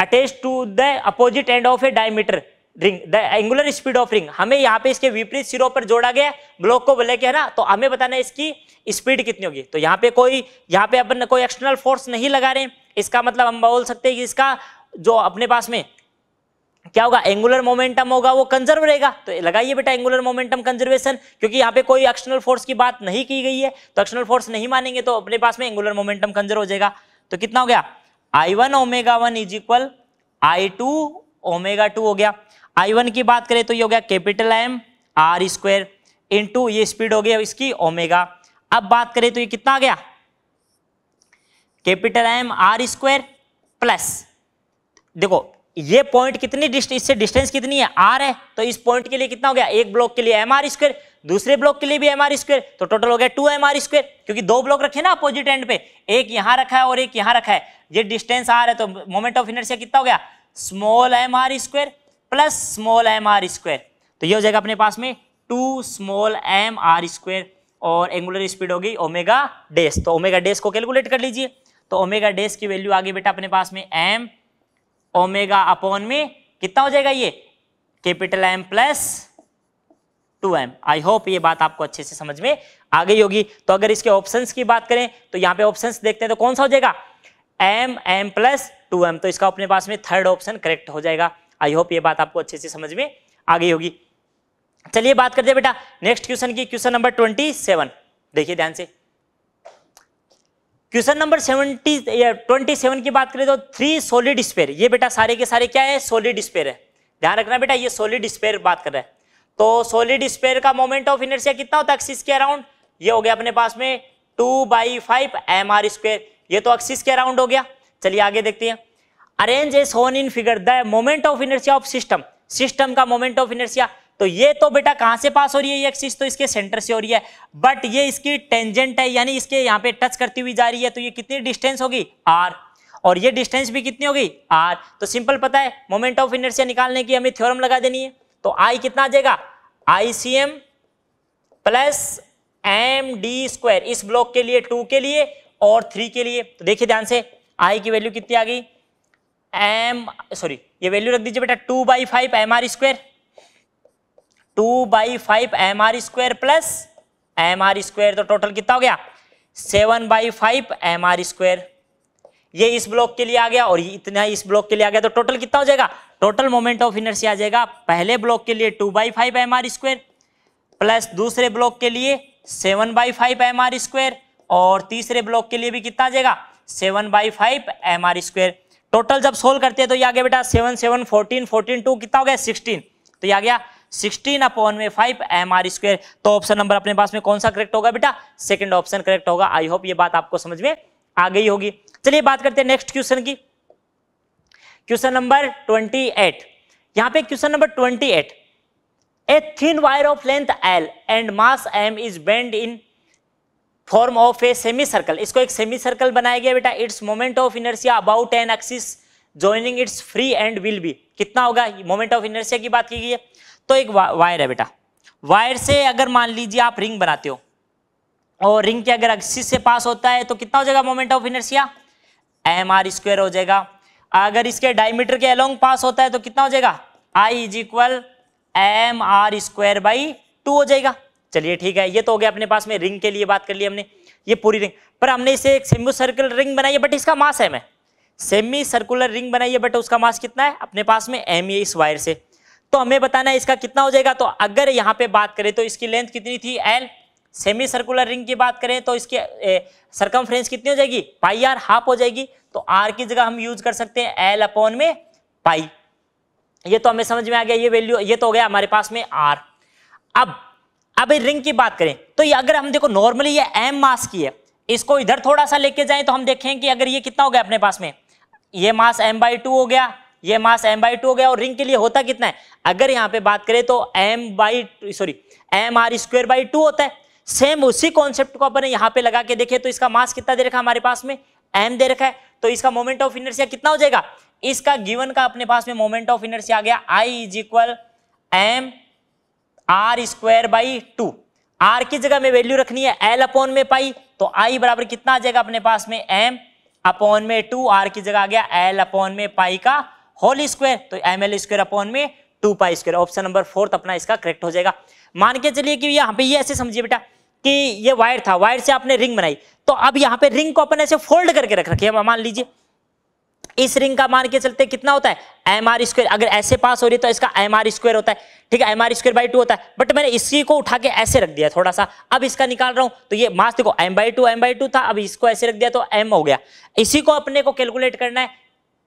attach to the opposite end of a diameter ring the angular speed of ring हमें यहाँ पे इसके विपरीत सिरों पर जोड़ा गया ब्लॉक को बोले के है ना तो हमें बताना इसकी स्पीड कितनी होगी तो यहाँ पे कोई यहाँ पे अपन कोई एक्सटर्नल फोर्स नहीं लगा रहे इसका मतलब हम बोल सकते हैं कि इसका जो अपने पास में क्या होगा एंगुलर मोमेंटम होगा वो कंजर्व रहेगा तो लगाइए बेटा एंगुलर मोमेंटम कंजर्वेशन क्योंकि यहाँ पे कोई एक्सटर्नल फोर्स की बात नहीं की गई है तो एक्सटर्नल फोर्स नहीं मानेंगे तो अपने पास में एंगुलर मोमेंटम कंजर्व हो जाएगा तो कितना हो गया I one omega one is equal I two omega two हो गया आई वन की बात करें तो ये हो गया capital M R square two ये स्पीड हो गई इसकी ओमेगा अब बात करें तो ये कितना आ गया capital M R square plus देखो ये पॉइंट कितनी इससे डिस्टेंस कितनी है आर है तो इस पॉइंट के लिए कितना हो गया एक ब्लॉक के लिए एम आर स्क्वायर दूसरे ब्लॉक के लिए भी एम आर स्क्वायर तो टोटल हो गया टू एम आर स्क्वायर क्योंकि दो ब्लॉक रखे ना अपोजिट एंड पे एक यहां रखा है और एक यहां रखा है ये डिस्टेंस आर है तो मोमेंट ऑफ इनर्शिया कितना हो गया small M R square plus small M R square तो ये हो जाएगा अपने पास में two small M R square और एंगुलर स्पीड होगी ओमेगा डेस तो ओमेगा डेस को कैलकुलेट कर लीजिए तो ओमेगा डेस की वैल्यू आगे बेटा अपने पास में एम ओमेगा अपॉन में कितना हो जाएगा ये capital M plus two M I hope ये बात आपको अच्छे से समझ में आ गई होगी तो अगर इसके ऑप्शंस की बात करें तो यहां पे ऑप्शंस देखते हैं तो कौन सा हो जाएगा M M plus two M तो इसका अपने पास में थर्ड ऑप्शन करेक्ट हो जाएगा आई होप ये बात आपको अच्छे से समझ में आ गई होगी चलिए बात करते हैं बेटा नेक्स्ट क्वेश्चन की क्वेश्चन नंबर ट्वेंटी सेवन देखिए ध्यान से question number seventy twenty seven की बात करें तो थ्री सोलिड स्पेयर ये बेटा सारे के सारे क्या है सोलिड स्पेयर है ध्यान रखना बेटा ये सोलिड स्पेयर बात कर रहा है तो सोलिड स्पेयर का मोमेंट ऑफ इनर्सिया कितना होता है एक्सिस के अराउंड ये हो गया अपने पास में two by five M R square ये तो एक्सिस के अराउंड हो गया चलिए आगे देखते हैं arrange a shown in figure the moment of inertia of system system का मोमेंट ऑफ इनर्सिया तो ये तो बेटा कहां से पास हो रही है ये एक्सिस तो इसके सेंटर से हो रही है बट ये इसकी टेंजेंट है यानी इसके यहां पे टच करती हुई जा रही है तो ये कितनी डिस्टेंस होगी आर और ये डिस्टेंस भी कितनी होगी आर तो सिंपल पता है मोमेंट ऑफ इनर्सिया निकालने की हमें थ्योरम लगा देनी है तो आई कितना आ जाएगा I C M plus M D square इस ब्लॉक के लिए टू के लिए और थ्री के लिए तो देखिए ध्यान से आई की वैल्यू कितनी आ गई एम सॉरी ये वैल्यू रख दीजिए बेटा two by five M R square two by five M R square plus M R square तो टोटल कितना हो गया seven by five M R square ये इस ब्लॉक के लिए आ गया और इतना इस ब्लॉक के लिए आ गया तो टोटल कितना हो जाएगा टोटल मोमेंट ऑफ इनर्सी आ जाएगा पहले ब्लॉक के लिए two by five M R square plus दूसरे ब्लॉक के लिए seven by five M R square और तीसरे ब्लॉक के लिए भी कितना आ जाएगा seven by five M R square total जब सोल्व करते हैं तो ये आ गया बेटा seven seven fourteen fourteen two कितना हो गया सिक्सटीन तो ये आ गया सिक्सटीन अपॉन में फाइव एम आर स्क्वेयर तो ऑप्शन नंबर अपने पास में कौन सा करेक्ट होगा बेटा सेकंड ऑप्शन करेक्ट होगा आई होप ये बात आपको समझ में आ गई होगी चलिए बात करते हैं नेक्स्ट क्वेश्चन की क्वेश्चन नंबर ट्वेंटी एट यहां पर question number twenty eight a thin wire of length L and mass M is bend in form of a semi circle इसको एक सेमी सर्कल बनाया गया बेटा its moment of inertia about an axis joining its free end will be कितना होगा मोमेंट ऑफ इनर्सिया की बात की गई है तो एक वायर है बेटा वायर से अगर मान लीजिए आप रिंग बनाते हो और रिंग के अगर एक्सिस से पास होता है तो कितना हो जाएगा moment of inertia M R square हो जाएगा अगर इसके डायमीटर के अलोंग पास होता है तो कितना हो जाएगा I is equal M R square by two हो जाएगा चलिए ठीक है ये तो हो गया अपने पास में रिंग के लिए बात कर ली हमने ये पूरी रिंग पर हमने इसे एक सेमी सर्कुलर रिंग बनाई है बट इसका मास है सेमी सर्कुलर रिंग बनाई है बट उसका मास कितना है अपने पास में एम ए इस वायर से तो हमें बताना है इसका कितना हो जाएगा तो अगर यहाँ पे बात करें तो इसकी लेंथ कितनी थी एल सेमी सर्कुलर रिंग की बात करें तो इसकी सरकम कितनी हो जाएगी पाई आर हाफ हो जाएगी तो आर की जगह हम यूज कर सकते हैं एल अपॉन में पाई ये तो हमें समझ में आ गया ये वैल्यू ये तो हो गया हमारे पास में आर अब अब रिंग की बात करें तो ये अगर हम देखो नॉर्मली ये एम मास की है इसको इधर थोड़ा सा लेके जाएं तो हम देखें कि अगर ये कितना हो गया अपने पास में ये मास एम बाई टू हो गया ये मास एम बाई टू हो गया और रिंग के लिए होता कितना है अगर यहाँ पे बात करें तो M by sorry M R square by two होता है सेम उसी कॉन्सेप्ट को अपने यहाँ पे लगा के देखें तो इसका मास कितना दे रखा है हमारे पास में एम दे रखा है तो इसका मोमेंट ऑफ इनर्सिया कितना हो जाएगा इसका गिवन का अपने पास में मोमेंट ऑफ इनर्सिया आ गया I is equal M R square by two R की जगह में वैल्यू रखनी है एल अपॉन में पाई तो आई बराबर कितना आ जाएगा अपने पास में एम अपॉन में टू आर की जगह आ गया एल अपॉन में पाई का होल स्क्वायर तो एम एल स्क्वायर अपॉन में two pi square option number fourth अपना इसका करेक्ट हो जाएगा मान के चलिए कि यहाँ पे ये ऐसे समझिए बेटा कि ये वायर था वायर से आपने रिंग बनाई तो अब यहाँ पे रिंग को अपन ऐसे फोल्ड करके रख रखिए मान लीजिए इस रिंग का मान के चलते कितना होता है एम आर स्क्वेयर अगर ऐसे पास हो रही है तो इसका एम आर स्क्वेयर होता है ठीक है M R square by two होता है बट मैंने इसी को उठा के ऐसे रख दिया थोड़ा सा अब इसका निकाल रहा हूं तो ये मास देखो M by two M by two था अब इसको ऐसे रख दिया तो एम हो गया इसी को अपने को कैलकुलेट करना है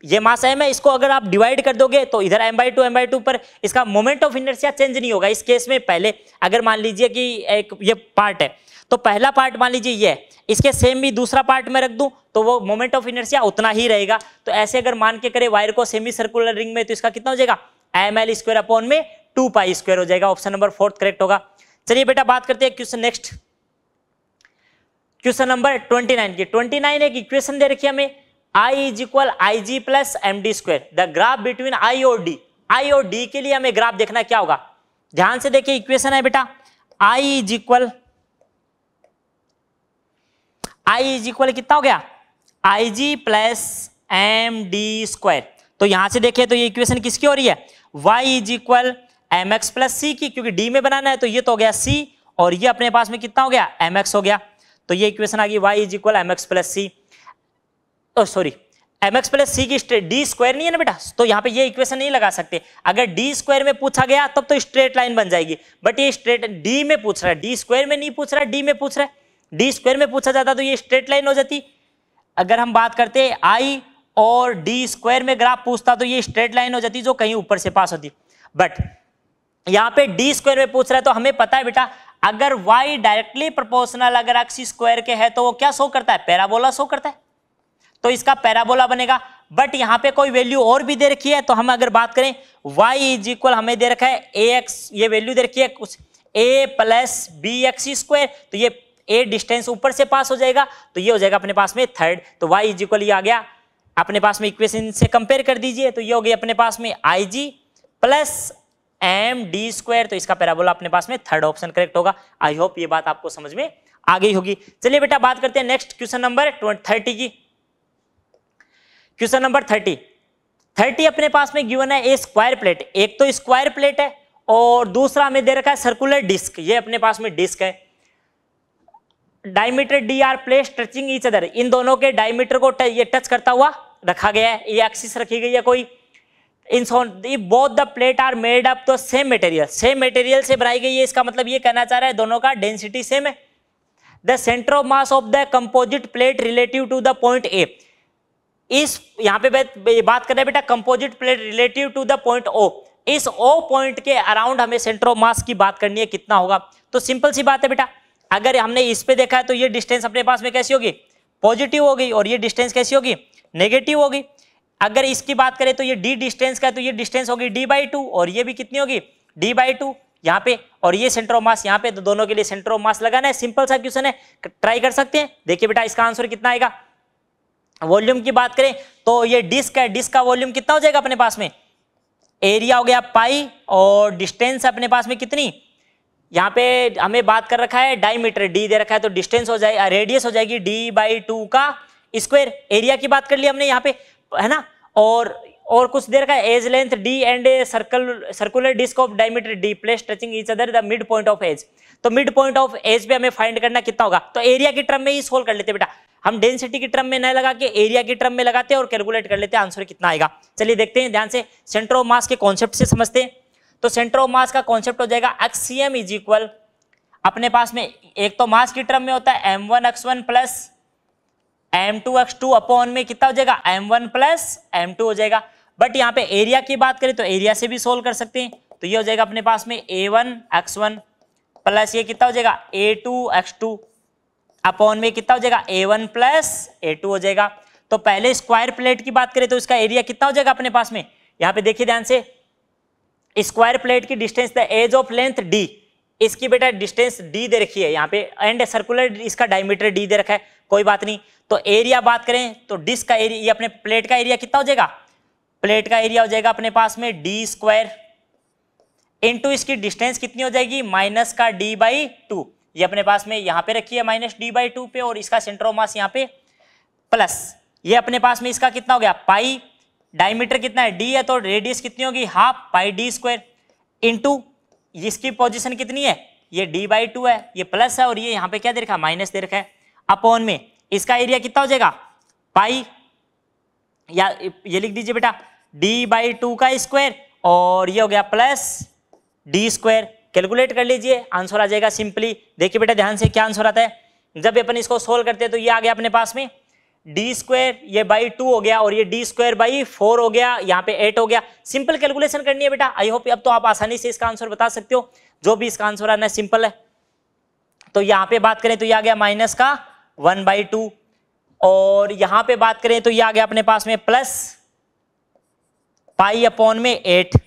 ये मास एम है इसको अगर आप डिवाइड कर दोगे तो इधर M by two M by two पर इसका मोमेंट ऑफ इनर्सिया चेंज नहीं होगा इस केस में पहले अगर मान लीजिए कि एक ये पार्ट है तो पहला पार्ट मान लीजिए ये इसके सेम भी दूसरा पार्ट में रख दूं तो वो मोमेंट ऑफ इनर्सिया उतना ही रहेगा तो ऐसे अगर मान के करें वायर को सेमी सर्कुलर रिंग में तो इसका कितना हो जाएगा एम एल स्क्वायर अपॉन में टू पाई स्क्वायर हो जाएगा ऑप्शन नंबर फोर्थ करेक्ट होगा चलिए बेटा बात करते हैं question next question number twenty nine की ट्वेंटी नाइन एक इक्वेशन दे रखी हमें I is equal I G plus M D square the graph between I और डी आई और डी के लिए हमें ग्राफ देखना क्या होगा ध्यान से देखिए इक्वेशन है बेटा I is equal I is equal कितना हो गया I G plus M D square तो यहां से देखें तो ये इक्वेशन किसकी हो रही है Y is equal M X plus C की क्योंकि डी में बनाना है तो ये तो हो गया सी और ये अपने पास में कितना हो गया एम एक्स हो गया तो ये इक्वेशन आ गई Y is equal M X plus C sorry M X plus C की डी स्क्वायर नहीं है ना बेटा तो यहाँ पे ये इक्वेशन नहीं लगा सकते अगर डी स्क्वायर में पूछा गया तब तो स्ट्रेट लाइन बन जाएगी बट ये स्ट्रेट डी में पूछ रहा है डी स्क्वायर में नहीं पूछ रहा है डी में पूछ रहा है डी स्क्वायर में पूछा जाता तो ये स्ट्रेट लाइन हो जाती अगर हम बात करते आई और डी स्क्वायर में ग्राफ पूछता तो ये स्ट्रेट लाइन हो जाती जो कहीं ऊपर से पास होती बट यहाँ पे डी स्क्वायर में पूछ रहा है तो हमें पता है बेटा अगर वाई डायरेक्टली प्रोपोर्शनल अगर एक्सी स्क्वायर के है तो वो क्या शो करता है पैराबोला शो करता है तो इसका पैराबोला बनेगा बट यहाँ पे कोई वैल्यू और भी दे रखी है तो हम अगर बात करें वाई इज इक्वल हमें दे रखा है ए एक्स ये वैल्यू दे रखी है कुछ A plus B X square तो ये ए डिस्टेंस ऊपर से पास हो जाएगा तो ये हो जाएगा अपने पास में थर्ड तो वाई इज इक्वल आ गया अपने पास में इक्वेशन से कंपेयर कर दीजिए तो ये हो गया अपने पास में I G plus M D square तो इसका पैराबोला अपने पास में थर्ड ऑप्शन करेक्ट होगा आई होप ये बात आपको समझ में आ गई होगी चलिए बेटा बात करते हैं नेक्स्ट क्वेश्चन नंबर थर्टी की क्वेश्चन नंबर थर्टी थर्टी अपने पास में गिवन है ए स्क्वायर प्लेट एक तो स्क्वायर प्लेट है और दूसरा हमें दे रखा है सर्कुलर डिस्क ये अपने पास में डिस्क है diameter D are placed touching each other इन दोनों के डायमीटर को ये टच करता हुआ रखा गया है ये एक्सिस रखी गई है कोई in shown both the plate are made up तो सेम मटेरियल सेम मटेरियल से बनाई गई है इसका मतलब ये कहना चाह रहा है दोनों का डेंसिटी सेम है the centre of mass of the composite plate relative to the point A is यहाँ पे बात कर रहे हैं बेटा composite plate relative to the point O is O point के अराउंड हमें सेंटर ऑफ मास की बात करनी है कितना होगा तो सिंपल सी बात है बेटा अगर हमने इस पे देखा है तो ये डिस्टेंस अपने पास में कैसी होगी पॉजिटिव होगी और ये डिस्टेंस कैसी होगी नेगेटिव होगी अगर इसकी बात करें तो ये डी डिस्टेंस का तो ये डिस्टेंस होगी डी बाई टू और ये भी कितनी होगी डी बाई टू यहाँ पे और ये सेंटर ऑफ मास यहाँ पे तो दोनों के लिए सेंटर ऑफ मास लगाना है सिंपल सा क्वेश्चन है ट्राई कर सकते हैं देखिए बेटा इसका आंसर कितना आएगा वॉल्यूम की बात करें तो ये डिस्क है डिस्क का वॉल्यूम कितना हो जाएगा अपने पास में एरिया हो गया पाई और डिस्टेंस अपने पास में कितनी यहाँ पे हमें बात कर रखा है डायमीटर डी दे रखा है तो डिस्टेंस हो जाएगा रेडियस हो जाएगी डी बाई टू का स्क्वायर एरिया की बात कर ली हमने यहाँ पे है ना और और कुछ दे रखा है edge length D and circle circular disc of diameter D placed touching each other the mid point of edge तो मिड पॉइंट ऑफ एज पे हमें फाइंड करना कितना होगा तो एरिया की ट्रम में ही सोल्व कर लेते बेटा हम डेंसिटी की ट्रम में न लगा के एरिया की ट्रम में लगाते और कैलकुलेट कर लेते हैं आंसर कितना आएगा चलिए देखते हैं ध्यान से सेंटर ऑफ मास के कॉन्सेप्ट से समझते हैं तो सेंटर ऑफ मास का कॉन्सेप्ट हो जाएगा X C M is equal अपने पास में एक तो मास की टर्म में होता है M one x one plus M two x two upon में कितना हो जाएगा M one plus M two हो जाएगा बट यहाँ पे एरिया की बात करें तो एरिया से भी सोल्व कर सकते हैं तो ये हो जाएगा अपने पास में A one x one plus ये कितना हो जाएगा A two x two upon में कितना हो जाएगा A one plus A two हो जाएगा तो पहले स्क्वायर प्लेट की बात करें तो इसका एरिया कितना हो जाएगा अपने पास में यहाँ पे देखिए ध्यान से स्क्वायर प्लेट की distance the edge of length D इसकी बेटा डिस्टेंस डी दे रखी है यहाँ पे एंड सर्कुलर इसका डायमीटर डी दे रखा है कोई बात नहीं तो एरिया बात करें तो डिस्क का एरिया ये अपने प्लेट का एरिया कितना हो जाएगा प्लेट का एरिया हो जाएगा अपने पास में डी स्क्वायर इंटू इसकी डिस्टेंस कितनी हो जाएगी माइनस का डी बाई टू ये अपने पास में यहाँ पे रखी है माइनस डी बाई टू पे और इसका सेंटर ऑफ मास यहाँ पे प्लस ये अपने पास में इसका कितना हो गया पाई डायमीटर कितना है डी है तो रेडियस कितनी होगी half pi D square into इसकी पोजिशन कितनी है ये डी बाई टू है ये प्लस है और ये यहाँ पे क्या दे रखा है माइनस दे रखा है अपॉन में इसका एरिया कितना हो जाएगा पाई या ये लिख दीजिए बेटा डी बाई टू का स्क्वायर और ये हो गया प्लस डी स्क्वायर कैलकुलेट कर लीजिए आंसर आ जाएगा सिंपली देखिए बेटा ध्यान से क्या आंसर आता है जब अपन इसको सोल्व करते हैं तो ये आ गया अपने पास में डी स्क्वायर ये बाई टू हो गया और ये डी स्क्वायर बाई फोर हो गया यहाँ पे एट हो गया सिंपल कैलकुलेशन करनी है बेटा आई होप अब तो आप आसानी से इसका आंसर बता सकते हो जो भी इसका आंसर आना है सिंपल है तो यहाँ पे बात करें तो ये आ गया माइनस का वन बाई टू और यहाँ पे बात करें तो ये आ गया अपने पास में प्लस पाई अपॉन में एट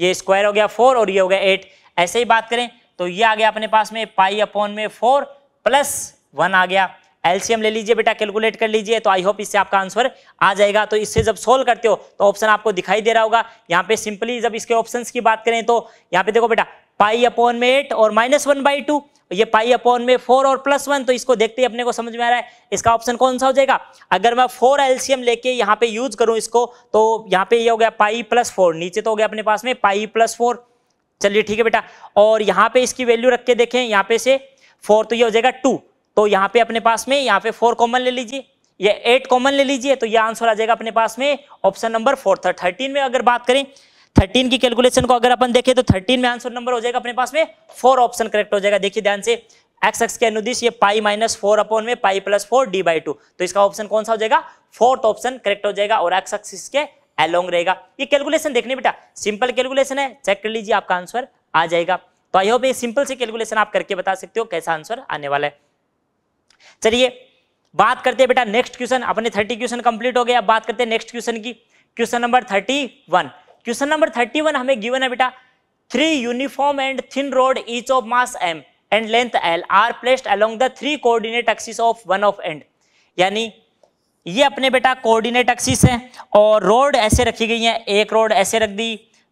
ये स्क्वायर हो गया फोर और ये हो गया एट ऐसे ही बात करें तो ये आ गया अपने पास में पाई अपॉन में फोर प्लस वन आ गया एलसीएम ले लीजिए बेटा कैलकुलेट कर लीजिए तो आई होप इससे आपका आंसर आ जाएगा तो इससे जब सोल्व करते हो तो ऑप्शन आपको दिखाई दे रहा होगा यहाँ पे सिंपली जब इसके ऑप्शन की बात करें तो यहाँ पे देखो बेटा पाई अपॉन में एट और माइनस वन बाई टू ये पाई अपॉन में फोर और प्लस वन तो इसको देखते ही अपने को समझ में आ रहा है इसका ऑप्शन कौन सा हो जाएगा अगर मैं फोर एलसीएम लेके यहाँ पे यूज करूँ इसको तो यहाँ पे ये यह हो गया पाई प्लस फोर नीचे तो हो गया अपने पास में पाई प्लस फोर चलिए ठीक है बेटा और यहाँ पे इसकी वैल्यू रख के देखें यहाँ पे से फोर तो ये हो जाएगा टू तो यहाँ पे अपने पास में यहाँ पे फोर कॉमन ले लीजिए ये एट कॉमन ले लीजिए तो ये आंसर आ जाएगा अपने पास में ऑप्शन नंबर फोर था थर्टीन में अगर बात करें थर्टीन की कैलकुलेशन को अगर अपन देखें तो थर्टीन में आंसर नंबर हो जाएगा अपने पास में फोर ऑप्शन करेक्ट हो जाएगा देखिए ध्यान से एक्स एक्स के अनुदिश ये पाई माइनस फोर अपॉन में pi plus four D by two तो इसका ऑप्शन कौन सा हो जाएगा फोर्थ ऑप्शन करेक्ट हो जाएगा और एक्स एक्स के एलोंग रहेगा ये कैलकुलेशन देखने बेटा सिंपल कैलकुलेशन है चेक कर लीजिए आपका आंसर आ जाएगा तो आई होप ये सिंपल से कैलकुलेशन आप करके बता सकते हो कैसा आंसर आने वाला है चलिए बात करते हैं बेटा नेक्स्ट क्वेश्चन अपने थर्टी क्वेश्चन कंप्लीट हो गया अब बात करते हैं नेक्स्ट क्वेश्चन की question number thirty one question number thirty one हमें गिवन है बेटा three uniform and thin rod each of mass M and length L are placed along the three coordinate axis of one of end यानी ये अपने बेटा कोऑर्डिनेट एक्सिस है और रोड ऐसे रखी गई है एक रोड ऐसे रख दी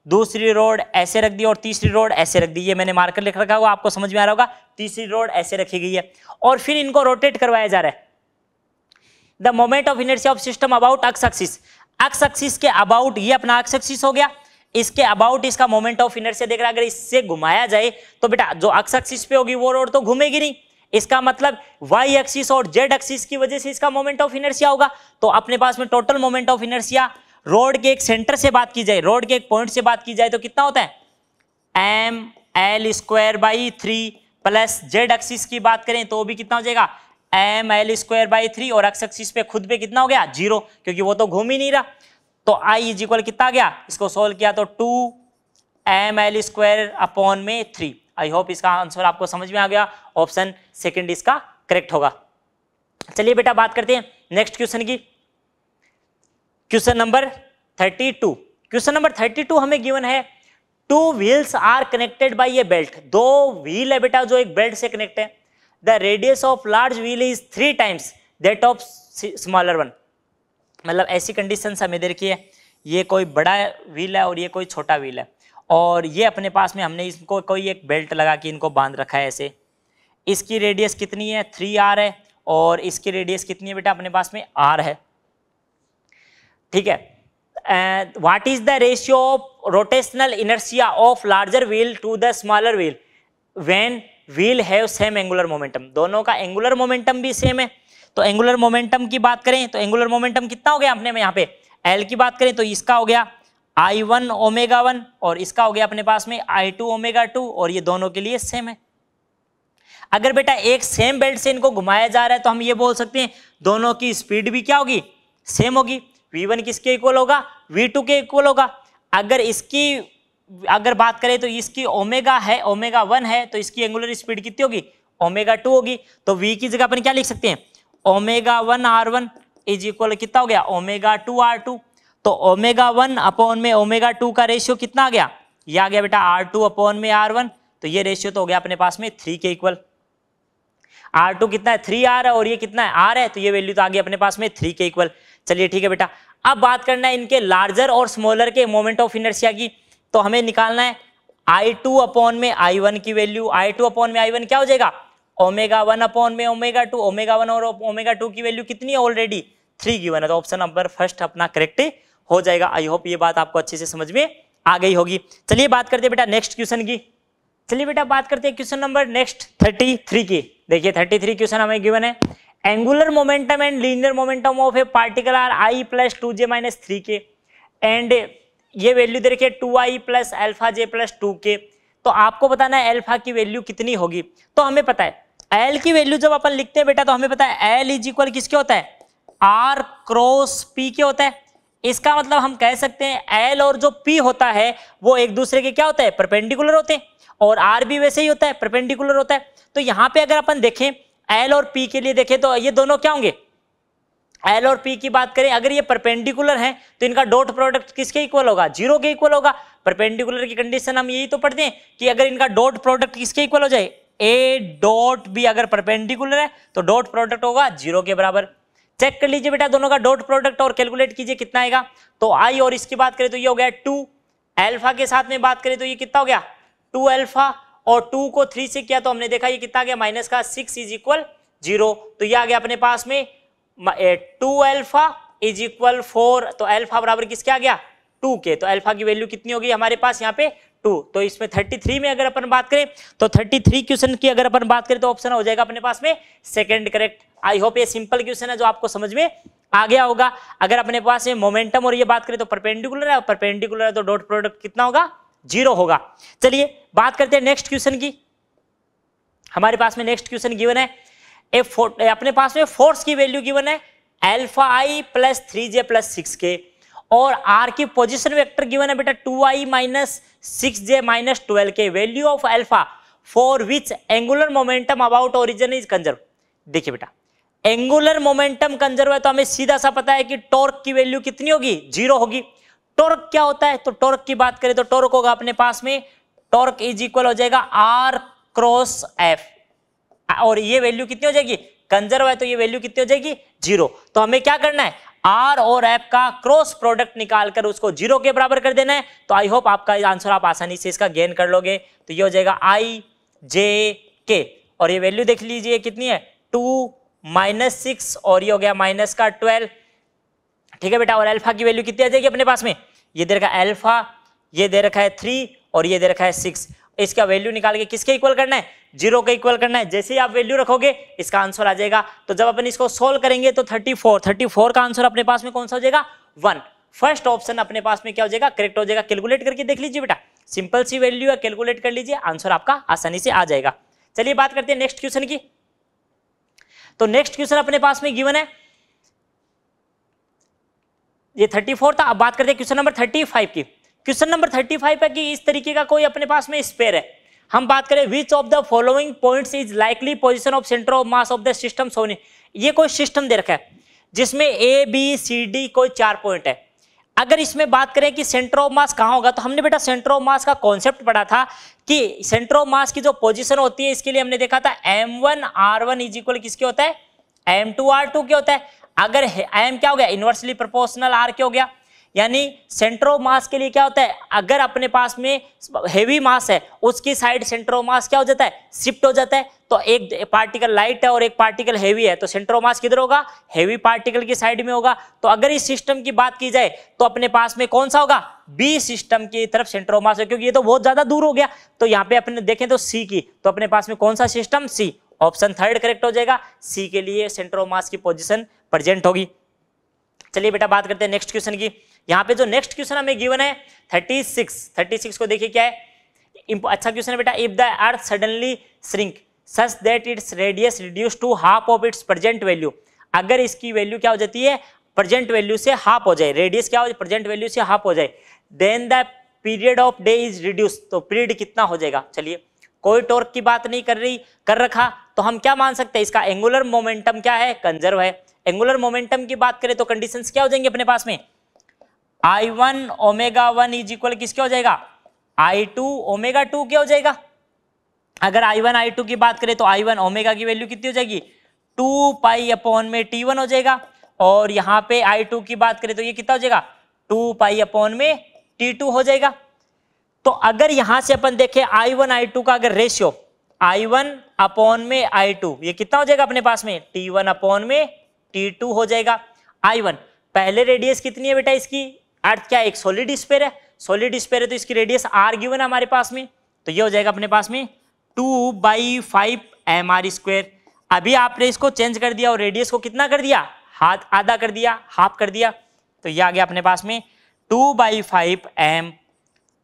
दूसरी रोड ऐसे रख दी और तीसरी रोड ऐसे रख दी ये मैंने मार्कर लिख रखा होगा आपको समझ में आ रहा होगा तीसरी रोड ऐसे रखी गई है और फिर इनको रोटेट करवाया जा रहा है the moment of inertia of system about x axis x axis के अबाउट ये अपना अक्स एक्सिस हो गया इसके अबाउट इसका मोमेंट ऑफ इनर्सिया देख रहा अगर इससे घुमाया जाए तो बेटा जो अक्स एक्सिस पे होगी वो रोड तो घूमेगी नहीं इसका मतलब वाई एक्सिस और जेड एक्सिस की वजह से इसका मोमेंट ऑफ इनर्सिया होगा तो अपने पास में total moment of inertia rod के एक सेंटर से बात की जाए रोड के एक पॉइंट से बात की जाए तो कितना होता है M L square by three plus Z axis की बात करें तो भी कितना हो जाएगा M L square by three और एक्स एक्सिस पे खुद पे कितना हो गया जीरो क्योंकि वो तो घूम ही नहीं रहा तो आई इज इक्वल कितना गया इसको सोल्व किया तो two M L square upon में थ्री आई होप इसका आंसर आपको समझ में आ गया ऑप्शन सेकेंड इसका करेक्ट होगा चलिए बेटा बात करते हैं नेक्स्ट क्वेश्चन की question number thirty two question number thirty two हमें गिवन है two wheels are connected by a belt दो व्हील है बेटा जो एक बेल्ट से कनेक्ट है the radius of large wheel is three times that of smaller one मतलब ऐसी कंडीशन हमें दे रखी है ये कोई बड़ा व्हील है और ये कोई छोटा व्हील है और ये अपने पास में हमने इसको कोई एक बेल्ट लगा के इनको बांध रखा है ऐसे इसकी रेडियस कितनी है थ्री आर है और इसकी रेडियस कितनी है बेटा अपने पास में आर है ठीक है uh, what is the ratio of rotational inertia of larger wheel to the smaller wheel when wheel have same angular momentum दोनों का angular momentum भी same है तो angular momentum की बात करें तो angular momentum कितना हो गया अपने में यहाँ पे L की बात करें तो इसका हो गया आई वन ओमेगा वन और इसका हो गया अपने पास में आई टू ओमेगा टू और ये दोनों के लिए सेम है अगर बेटा एक सेम बेल्ट से इनको घुमाया जा रहा है तो हम ये बोल सकते हैं दोनों की स्पीड भी क्या होगी सेम होगी v1 किसके इक्वल होगा v2 के इक्वल होगा अगर इसकी अगर बात करें तो इसकी ओमेगा है ओमेगा वन है तो इसकी एंगुलर स्पीड कितनी होगी ओमेगा टू होगी तो v की जगह अपन क्या लिख सकते हैं omega one R one is equal कितना हो गया ओमेगा टू आर टू तो ओमेगा वन अपॉन में ओमेगा टू का रेशियो कितना आ गया ये आ गया बेटा आर टू अपॉन में आर वन तो ये रेशियो तो हो गया अपने पास में थ्री के इक्वल आर टू कितना है थ्री आर है और ये कितना है आर है तो ये वैल्यू तो आ गया अपने पास में थ्री के इक्वल चलिए ठीक है बेटा अब बात करना है इनके लार्जर और स्मॉलर के मोमेंट ऑफ इनर्शिया की तो हमें निकालना है आई टू अपॉन में आई वन की वैल्यू आई टू अपॉन में आई वन क्या हो जाएगा ओमेगा वन अपॉन में ओमेगा टू ओमेगा वन और ओमेगा टू की वैल्यू कितनी है ऑलरेडी थ्री की वन है तो ऑप्शन नंबर फर्स्ट अपना करेक्ट हो जाएगा आई होप ये बात आपको अच्छे से समझ में आ गई होगी चलिए बात करते हैं बेटा नेक्स्ट क्वेश्चन की चलिए बेटा बात करते हैं question number next thirty three की देखिए थर्टी थ्री क्वेश्चन हमें गिवन है angular momentum and linear momentum of a particle are I plus two J minus three K and ये वैल्यू दे रखी two I plus alpha J plus two K तो आपको बताना है एल्फा की वैल्यू कितनी होगी तो हमें पता है एल की वैल्यू जब अपन लिखते हैं बेटा तो हमें पता है एल इज इक्वल किसके होता है आर क्रॉस पी के होता है इसका मतलब हम कह सकते हैं एल और जो पी होता है वो एक दूसरे के क्या होता है परपेंडिकुलर होते हैं और आर भी वैसे ही होता है परपेंडिकुलर होता है तो यहाँ पे अगर अपन देखें एल और पी के लिए देखें तो ये दोनों क्या होंगे एल और पी की बात करें अगर ये परपेंडिकुलर हैं तो इनका डॉट प्रोडक्ट किसके इक्वल होगा जीरो के इक्वल होगा परपेंडिकुलर की कंडीशन हम यही तो पढ़ते हैं कि अगर इनका डॉट प्रोडक्ट किसके इक्वल हो जाए ए डॉट बी अगर परपेंडिकुलर है तो डॉट प्रोडक्ट होगा जीरो के बराबर चेक कर लीजिए बेटा दोनों का डॉट प्रोडक्ट और कैलकुलेट कीजिए कितना आएगा तो आई और इसकी बात करें तो ये हो गया टू एल्फा के साथ में बात करें तो ये कितना हो गया टू एल्फा और टू को थ्री से किया तो हमने देखा ये कितना गया माइनस का सिक्स इज इक्वल जीरो तो ये आ गया अपने पास में two alpha is equal four तो एल्फा बराबर किसके आ गया टू के तो एल्फा की वैल्यू कितनी होगी हमारे पास यहाँ पे टू तो इसमें थर्टी थ्री में अगर अपन बात करें तो थर्टी थ्री क्वेश्चन की अगर अपन बात करें तो ऑप्शन हो जाएगा अपने पास में सेकेंड करेक्ट आई होप ये सिंपल क्वेश्चन है जो आपको समझ में आ गया होगा अगर अपने पास में मोमेंटम और ये बात करें तो परपेंडिकुलर है परपेंडिकुलर है तो डॉट प्रोडक्ट कितना होगा जीरो होगा चलिए बात करते हैं नेक्स्ट क्वेश्चन की हमारे पास में नेक्स्ट क्वेश्चन गिवन है ए अपने पास में फोर्स की वैल्यू गिवन है alpha I plus three J plus six K और आर की पोजिशन वेक्टर गिवन है बेटा two I minus six J minus twelve K value of alpha for which angular momentum about origin is conserve देखिए बेटा एंगुलर मोमेंटम कंजर्व है तो हमें सीधा सा पता है कि टॉर्क की वैल्यू कितनी होगी जीरो होगी टॉर्क क्या होता है तो टॉर्क की बात करें तो टॉर्क होगा अपने पास में टॉर्क इज इक्वल हो जाएगा आर क्रॉस एफ और ये वैल्यू कितनी हो जाएगी कंजर्व है तो ये वैल्यू कितनी हो जाएगी जीरो तो हमें क्या करना है आर और एफ का क्रॉस प्रोडक्ट निकालकर उसको जीरो के बराबर कर देना है तो आई होप आपका आंसर आप आसानी से इसका गेन कर लोगे तो ये हो जाएगा आई जे के और ये वैल्यू देख लीजिए कितनी है टू माइनस सिक्स और ये हो गया माइनस का ट्वेल्व ठीक है बेटा और अल्फा की वैल्यू कितनी आ जाएगी अपने पास में ये दे रखा है एल्फा ये दे रखा है थ्री और ये दे रखा है सिक्स इसका वैल्यू निकाल के किसके इक्वल करना है जीरो का इक्वल करना है जैसे ही आप वैल्यू रखोगे इसका आंसर आ जाएगा तो जब अपन इसको सोल्व करेंगे तो थर्टी फोर थर्टी फोर का आंसर अपने पास में कौन सा हो जाएगा वन फर्स्ट ऑप्शन अपने पास में क्या हो जाएगा करेक्ट हो जाएगा कैलकुलेट करके देख लीजिए बेटा सिंपल सी वैल्यू है कैलकुलेट कर लीजिए आंसर आपका आसानी से आ जाएगा चलिए बात करते हैं नेक्स्ट क्वेश्चन की तो नेक्स्ट क्वेश्चन अपने पास में गिवन है ये 34 था अब बात करते हैं क्वेश्चन नंबर 35 की क्वेश्चन नंबर 35 है कि इस तरीके का कोई अपने पास में स्पेयर है हम बात करें which of the following points is likely position of centre of mass of the system सोनी ये कोई सिस्टम दे रखा है जिसमें ए बी सी डी कोई चार पॉइंट है अगर इसमें बात करें कि सेंटर ऑफ मास कहाँ होगा तो हमने बेटा सेंटर ऑफ मास का कॉन्सेप्ट पढ़ा था कि सेंटर ऑफ मास की जो पोजीशन होती है इसके लिए हमने देखा था M one R one is equal किसके होता है एम टू आर टू क्या होता है अगर आई एम क्या हो गया इन्वर्सली प्रोपोर्शनल आर क्या हो गया यानी सेंट्रो मास के लिए क्या होता है अगर अपने पास में हेवी मास है उसकी साइड सेंट्रो मास क्या हो जाता है शिफ्ट हो जाता है तो एक पार्टिकल लाइट है और एक पार्टिकल हेवी है तो सेंट्रो मास किधर होगा हेवी पार्टिकल की साइड में होगा तो अगर इस सिस्टम की बात की जाए तो अपने पास में कौन सा होगा बी सिस्टम की तरफ सेंट्रो मास है क्योंकि ये तो बहुत ज्यादा दूर हो गया तो यहाँ पे अपने देखें तो सी की तो अपने पास में कौन सा system C option third correct हो जाएगा सी के लिए सेंट्रो मास की पोजिशन प्रेजेंट होगी चलिए बेटा बात करते हैं नेक्स्ट क्वेश्चन की यहाँ पे जो नेक्स्ट क्वेश्चन हमें गिवन है थर्टी सिक्स थर्टी सिक्स को देखिए क्या है अच्छा क्वेश्चन है बेटा if the earth suddenly shrink such that its radius reduce to half of its present value अगर इसकी वैल्यू क्या हो जाती है प्रेजेंट वैल्यू से हाफ हो जाए रेडियस क्या हो जाए प्रेजेंट वैल्यू से हाफ हो जाए then the period of day is reduce तो पीरियड कितना हो जाएगा चलिए कोई टॉर्क की बात नहीं कर रही कर रखा तो हम क्या मान सकते हैं इसका एंगुलर मोमेंटम क्या है कंजर्व है एंगुलर मोमेंटम की बात करें तो कंडीशंस क्या हो जाएंगे अपने पास में I one omega one is equal किसके हो जाएगा आई टू ओमेगा टू क्या हो जाएगा अगर आई वन आई टू की बात करें तो आई वन ओमेगा की वैल्यू कितनी हो जाएगी टू पाई अपॉन में टी वन हो जाएगा और यहां पे आई टू की बात करें तो ये कितना हो जाएगा टू पाई अपॉन में टी टू हो जाएगा तो अगर यहां से अपन देखें आई वन आई टू का अगर रेशियो आई वन अपॉन में आई टू ये कितना हो जाएगा अपने पास में टी वन अपॉन में टी टू हो जाएगा आई वन पहले रेडियस कितनी है बेटा इसकी अर्थ क्या एक सॉलिड स्पेयर है सॉलिड स्पेयर है तो इसकी रेडियस आर गिवन है हमारे पास में तो ये हो जाएगा अपने पास में two by five M R square अभी आपने इसको चेंज कर दिया और रेडियस को कितना कर दिया हाथ आधा कर दिया हाफ कर दिया तो ये आ गया अपने पास में two by five M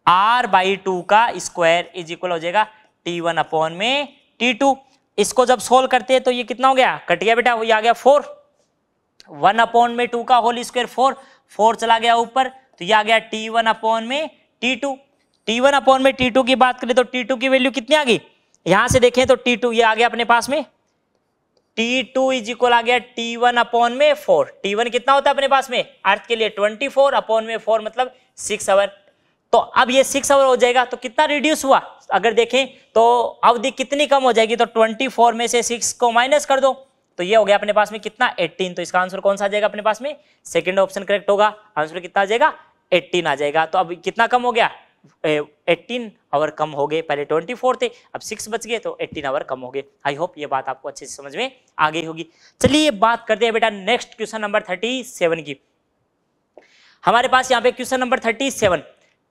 R by two का स्क्वायर इज इक्वल हो जाएगा टी वन अपॉन में टी टू इसको जब सोल्व करते हैं तो ये कितना हो गया कट गया बेटा ये आ गया फोर वन अपॉन में टू का होल स्क्वायर फोर फोर चला गया ऊपर तो ये आ गया टी वन अपॉन में T two T one upon में टी टू की बात करें तो टी टू की वैल्यू कितनी आ गई यहां से देखें तो टी टू ये आ गया अपने पास में टी टू इज इक्वल आ गया टी वन अपॉन में फोर टी वन कितना होता है अपने पास में अर्थ के लिए ट्वेंटी फोर अपॉन में फोर मतलब सिक्स आवर तो अब ये सिक्स आवर हो जाएगा तो कितना रिड्यूस हुआ अगर देखें तो अवधि कितनी कम हो जाएगी तो ट्वेंटी फोर में से सिक्स को माइनस कर दो तो ये हो गया अपने पास में कितना 18 तो इसका आंसर कौन सा आ जाएगा अपने पास में सेकंड ऑप्शन करेक्ट होगा आंसर कितना आ जाएगा 18 आ जाएगा तो अब कितना कम हो गया 18 आवर कम हो गए पहले 24 थे अब 6 बच गए तो 18 आवर कम हो गए आई होप ये बात आपको अच्छे से समझ में आ गई होगी चलिए बात करते हैं बेटा नेक्स्ट क्वेश्चन नंबर 37 की हमारे पास यहाँ पे क्वेश्चन नंबर थर्टी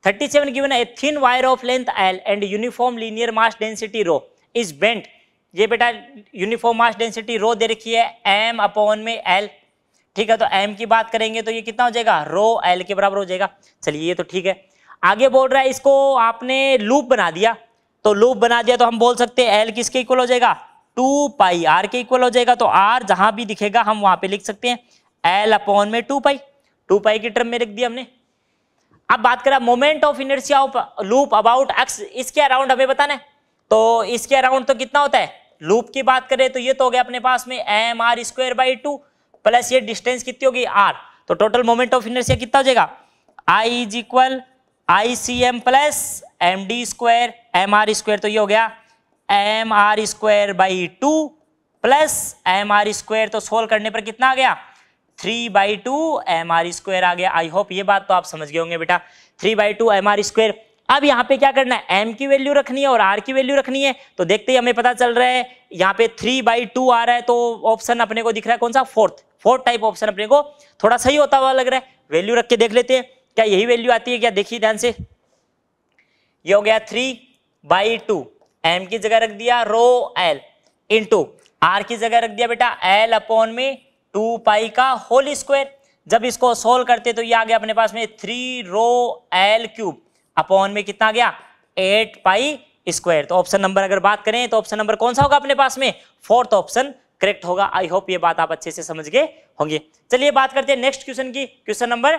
37 गिवन है thin wire of length L and uniform linear mass density rho is bent ये बेटा यूनिफॉर्म मास डेंसिटी रो दे रखी है एम अपॉन में एल ठीक है तो एम की बात करेंगे तो ये कितना हो जाएगा रो एल के बराबर हो जाएगा चलिए ये तो ठीक है आगे बोल रहा है इसको आपने लूप बना दिया तो लूप बना दिया तो हम बोल सकते हैं एल किसके इक्वल हो जाएगा टू पाई आर के इक्वल हो जाएगा तो आर जहां भी दिखेगा हम वहां पर लिख सकते हैं एल अपॉन में टू पाई टू पाई की टर्म में लिख दिया हमने अब बात करा moment of inertia of loop about X इसके अराउंड हमें बताना है तो इसके अराउंड तो कितना होता है लूप की बात करें तो ये तो हो गया अपने पास में M R square by two plus ये डिस्टेंस कितनी होगी आर तो टोटल मोमेंट ऑफ इनर्शिया कितना हो जाएगा I is equal I C M plus M D square M R square तो ये हो गया M R square by two plus M R square तो सोल्व करने पर कितना आ गया three by two M R square आ गया आई होप ये बात तो आप समझ गए होंगे बेटा three by two M R square अब यहाँ पे क्या करना है एम की वैल्यू रखनी है और आर की वैल्यू रखनी है तो देखते ही हमें पता चल रहा है यहाँ पे थ्री बाई टू आ रहा है तो ऑप्शन अपने को दिख रहा है कौन सा फोर्थ फोर्थ टाइप ऑप्शन अपने को थोड़ा सही होता हुआ लग रहा है वैल्यू रख के देख लेते हैं क्या यही वैल्यू आती है क्या देखिए ध्यान से ये हो गया थ्री बाई टू एम की जगह रख दिया rho L into R की जगह रख दिया बेटा एल अपॉन में टू पाई का होल स्क्वायर जब इसको सोल्व करते तो ये आ गया अपने पास में three rho L cube upon में कितना गया एट पाई स्क्वायर तो ऑप्शन नंबर अगर बात करें तो ऑप्शन नंबर कौन सा होगा अपने पास में फोर्थ ऑप्शन करेक्ट होगा आई होप ये बात आप अच्छे से समझ गए होंगे चलिए बात करते हैं नेक्स्ट क्वेश्चन की क्वेश्चन नंबर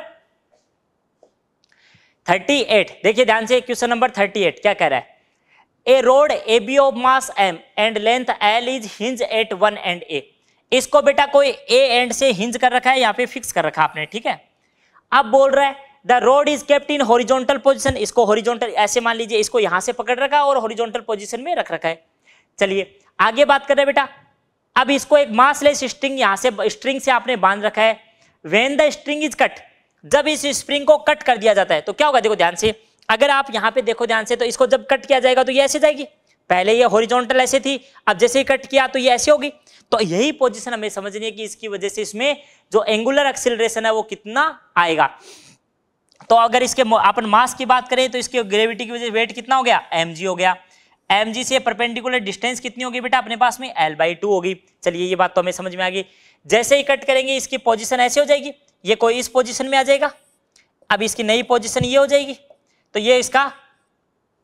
38 देखिए ध्यान से क्वेश्चन नंबर 38 क्या कह रहा है a rod A B of mass M and length L is hinge at one end A इसको बेटा कोई ए एंड से हिंज कर रखा है यहाँ पे फिक्स कर रखा आपने ठीक है अब बोल रहा है the rod is kept in horizontal position इसको हॉरिजॉन्टल ऐसे मान लीजिए इसको यहां से पकड़ रखा और हॉरिजॉन्टल पोजिशन में रख रखा है चलिए आगे बात कर रहे बेटा अब इसको एक मासलेस स्ट्रिंग यहां से स्ट्रिंग से आपने बांध रखा है when the string is cut जब इस स्प्रिंग को कट कर दिया जाता है तो क्या होगा देखो ध्यान से अगर आप यहां पे देखो ध्यान से तो इसको जब कट किया जाएगा तो ये ऐसे जाएगी पहले ये हॉरिजॉन्टल ऐसे थी अब जैसे ही कट किया तो ये ऐसे होगी तो यही पोजिशन हमें समझनी है कि इसकी वजह से इसमें जो एंगुलर एक्सिलेशन है वो कितना आएगा तो अगर इसके अपन मास की बात करें तो इसके ग्रेविटी की वजह से वेट कितना हो गया एम हो गया एम से परपेंडिकुलर डिस्टेंस कितनी होगी बेटा अपने पास में एल बाई टू होगी चलिए ये बात तो हमें समझ में आ गई जैसे ही कट करेंगे इसकी पोजिशन ऐसे हो जाएगी ये कोई इस पोजिशन में आ जाएगा अब इसकी नई पोजिशन ये हो जाएगी तो ये इसका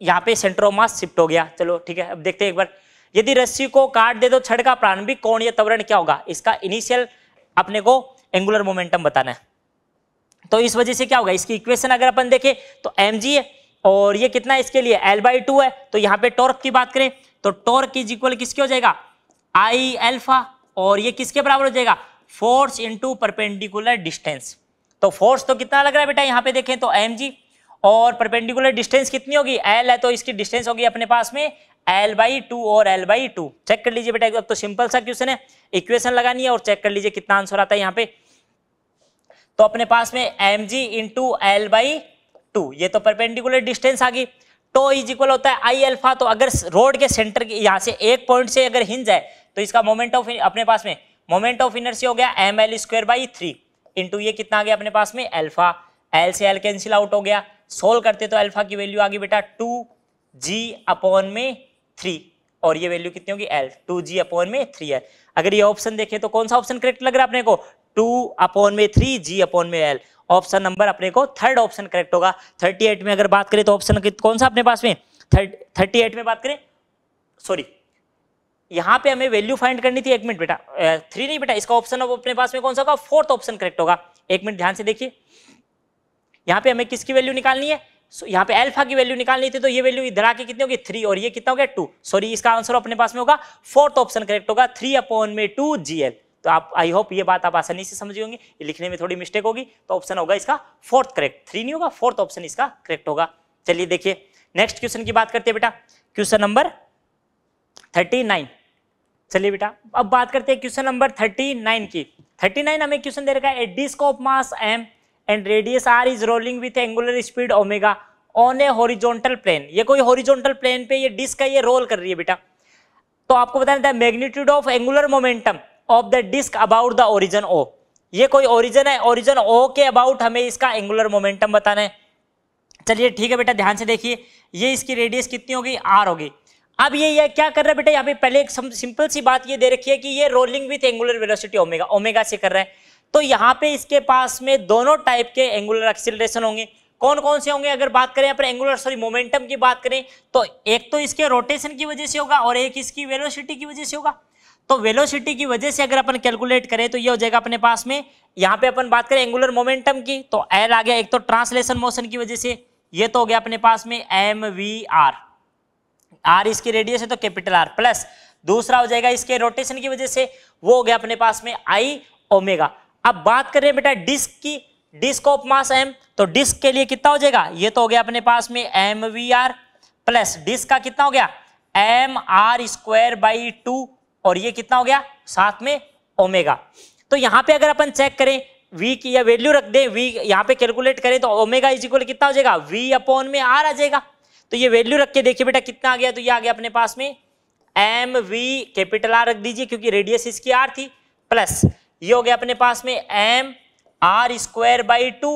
यहाँ पे सेंटर ऑफ मास शिफ्ट हो गया चलो ठीक है अब देखते हैं एक बार यदि रस्सी को काट दे दो तो छड़ का प्रारंभिक कोण या तवरण क्या होगा इसका इनिशियल अपने को एंगुलर मोमेंटम बताना है तो इस वजह से क्या होगा इसकी इक्वेशन अगर अपन देखें तो एम जी है और ये कितना है इसके लिए एल बाई टू है तो यहाँ पे टॉर्क की बात करें तो टॉर्क इज इक्वल किसके हो जाएगा आई एल्फा और ये किसके बराबर हो जाएगा फोर्स इंटू परपेंडिकुलर डिस्टेंस तो फोर्स तो कितना लग रहा है बेटा यहाँ पे देखें तो एम जी और परपेंडिकुलर डिस्टेंस कितनी होगी एल है तो इसकी डिस्टेंस होगी अपने पास में एल बाई टू और एल बाई टू चेक कर लीजिए बेटा अब तो सिंपल सा क्वेश्चन है इक्वेशन लगानी है और चेक कर लीजिए कितना आंसर आता है यहाँ पे तो अपने पास में M G into L by two ये तो परपेंडिकुलर डिस्टेंस आ गई टो इज इक्वल होता है आई अल्फा तो अगर रोड के सेंटर के यहाँ से एक पॉइंट से अगर हिंज है तो इसका मोमेंट ऑफ अपने पास में मोमेंट ऑफ इनर्सी हो गया M L square by three into ये कितना आ गया अपने पास में अल्फा एल से एल कैंसिल आउट हो गया सोल्व करते तो अल्फा की वैल्यू आ गई बेटा टू जी अपॉन में थ्री और ये वैल्यू कितनी होगी एल टू जी अपॉन में थ्री है अगर ये ऑप्शन देखें तो कौन सा ऑप्शन करेक्ट लग रहा है अपने को टू अपॉन में थ्री जी अपॉन में एल ऑप्शन नंबर अपने को थर्ड ऑप्शन करेक्ट होगा थर्टी एट में अगर बात करें तो ऑप्शन कौन सा अपने पास में थर्टी एट में बात करें सॉरी यहां पे हमें वैल्यू फाइंड करनी थी एक मिनट बेटा थ्री नहीं बेटा इसका ऑप्शन अपने पास में कौन सा होगा फोर्थ ऑप्शन करेक्ट होगा एक मिनट ध्यान से देखिए यहाँ पे हमें किसकी वैल्यू निकालनी है सो यहाँ पे अल्फा की वैल्यू निकालनी थी तो ये वैल्यू इधर आके कितनी होगी थ्री और ये कितना हो गया टू सॉरी इसका आंसर अपने पास में होगा फोर्थ ऑप्शन करेक्ट होगा थ्री अपॉन में टू जी एल तो आप आई होप ये बात आप आसानी से समझ होंगे ये लिखने में थोड़ी मिस्टेक होगी तो ऑप्शन होगा इसका फोर्थ करेक्ट थ्री नहीं होगा फोर्थ ऑप्शन इसका करेक्ट होगा चलिए देखिए नेक्स्ट क्वेश्चन की बात करते हैं बेटा क्वेश्चन नंबर थर्टी नाइन चलिए बेटा अब बात करते हैं क्वेश्चन नंबर थर्टी नाइन की थर्टी नाइन हमें क्वेश्चन दे रखा है disc of mass M and radius R is rolling with angular speed omega on a horizontal plane ये कोई हॉरिजॉन्टल प्लेन पे ये डिस्क है ये रोल कर रही है बेटा तो आपको बताया था magnitude of angular momentum of the disc about the origin O ये कोई ओरिजन है ओरिजन ओ के अबाउट हमें इसका एंगुलर मोमेंटम बताना है चलिए ठीक है बेटा ध्यान से देखिए ये इसकी रेडियस कितनी होगी आर होगी अब ये ये क्या कर रहा है बेटा यहाँ पे पहले एक सिंपल सी बात ये दे रखी है कि ये rolling with angular velocity omega omega से कर रहा है तो यहाँ पे इसके पास में दोनों टाइप के एंगुलर एक्सिलेशन होंगे कौन कौन से होंगे अगर बात करें यहाँ पर एंगुलर सॉरी मोमेंटम की बात करें तो एक तो इसके रोटेशन की वजह से होगा और एक इसकी वेलोसिटी की वजह से होगा तो वेलोसिटी की वजह से अगर अपन कैलकुलेट करें तो ये हो जाएगा अपने पास में यहाँ पे अपन बात करें एंगुलर मोमेंटम की तो एल आ गया एक तो ट्रांसलेशन मोशन की वजह से ये तो हो गया अपने पास में एम वी आर आर इसकी रेडियस है तो कैपिटल आर प्लस दूसरा हो जाएगा इसके रोटेशन की वजह से वो हो गया अपने पास में आई ओमेगा अब बात करें बेटा डिस्क की डिस्क ऑफ मास एम तो डिस्क के लिए कितना हो जाएगा ये तो हो गया अपने पास में M V R plus disc का कितना हो गया M R square by two और ये कितना हो गया साथ में ओमेगा तो यहाँ पे अगर अपन चेक करें वी की या वैल्यू रख दें वी यहाँ पे कैलकुलेट करें तो ओमेगा इज इक्वल कितना हो जाएगा वी अपॉन में आर आ जाएगा तो ये वैल्यू रख के देखिए बेटा कितना आ गया तो ये आ गया अपने पास में एम वी कैपिटल आर रख दीजिए क्योंकि रेडियस इसकी आर थी प्लस ये हो गया अपने पास में M R square by two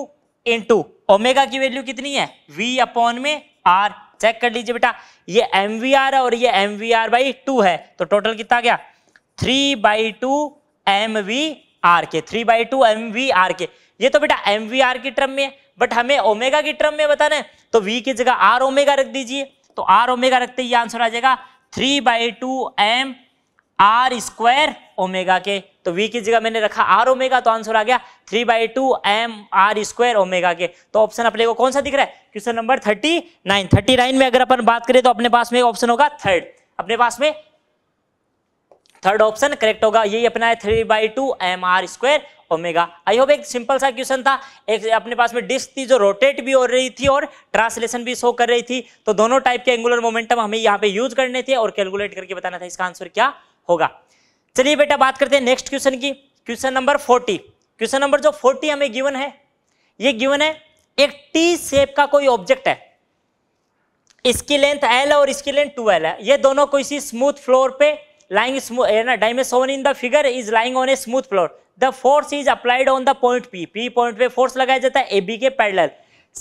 into omega की वैल्यू कितनी है वी अपॉन में आर चेक कर लीजिए बेटा ये एम वी आर है और ये M V R by two है तो टोटल कितना गया three by two M V R के three by two M V R के ये तो बेटा एम वी आर की टर्म में है बट हमें ओमेगा की टर्म में बताना है तो वी की जगह आर ओमेगा रख दीजिए तो आर ओमेगा रखते ही आंसर आ जाएगा three by two M R square omega के तो वी की जगह मैंने रखा आर ओमेगा तो आंसर आ गया three by two M R square omega के तो ऑप्शन अपने को कौन सा दिख रहा है question number thirty nine thirty nine में अगर अपन बात करें तो अपने पास में ऑप्शन होगा थर्ड अपने पास में थर्ड ऑप्शन करेक्ट होगा यही अपना है three by two M R square omega I hope एक सिंपल सा क्वेश्चन था एक अपने पास में डिस्क थी जो रोटेट भी हो रही थी और ट्रांसलेशन भी शो कर रही थी तो दोनों टाइप के एंगुलर मोमेंटम हमें यहाँ पे यूज करने थे और कैलकुलेट करके बताना था इसका आंसर क्या होगा चलिए बेटा बात करते हैं नेक्स्ट क्वेश्चन की question number forty question number जो फोर्टी हमें गिवन है ये गिवन है एक टी शेप का कोई ऑब्जेक्ट है इसकी लेंथ एल है और इसकी लेंथ टू एल है ये दोनों को इसी स्मूथ फ्लोर पे lying smooth na dimension in the figure is lying on a smooth floor the force is applied on the P p पे फोर्स लगाया जाता है बी के पैरेलल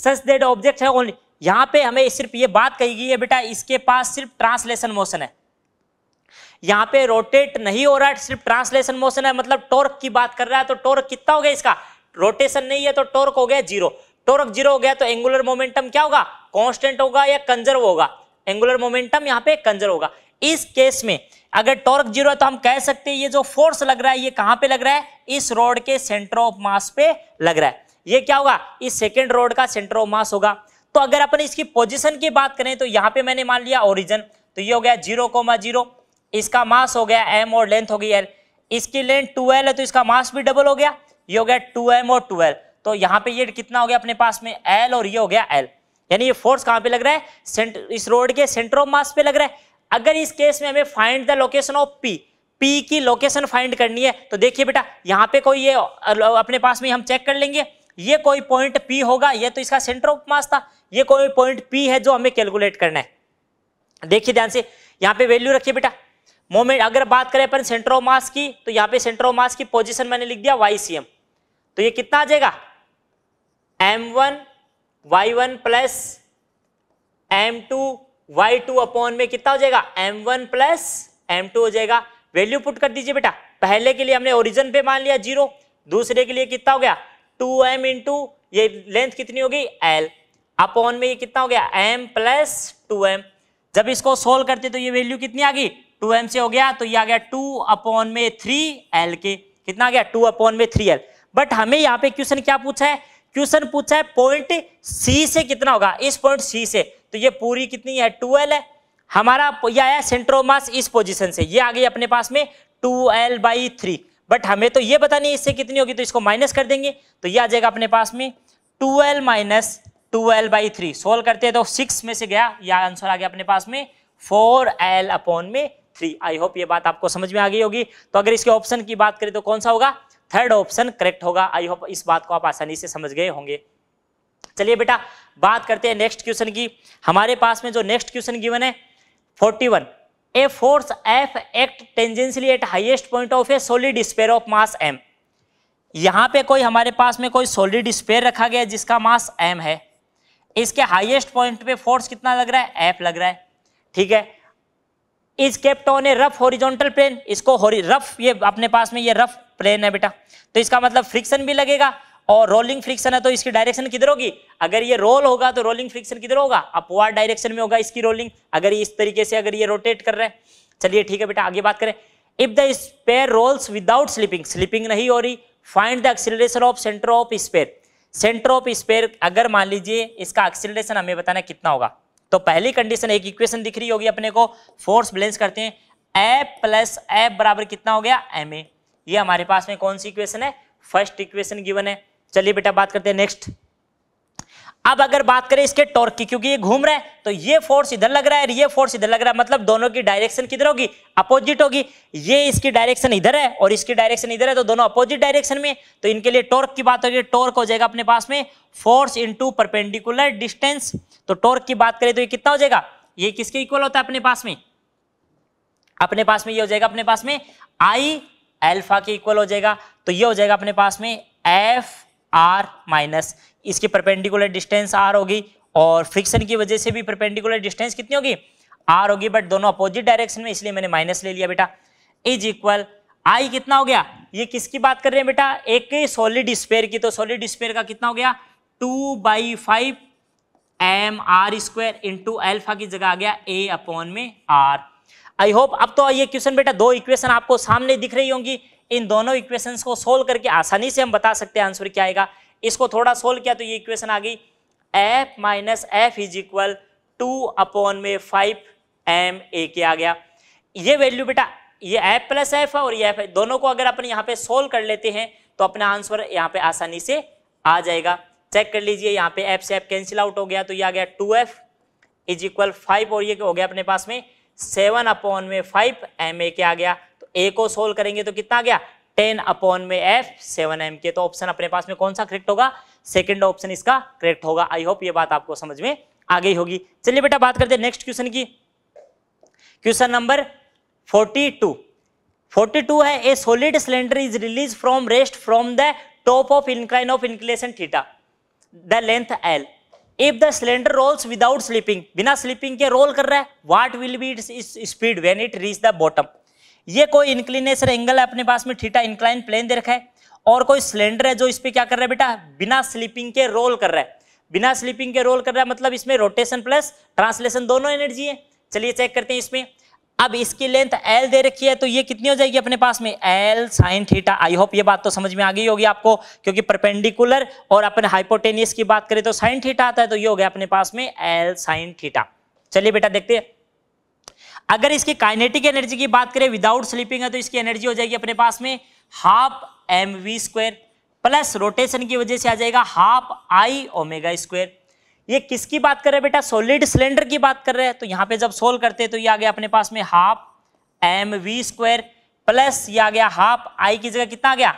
सच that ऑब्जेक्ट है ओनली यहाँ पे हमें सिर्फ ये बात कही गई है बेटा इसके पास सिर्फ ट्रांसलेशन मोशन है यहां पे रोटेट नहीं हो रहा है सिर्फ ट्रांसलेशन मोशन है मतलब टोर्क की बात कर रहा है तो टोर्क कितना हो गया इसका रोटेशन नहीं है तो टोर्क हो गया जीरो टोर्क जीरो हो गया तो एंगुलर मोमेंटम क्या होगा कॉन्स्टेंट होगा या कंजर्व होगा एंगुलर मोमेंटम यहाँ पे कंजर्व होगा इस केस में अगर टॉर्क जीरो है तो हम कह सकते हैं ये जो फोर्स लग रहा है ये कहां पे लग रहा है इस रोड के सेंटर ऑफ मास पे लग रहा है ये क्या होगा इस सेकेंड रोड का सेंटर ऑफ मास होगा तो अगर अपन इसकी पोजिशन की बात करें तो यहां पे मैंने मान लिया ओरिजन तो ये हो गया जीरो कोमा जीरो इसका मास हो गया एम और लेंथ हो गई एल इसकी लेंथ टू एल है तो इसका मास भी डबल हो गया ये हो गया टू एम और टू एल तो यहाँ पे ये कितना हो गया अपने पास में एल और ये हो गया एल यानी ये फोर्स कहाँ पे लग रहा है इस रोड के सेंटर ऑफ मास पे लग रहा है अगर इस केस में हमें find the location of P P की लोकेशन फाइंड करनी है तो देखिए बेटा यहाँ पे कोई ये अपने पास में हम चेक कर लेंगे ये कोई पॉइंट पी होगा ये तो इसका सेंटर ऑफ मास था ये कोई पॉइंट पी है जो हमें कैलकुलेट करना है देखिए ध्यान से यहाँ पे वैल्यू रखिए बेटा मोमेंट अगर बात करें अपन सेंटर ऑफ मास की तो यहां पे सेंटर ऑफ मास की पोजीशन मैंने लिख दिया वाई सी एम तो ये कितना आ जाएगा M one Y one plus M two Y two upon में कितना हो जाएगा M one plus M two हो जाएगा वैल्यू पुट कर दीजिए बेटा पहले के लिए हमने ओरिजिन पे मान लिया जीरो दूसरे के लिए कितना हो गया टू एम इंटू ये लेंथ कितनी हो गई एल अपॉन में ये कितना हो गया एम प्लस टू एम जब इसको सोल्व करते तो ये वैल्यू कितनी आ गई टू एम से हो गया तो ये आ गया टू अपॉन में थ्री एल के कितना गया टू अपॉन में थ्री एल बट हमें यहाँ पे क्वेश्चन क्या पूछा है क्वेश्चन पूछा है पॉइंट सी से कितना होगा इस पॉइंट सी से तो ये पूरी कितनी है टूएल है हमारा ये आया सेंट्रोमास इस पोजिशन से ये आ गई अपने पास में two L by three but हमें तो ये पता नहीं इससे कितनी होगी तो इसको माइनस कर देंगे तो ये आ जाएगा अपने पास में two L minus two L by three solve करते हैं तो सिक्स में से गया यह आंसर आ गया अपने पास में फोर एल अपॉन में थ्री आई होप ये बात आपको समझ में आ गई होगी तो अगर इसके ऑप्शन की बात करें तो कौन सा होगा थर्ड ऑप्शन करेक्ट होगा आई होप इस बात को आप आसानी से समझ गए होंगे चलिए बेटा बात करते हैं नेक्स्ट क्वेश्चन की हमारे पास में जो नेक्स्ट क्वेश्चन गिवन है 41 a force F act tangentially at highest point of a solid sphere of mass M यहां पे कोई हमारे पास में कोई सॉलिड स्पेयर रखा गया जिसका मास एम है इसके हाइएस्ट पॉइंट पे फोर्स कितना लग रहा है एफ लग रहा है ठीक है is kept on a rough horizontal plane इसको रफ ये अपने पास में ये रफ प्लेन है बेटा तो इसका मतलब फ्रिक्शन भी लगेगा और रोलिंग फ्रिक्शन है तो इसकी डायरेक्शन किधर होगी अगर ये रोल होगा तो रोलिंग फ्रिक्शन किधर होगा अपवार डायरेक्शन में होगा इसकी रोलिंग अगर इस तरीके से अगर ये रोटेट कर रहे हैं चलिए ठीक है बेटा आगे बात करें if the sphere rolls without slipping slipping नहीं हो रही find the acceleration of centre of sphere centre of sphere अगर मान लीजिए इसका एक्सिलेशन हमें बताना कितना होगा तो पहली कंडीशन एक इक्वेशन दिख रही होगी अपने को फोर्स बैलेंस करते हैं एफ प्लस एफ बराबर कितना हो गया एम ए ये हमारे पास में कौन सी इक्वेशन है फर्स्ट इक्वेशन गिवन है चलिए बेटा बात करते हैं नेक्स्ट अब अगर बात करें इसके टॉर्क की क्योंकि ये घूम रहा है तो ये फोर्स इधर लग रहा है ये फोर्स इधर लग रहा है मतलब दोनों की डायरेक्शन किधर होगी अपोजिट होगी ये इसकी डायरेक्शन इधर है और इसकी डायरेक्शन इधर है तो दोनों अपोजिट डायरेक्शन में तो इनके लिए टॉर्क की बात होगी टॉर्क हो जाएगा अपने पास में फोर्स इंटू परपेंडिकुलर डिस्टेंस तो टॉर्क की बात करें तो ये कितना हो जाएगा ये किसके इक्वल होता है अपने पास में अपने पास में ये हो जाएगा अपने पास में आई एल्फा के इक्वल हो जाएगा तो ये हो जाएगा अपने पास में एफ आर माइनस इसकी परपेंडिकुलर डिस्टेंस आर होगी और फ्रिक्शन की वजह से भी परपेंडिकुलर डिस्टेंस कितनी होगी आर होगी बट दोनों अपोजिट डायरेक्शन में इसलिए मैंने माइनस ले लिया बेटा इज इक्वल आई कितना हो गया ये किसकी बात कर रहे हैं बेटा एक सॉलिड स्पेयर की तो सॉलिड स्पेयर का कितना हो गया two by five M R square into alpha की जगह आ गया ए अपॉन में आर आई होप अब तो ये क्वेश्चन बेटा दो इक्वेशन आपको सामने दिख रही होंगी इन दोनों इक्वेशन को सोल्व करके आसानी से हम बता सकते हैं आंसर क्या आएगा इसको थोड़ा सोल्व किया तो ये इक्वेशन आ गई F minus F is equal to upon में फाइव एम ए के आ गया ये वैल्यू बेटा ये एफ प्लस एफ और ये एफ दोनों को अगर अपन यहाँ पे सोल्व कर लेते हैं तो अपना आंसर यहाँ पे आसानी से आ जाएगा चेक कर लीजिए यहाँ पे एफ से एफ कैंसिल आउट हो गया तो ये आ गया two F is equal five और ये हो गया अपने पास में सेवन अपॉन में फाइव एम ए के आ गया तो ए को सोल्व करेंगे तो कितना आ गया टेन अपॉन में एफ सेवन एम के तो ऑप्शन अपने पास में कौन सा करेक्ट होगा सेकेंड ऑप्शन इसका करेक्ट होगा आई होप ये बात आपको समझ में आ गई होगी चलिए बेटा बात करते हैं नेक्स्ट क्वेश्चन की question number forty two forty two है a solid cylinder is release from rest from the top of incline of inclination theta the length L if the cylinder rolls without slipping बिना स्लीपिंग के रोल कर रहा है what will be its speed when it reach the bottom ये कोई इंक्लिनेशन एंगल है अपने पास में थीटा इंक्लाइन प्लेन दे रखा है और कोई सिलेंडर है जो इस पर क्या कर रहा है बेटा बिना स्लिपिंग के रोल कर रहा है बिना स्लिपिंग के रोल कर रहा है मतलब इसमें रोटेशन प्लस ट्रांसलेशन दोनों एनर्जी है चलिए चेक करते हैं इसमें अब इसकी लेंथ एल दे रखी है तो ये कितनी हो जाएगी अपने पास में L sine theta I hope ये बात तो समझ में आ गई होगी आपको क्योंकि परपेंडिकुलर और अपने हाइपोटेनियस की बात करें तो साइन थीटा आता है तो ये हो गया अपने पास में एल साइन थीटा चलिए बेटा देखते हैं अगर इसकी काइनेटिक एनर्जी की बात करें विदाउट स्लीपिंग है तो इसकी एनर्जी हो जाएगी अपने पास में half M V square plus rotation की वजह से आ जाएगा हाफ आई ओमेगा स्क्वेयर ये किसकी बात कर रहे हैं बेटा सॉलिड सिलेंडर की बात कर रहे हैं तो यहाँ पे जब सोल्व करते हैं तो ये आ गया अपने पास में half M V square plus ये आ गया हाफ आई की जगह कितना आ गया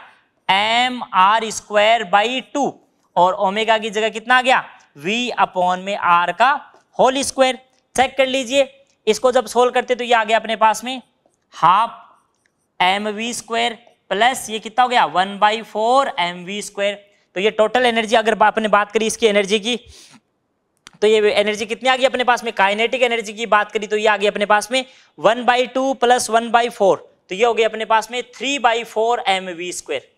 M R square by two और ओमेगा की जगह कितना आ गया वी अपॉन में आर का होल स्क्वायर चेक कर लीजिए इसको जब सोल्व करते तो ये आ गया अपने पास में half M V square plus ये कितना हो गया one by four M V square तो ये टोटल एनर्जी अगर आपने बात करी इसकी एनर्जी की तो ये एनर्जी कितनी आ गई अपने पास में काइनेटिक एनर्जी की बात करी तो ये आ गई अपने पास में one by two plus one by four तो ये हो गया अपने पास में three by four M V square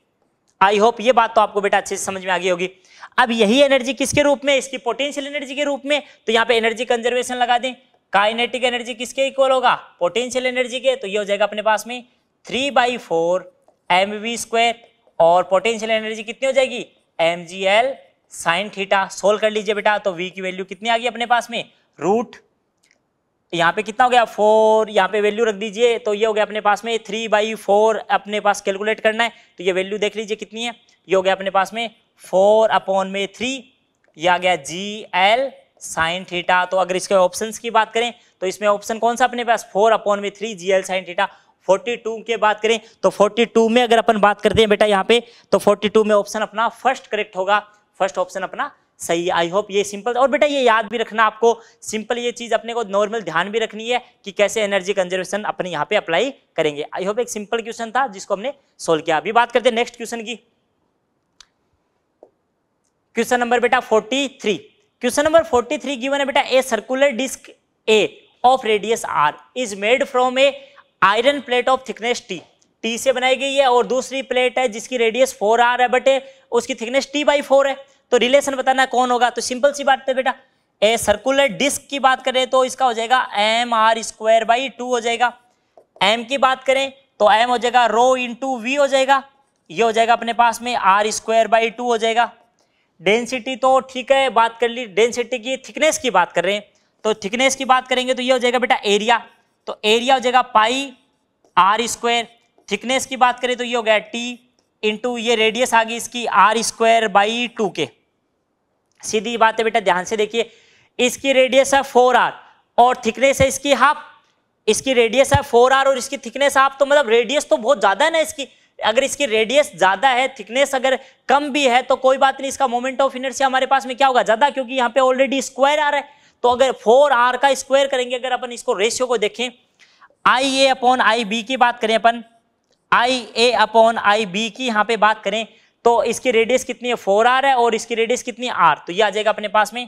I hope ये बात तो आपको बेटा अच्छे से समझ में आ गई होगी अब यही एनर्जी किसके रूप में इसकी पोटेंशियल एनर्जी के रूप में तो यहाँ पे एनर्जी कंजर्वेशन लगा दें काइनेटिक एनर्जी किसके इक्वल होगा पोटेंशियल एनर्जी के तो ये हो जाएगा अपने पास में three by four M V square और पोटेंशियल एनर्जी कितनी हो जाएगी M G L sine theta solve कर लीजिए बेटा तो वी की वैल्यू कितनी आ गई अपने पास में रूट यहाँ पे कितना हो गया फोर यहाँ पे वैल्यू रख दीजिए तो ये हो गया अपने पास में थ्री बाई फोर अपने पास कैलकुलेट करना है तो ये वैल्यू देख लीजिए कितनी है ये हो गया अपने पास में फोर अपॉन में थ्री ये आ गया जी एल साइन थीटा तो अगर इसके ऑप्शंस की बात करें तो इसमें ऑप्शन कौन सा अपने पास फोर अपॉन में three G L sine theta two के बात करें तो फोर्टी टू में अगर अपन बात करते हैं बेटा यहाँ पे तो फोर्टी टू में ऑप्शन अपना फर्स्ट करेक्ट होगा फर्स्ट ऑप्शन अपना सही आई होप ये सिंपल और बेटा ये याद भी रखना आपको सिंपल ये चीज़ अपने को नॉर्मल ध्यान भी रखनी है कि कैसे एनर्जी कंजर्वेशन अपने यहाँ पे अप्लाई करेंगे आई होप एक सिंपल क्वेश्चन था जिसको हमने सोल्व किया अभी बात करते हैं नेक्स्ट क्वेश्चन की क्वेश्चन नंबर बेटा forty three question number 43 given है बेटा a circular disc A of radius R is made from a iron plate of thickness T T से बनाई गई है और दूसरी प्लेट है जिसकी रेडियस फोर आर है बट उसकी थिकनेस टी बाई फोर है तो रिलेशन बताना कौन होगा तो सिंपल सी बात है बेटा ए सर्कुलर डिस्क की बात करें तो इसका हो जाएगा M R square by two हो जाएगा एम की बात करें तो एम हो जाएगा रो इंटू वी हो जाएगा ये हो जाएगा अपने पास में आर स्क्वायर बाई टू हो जाएगा डेंसिटी तो ठीक है बात कर ली डेंसिटी की थिकनेस की बात कर रहे हैं तो थिकनेस की बात करेंगे तो ये हो जाएगा बेटा एरिया तो एरिया हो जाएगा पाई आर स्क्वायर थिकनेस की बात करें तो ये हो गया टी इंटू ये रेडियस आ गई इसकी आर स्क्वायर बाई टू के सीधी बात है बेटा ध्यान से देखिए इसकी रेडियस है फोर आर और थिकनेस है इसकी हाफ इसकी रेडियस है फोर आर और इसकी थिकनेस हाफ तो मतलब रेडियस तो बहुत ज़्यादा है ना इसकी अगर इसकी रेडियस ज्यादा है थिकनेस अगर कम भी है तो कोई बात नहीं इसका मोमेंट ऑफ इनर्शिया हमारे पास में क्या होगा ज्यादा क्योंकि यहाँ पे ऑलरेडी स्क्वायर आ रहा है तो अगर फोर आर का स्क्वायर करेंगे अगर अपन इसको रेशियो को देखें आई ए अपॉन आई बी की बात करें अपन आई ए अपॉन आई बी की यहाँ पे बात करें तो इसकी रेडियस कितनी है फोर आर है और इसकी रेडियस कितनी आर तो ये आ जाएगा अपने पास में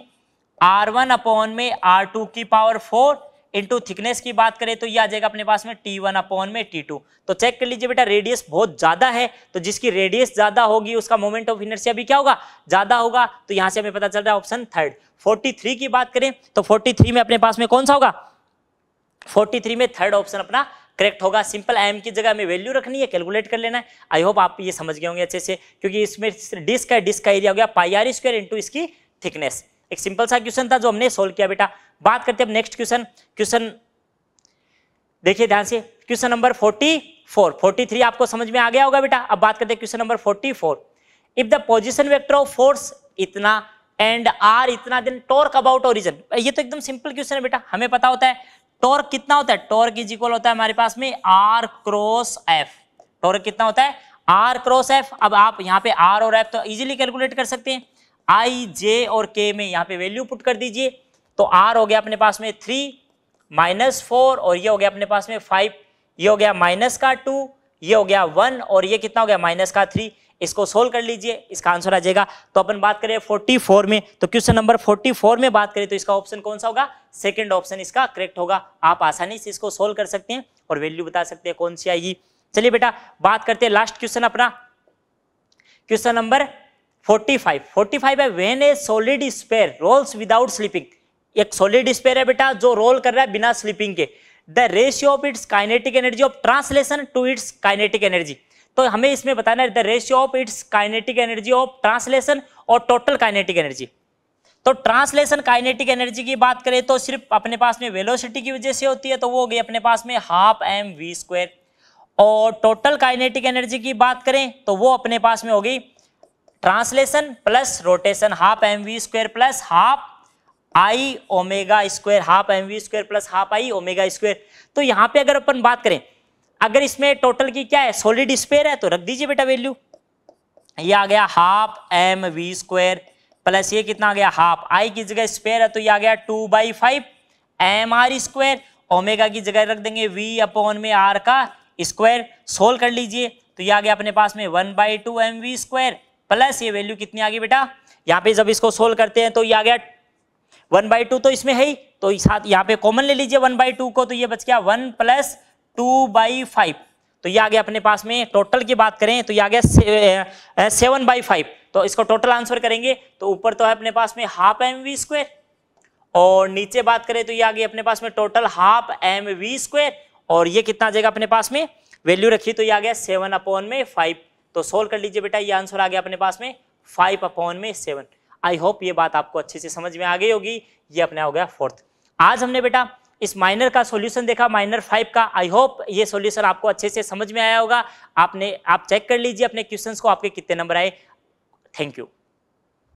आर वन अपॉन में आर टू की पावर फोर इंटू थिकनेस की बात करें तो ये आ जाएगा अपने पास में टी वन अपॉन में टी टू तो चेक कर लीजिए बेटा रेडियस बहुत ज्यादा है तो जिसकी रेडियस ज्यादा होगी उसका मोमेंट ऑफ इनर्सिया भी क्या होगा ज्यादा होगा तो यहां से हमें पता चल रहा है ऑप्शन थर्ड 43 की बात करें तो 43 में अपने पास में कौन सा होगा 43 में थर्ड ऑप्शन अपना करेक्ट होगा सिंपल एम की जगह हमें वैल्यू रखनी है कैलकुलेट कर लेना है आई होप आप ये समझ गए होंगे अच्छे से क्योंकि इसमें डिस्क है डिस्क का एरिया हो गया पाईआर स्क्वायर इंटू इसकी थिकनेस एक सिंपल सा क्वेश्चन था जो हमने सोल्व किया बेटा बात करते हैं नेक्स्ट क्वेश्चन क्वेश्चन देखिए ध्यान से question number forty four forty three आपको समझ में आ गया होगा बेटा अब बात करते हैं question number forty four if the position vector of force इतना एंड आर इतना देन टॉर्क अबाउट ओरिजन ये तो एकदम सिंपल क्वेश्चन है बेटा हमें पता होता है टॉर्क कितना होता है टॉर्क इज इक्वल होता है हमारे पास में आर क्रॉस एफ टॉर्क कितना होता है आर क्रॉस एफ अब आप यहाँ पे आर और एफ तो इजीली कैलकुलेट कर सकते हैं आई जे और के में यहाँ पे वैल्यू पुट कर दीजिए तो आर हो गया अपने पास में थ्री माइनस फोर और ये हो गया अपने पास में फाइव ये हो गया माइनस का टू ये हो गया वन और ये कितना हो गया माइनस का थ्री इसको सोल्व कर लीजिए इसका आंसर आ जाएगा तो अपन बात करें फोर्टी फोर में तो क्वेश्चन नंबर फोर्टी फोर में बात करें तो इसका ऑप्शन कौन सा होगा सेकंड ऑप्शन इसका करेक्ट होगा आप आसानी से इसको सोल्व कर सकते हैं और वैल्यू बता सकते हैं कौन सी आएगी चलिए बेटा बात करते हैं लास्ट क्वेश्चन अपना क्वेश्चन नंबर 45 फाइव है when a solid sphere rolls without slipping एक सॉलिड स्पेयर है बेटा जो रोल कर रहा है बिना स्लीपिंग के the ratio of its kinetic energy of translation to its kinetic energy तो हमें इसमें बताना है the ratio of its kinetic energy of translation और टोटल काइनेटिक एनर्जी तो ट्रांसलेशन काइनेटिक एनर्जी की बात करें तो सिर्फ अपने पास में वेलोसिटी की वजह से होती है तो वो हो गई अपने पास में हाफ एम वी स्क्वेयर और टोटल काइनेटिक एनर्जी की बात करें तो वो अपने पास में हो गई translation plus rotation half M V square plus half I omega square half M V square plus half I omega square तो यहाँ पे अगर अपन बात करें अगर इसमें टोटल की क्या है सॉलिड स्पेयर है तो रख दीजिए बेटा वैल्यू ये आ गया half M V square plus ये कितना आ गया हाफ आई की जगह स्पेयर है तो ये आ गया two by five M R square omega की जगह रख देंगे वी अपॉन में आर का स्क्वायर सोल्व कर लीजिए तो ये आ गया अपने पास में one by two M V square plus ये वैल्यू कितनी आ गई बेटा यहाँ पे जब इसको सोल्व करते हैं तो ये आ गया वन बाई टू तो इसमें है ही तो साथ यहाँ पे कॉमन ले लीजिए वन बाई टू को तो ये बच गया one plus two by five तो ये आ गया अपने पास में टोटल की बात करें तो ये आ गया सेवन बाई फाइव तो इसको टोटल आंसर करेंगे तो ऊपर तो है अपने पास में हाफ एम वी स्क्वेयर और नीचे बात करें तो ये आ गई अपने पास में total half M V square और ये कितना आ जाएगा अपने पास में वैल्यू रखी तो ये आ गया सेवन अपॉन में फाइव तो सोल्व कर लीजिए बेटा ये आंसर आ गया अपने पास में फाइव अपॉन में सेवन आई होप ये बात आपको अच्छे से समझ में आ गई होगी ये अपना हो गया फोर्थ आज हमने बेटा इस माइनर का सॉल्यूशन देखा माइनर फाइव का आई होप ये सॉल्यूशन आपको अच्छे से समझ में आया होगा आपने आप चेक कर लीजिए अपने क्वेश्चंस को आपके कितने नंबर आए थैंक यू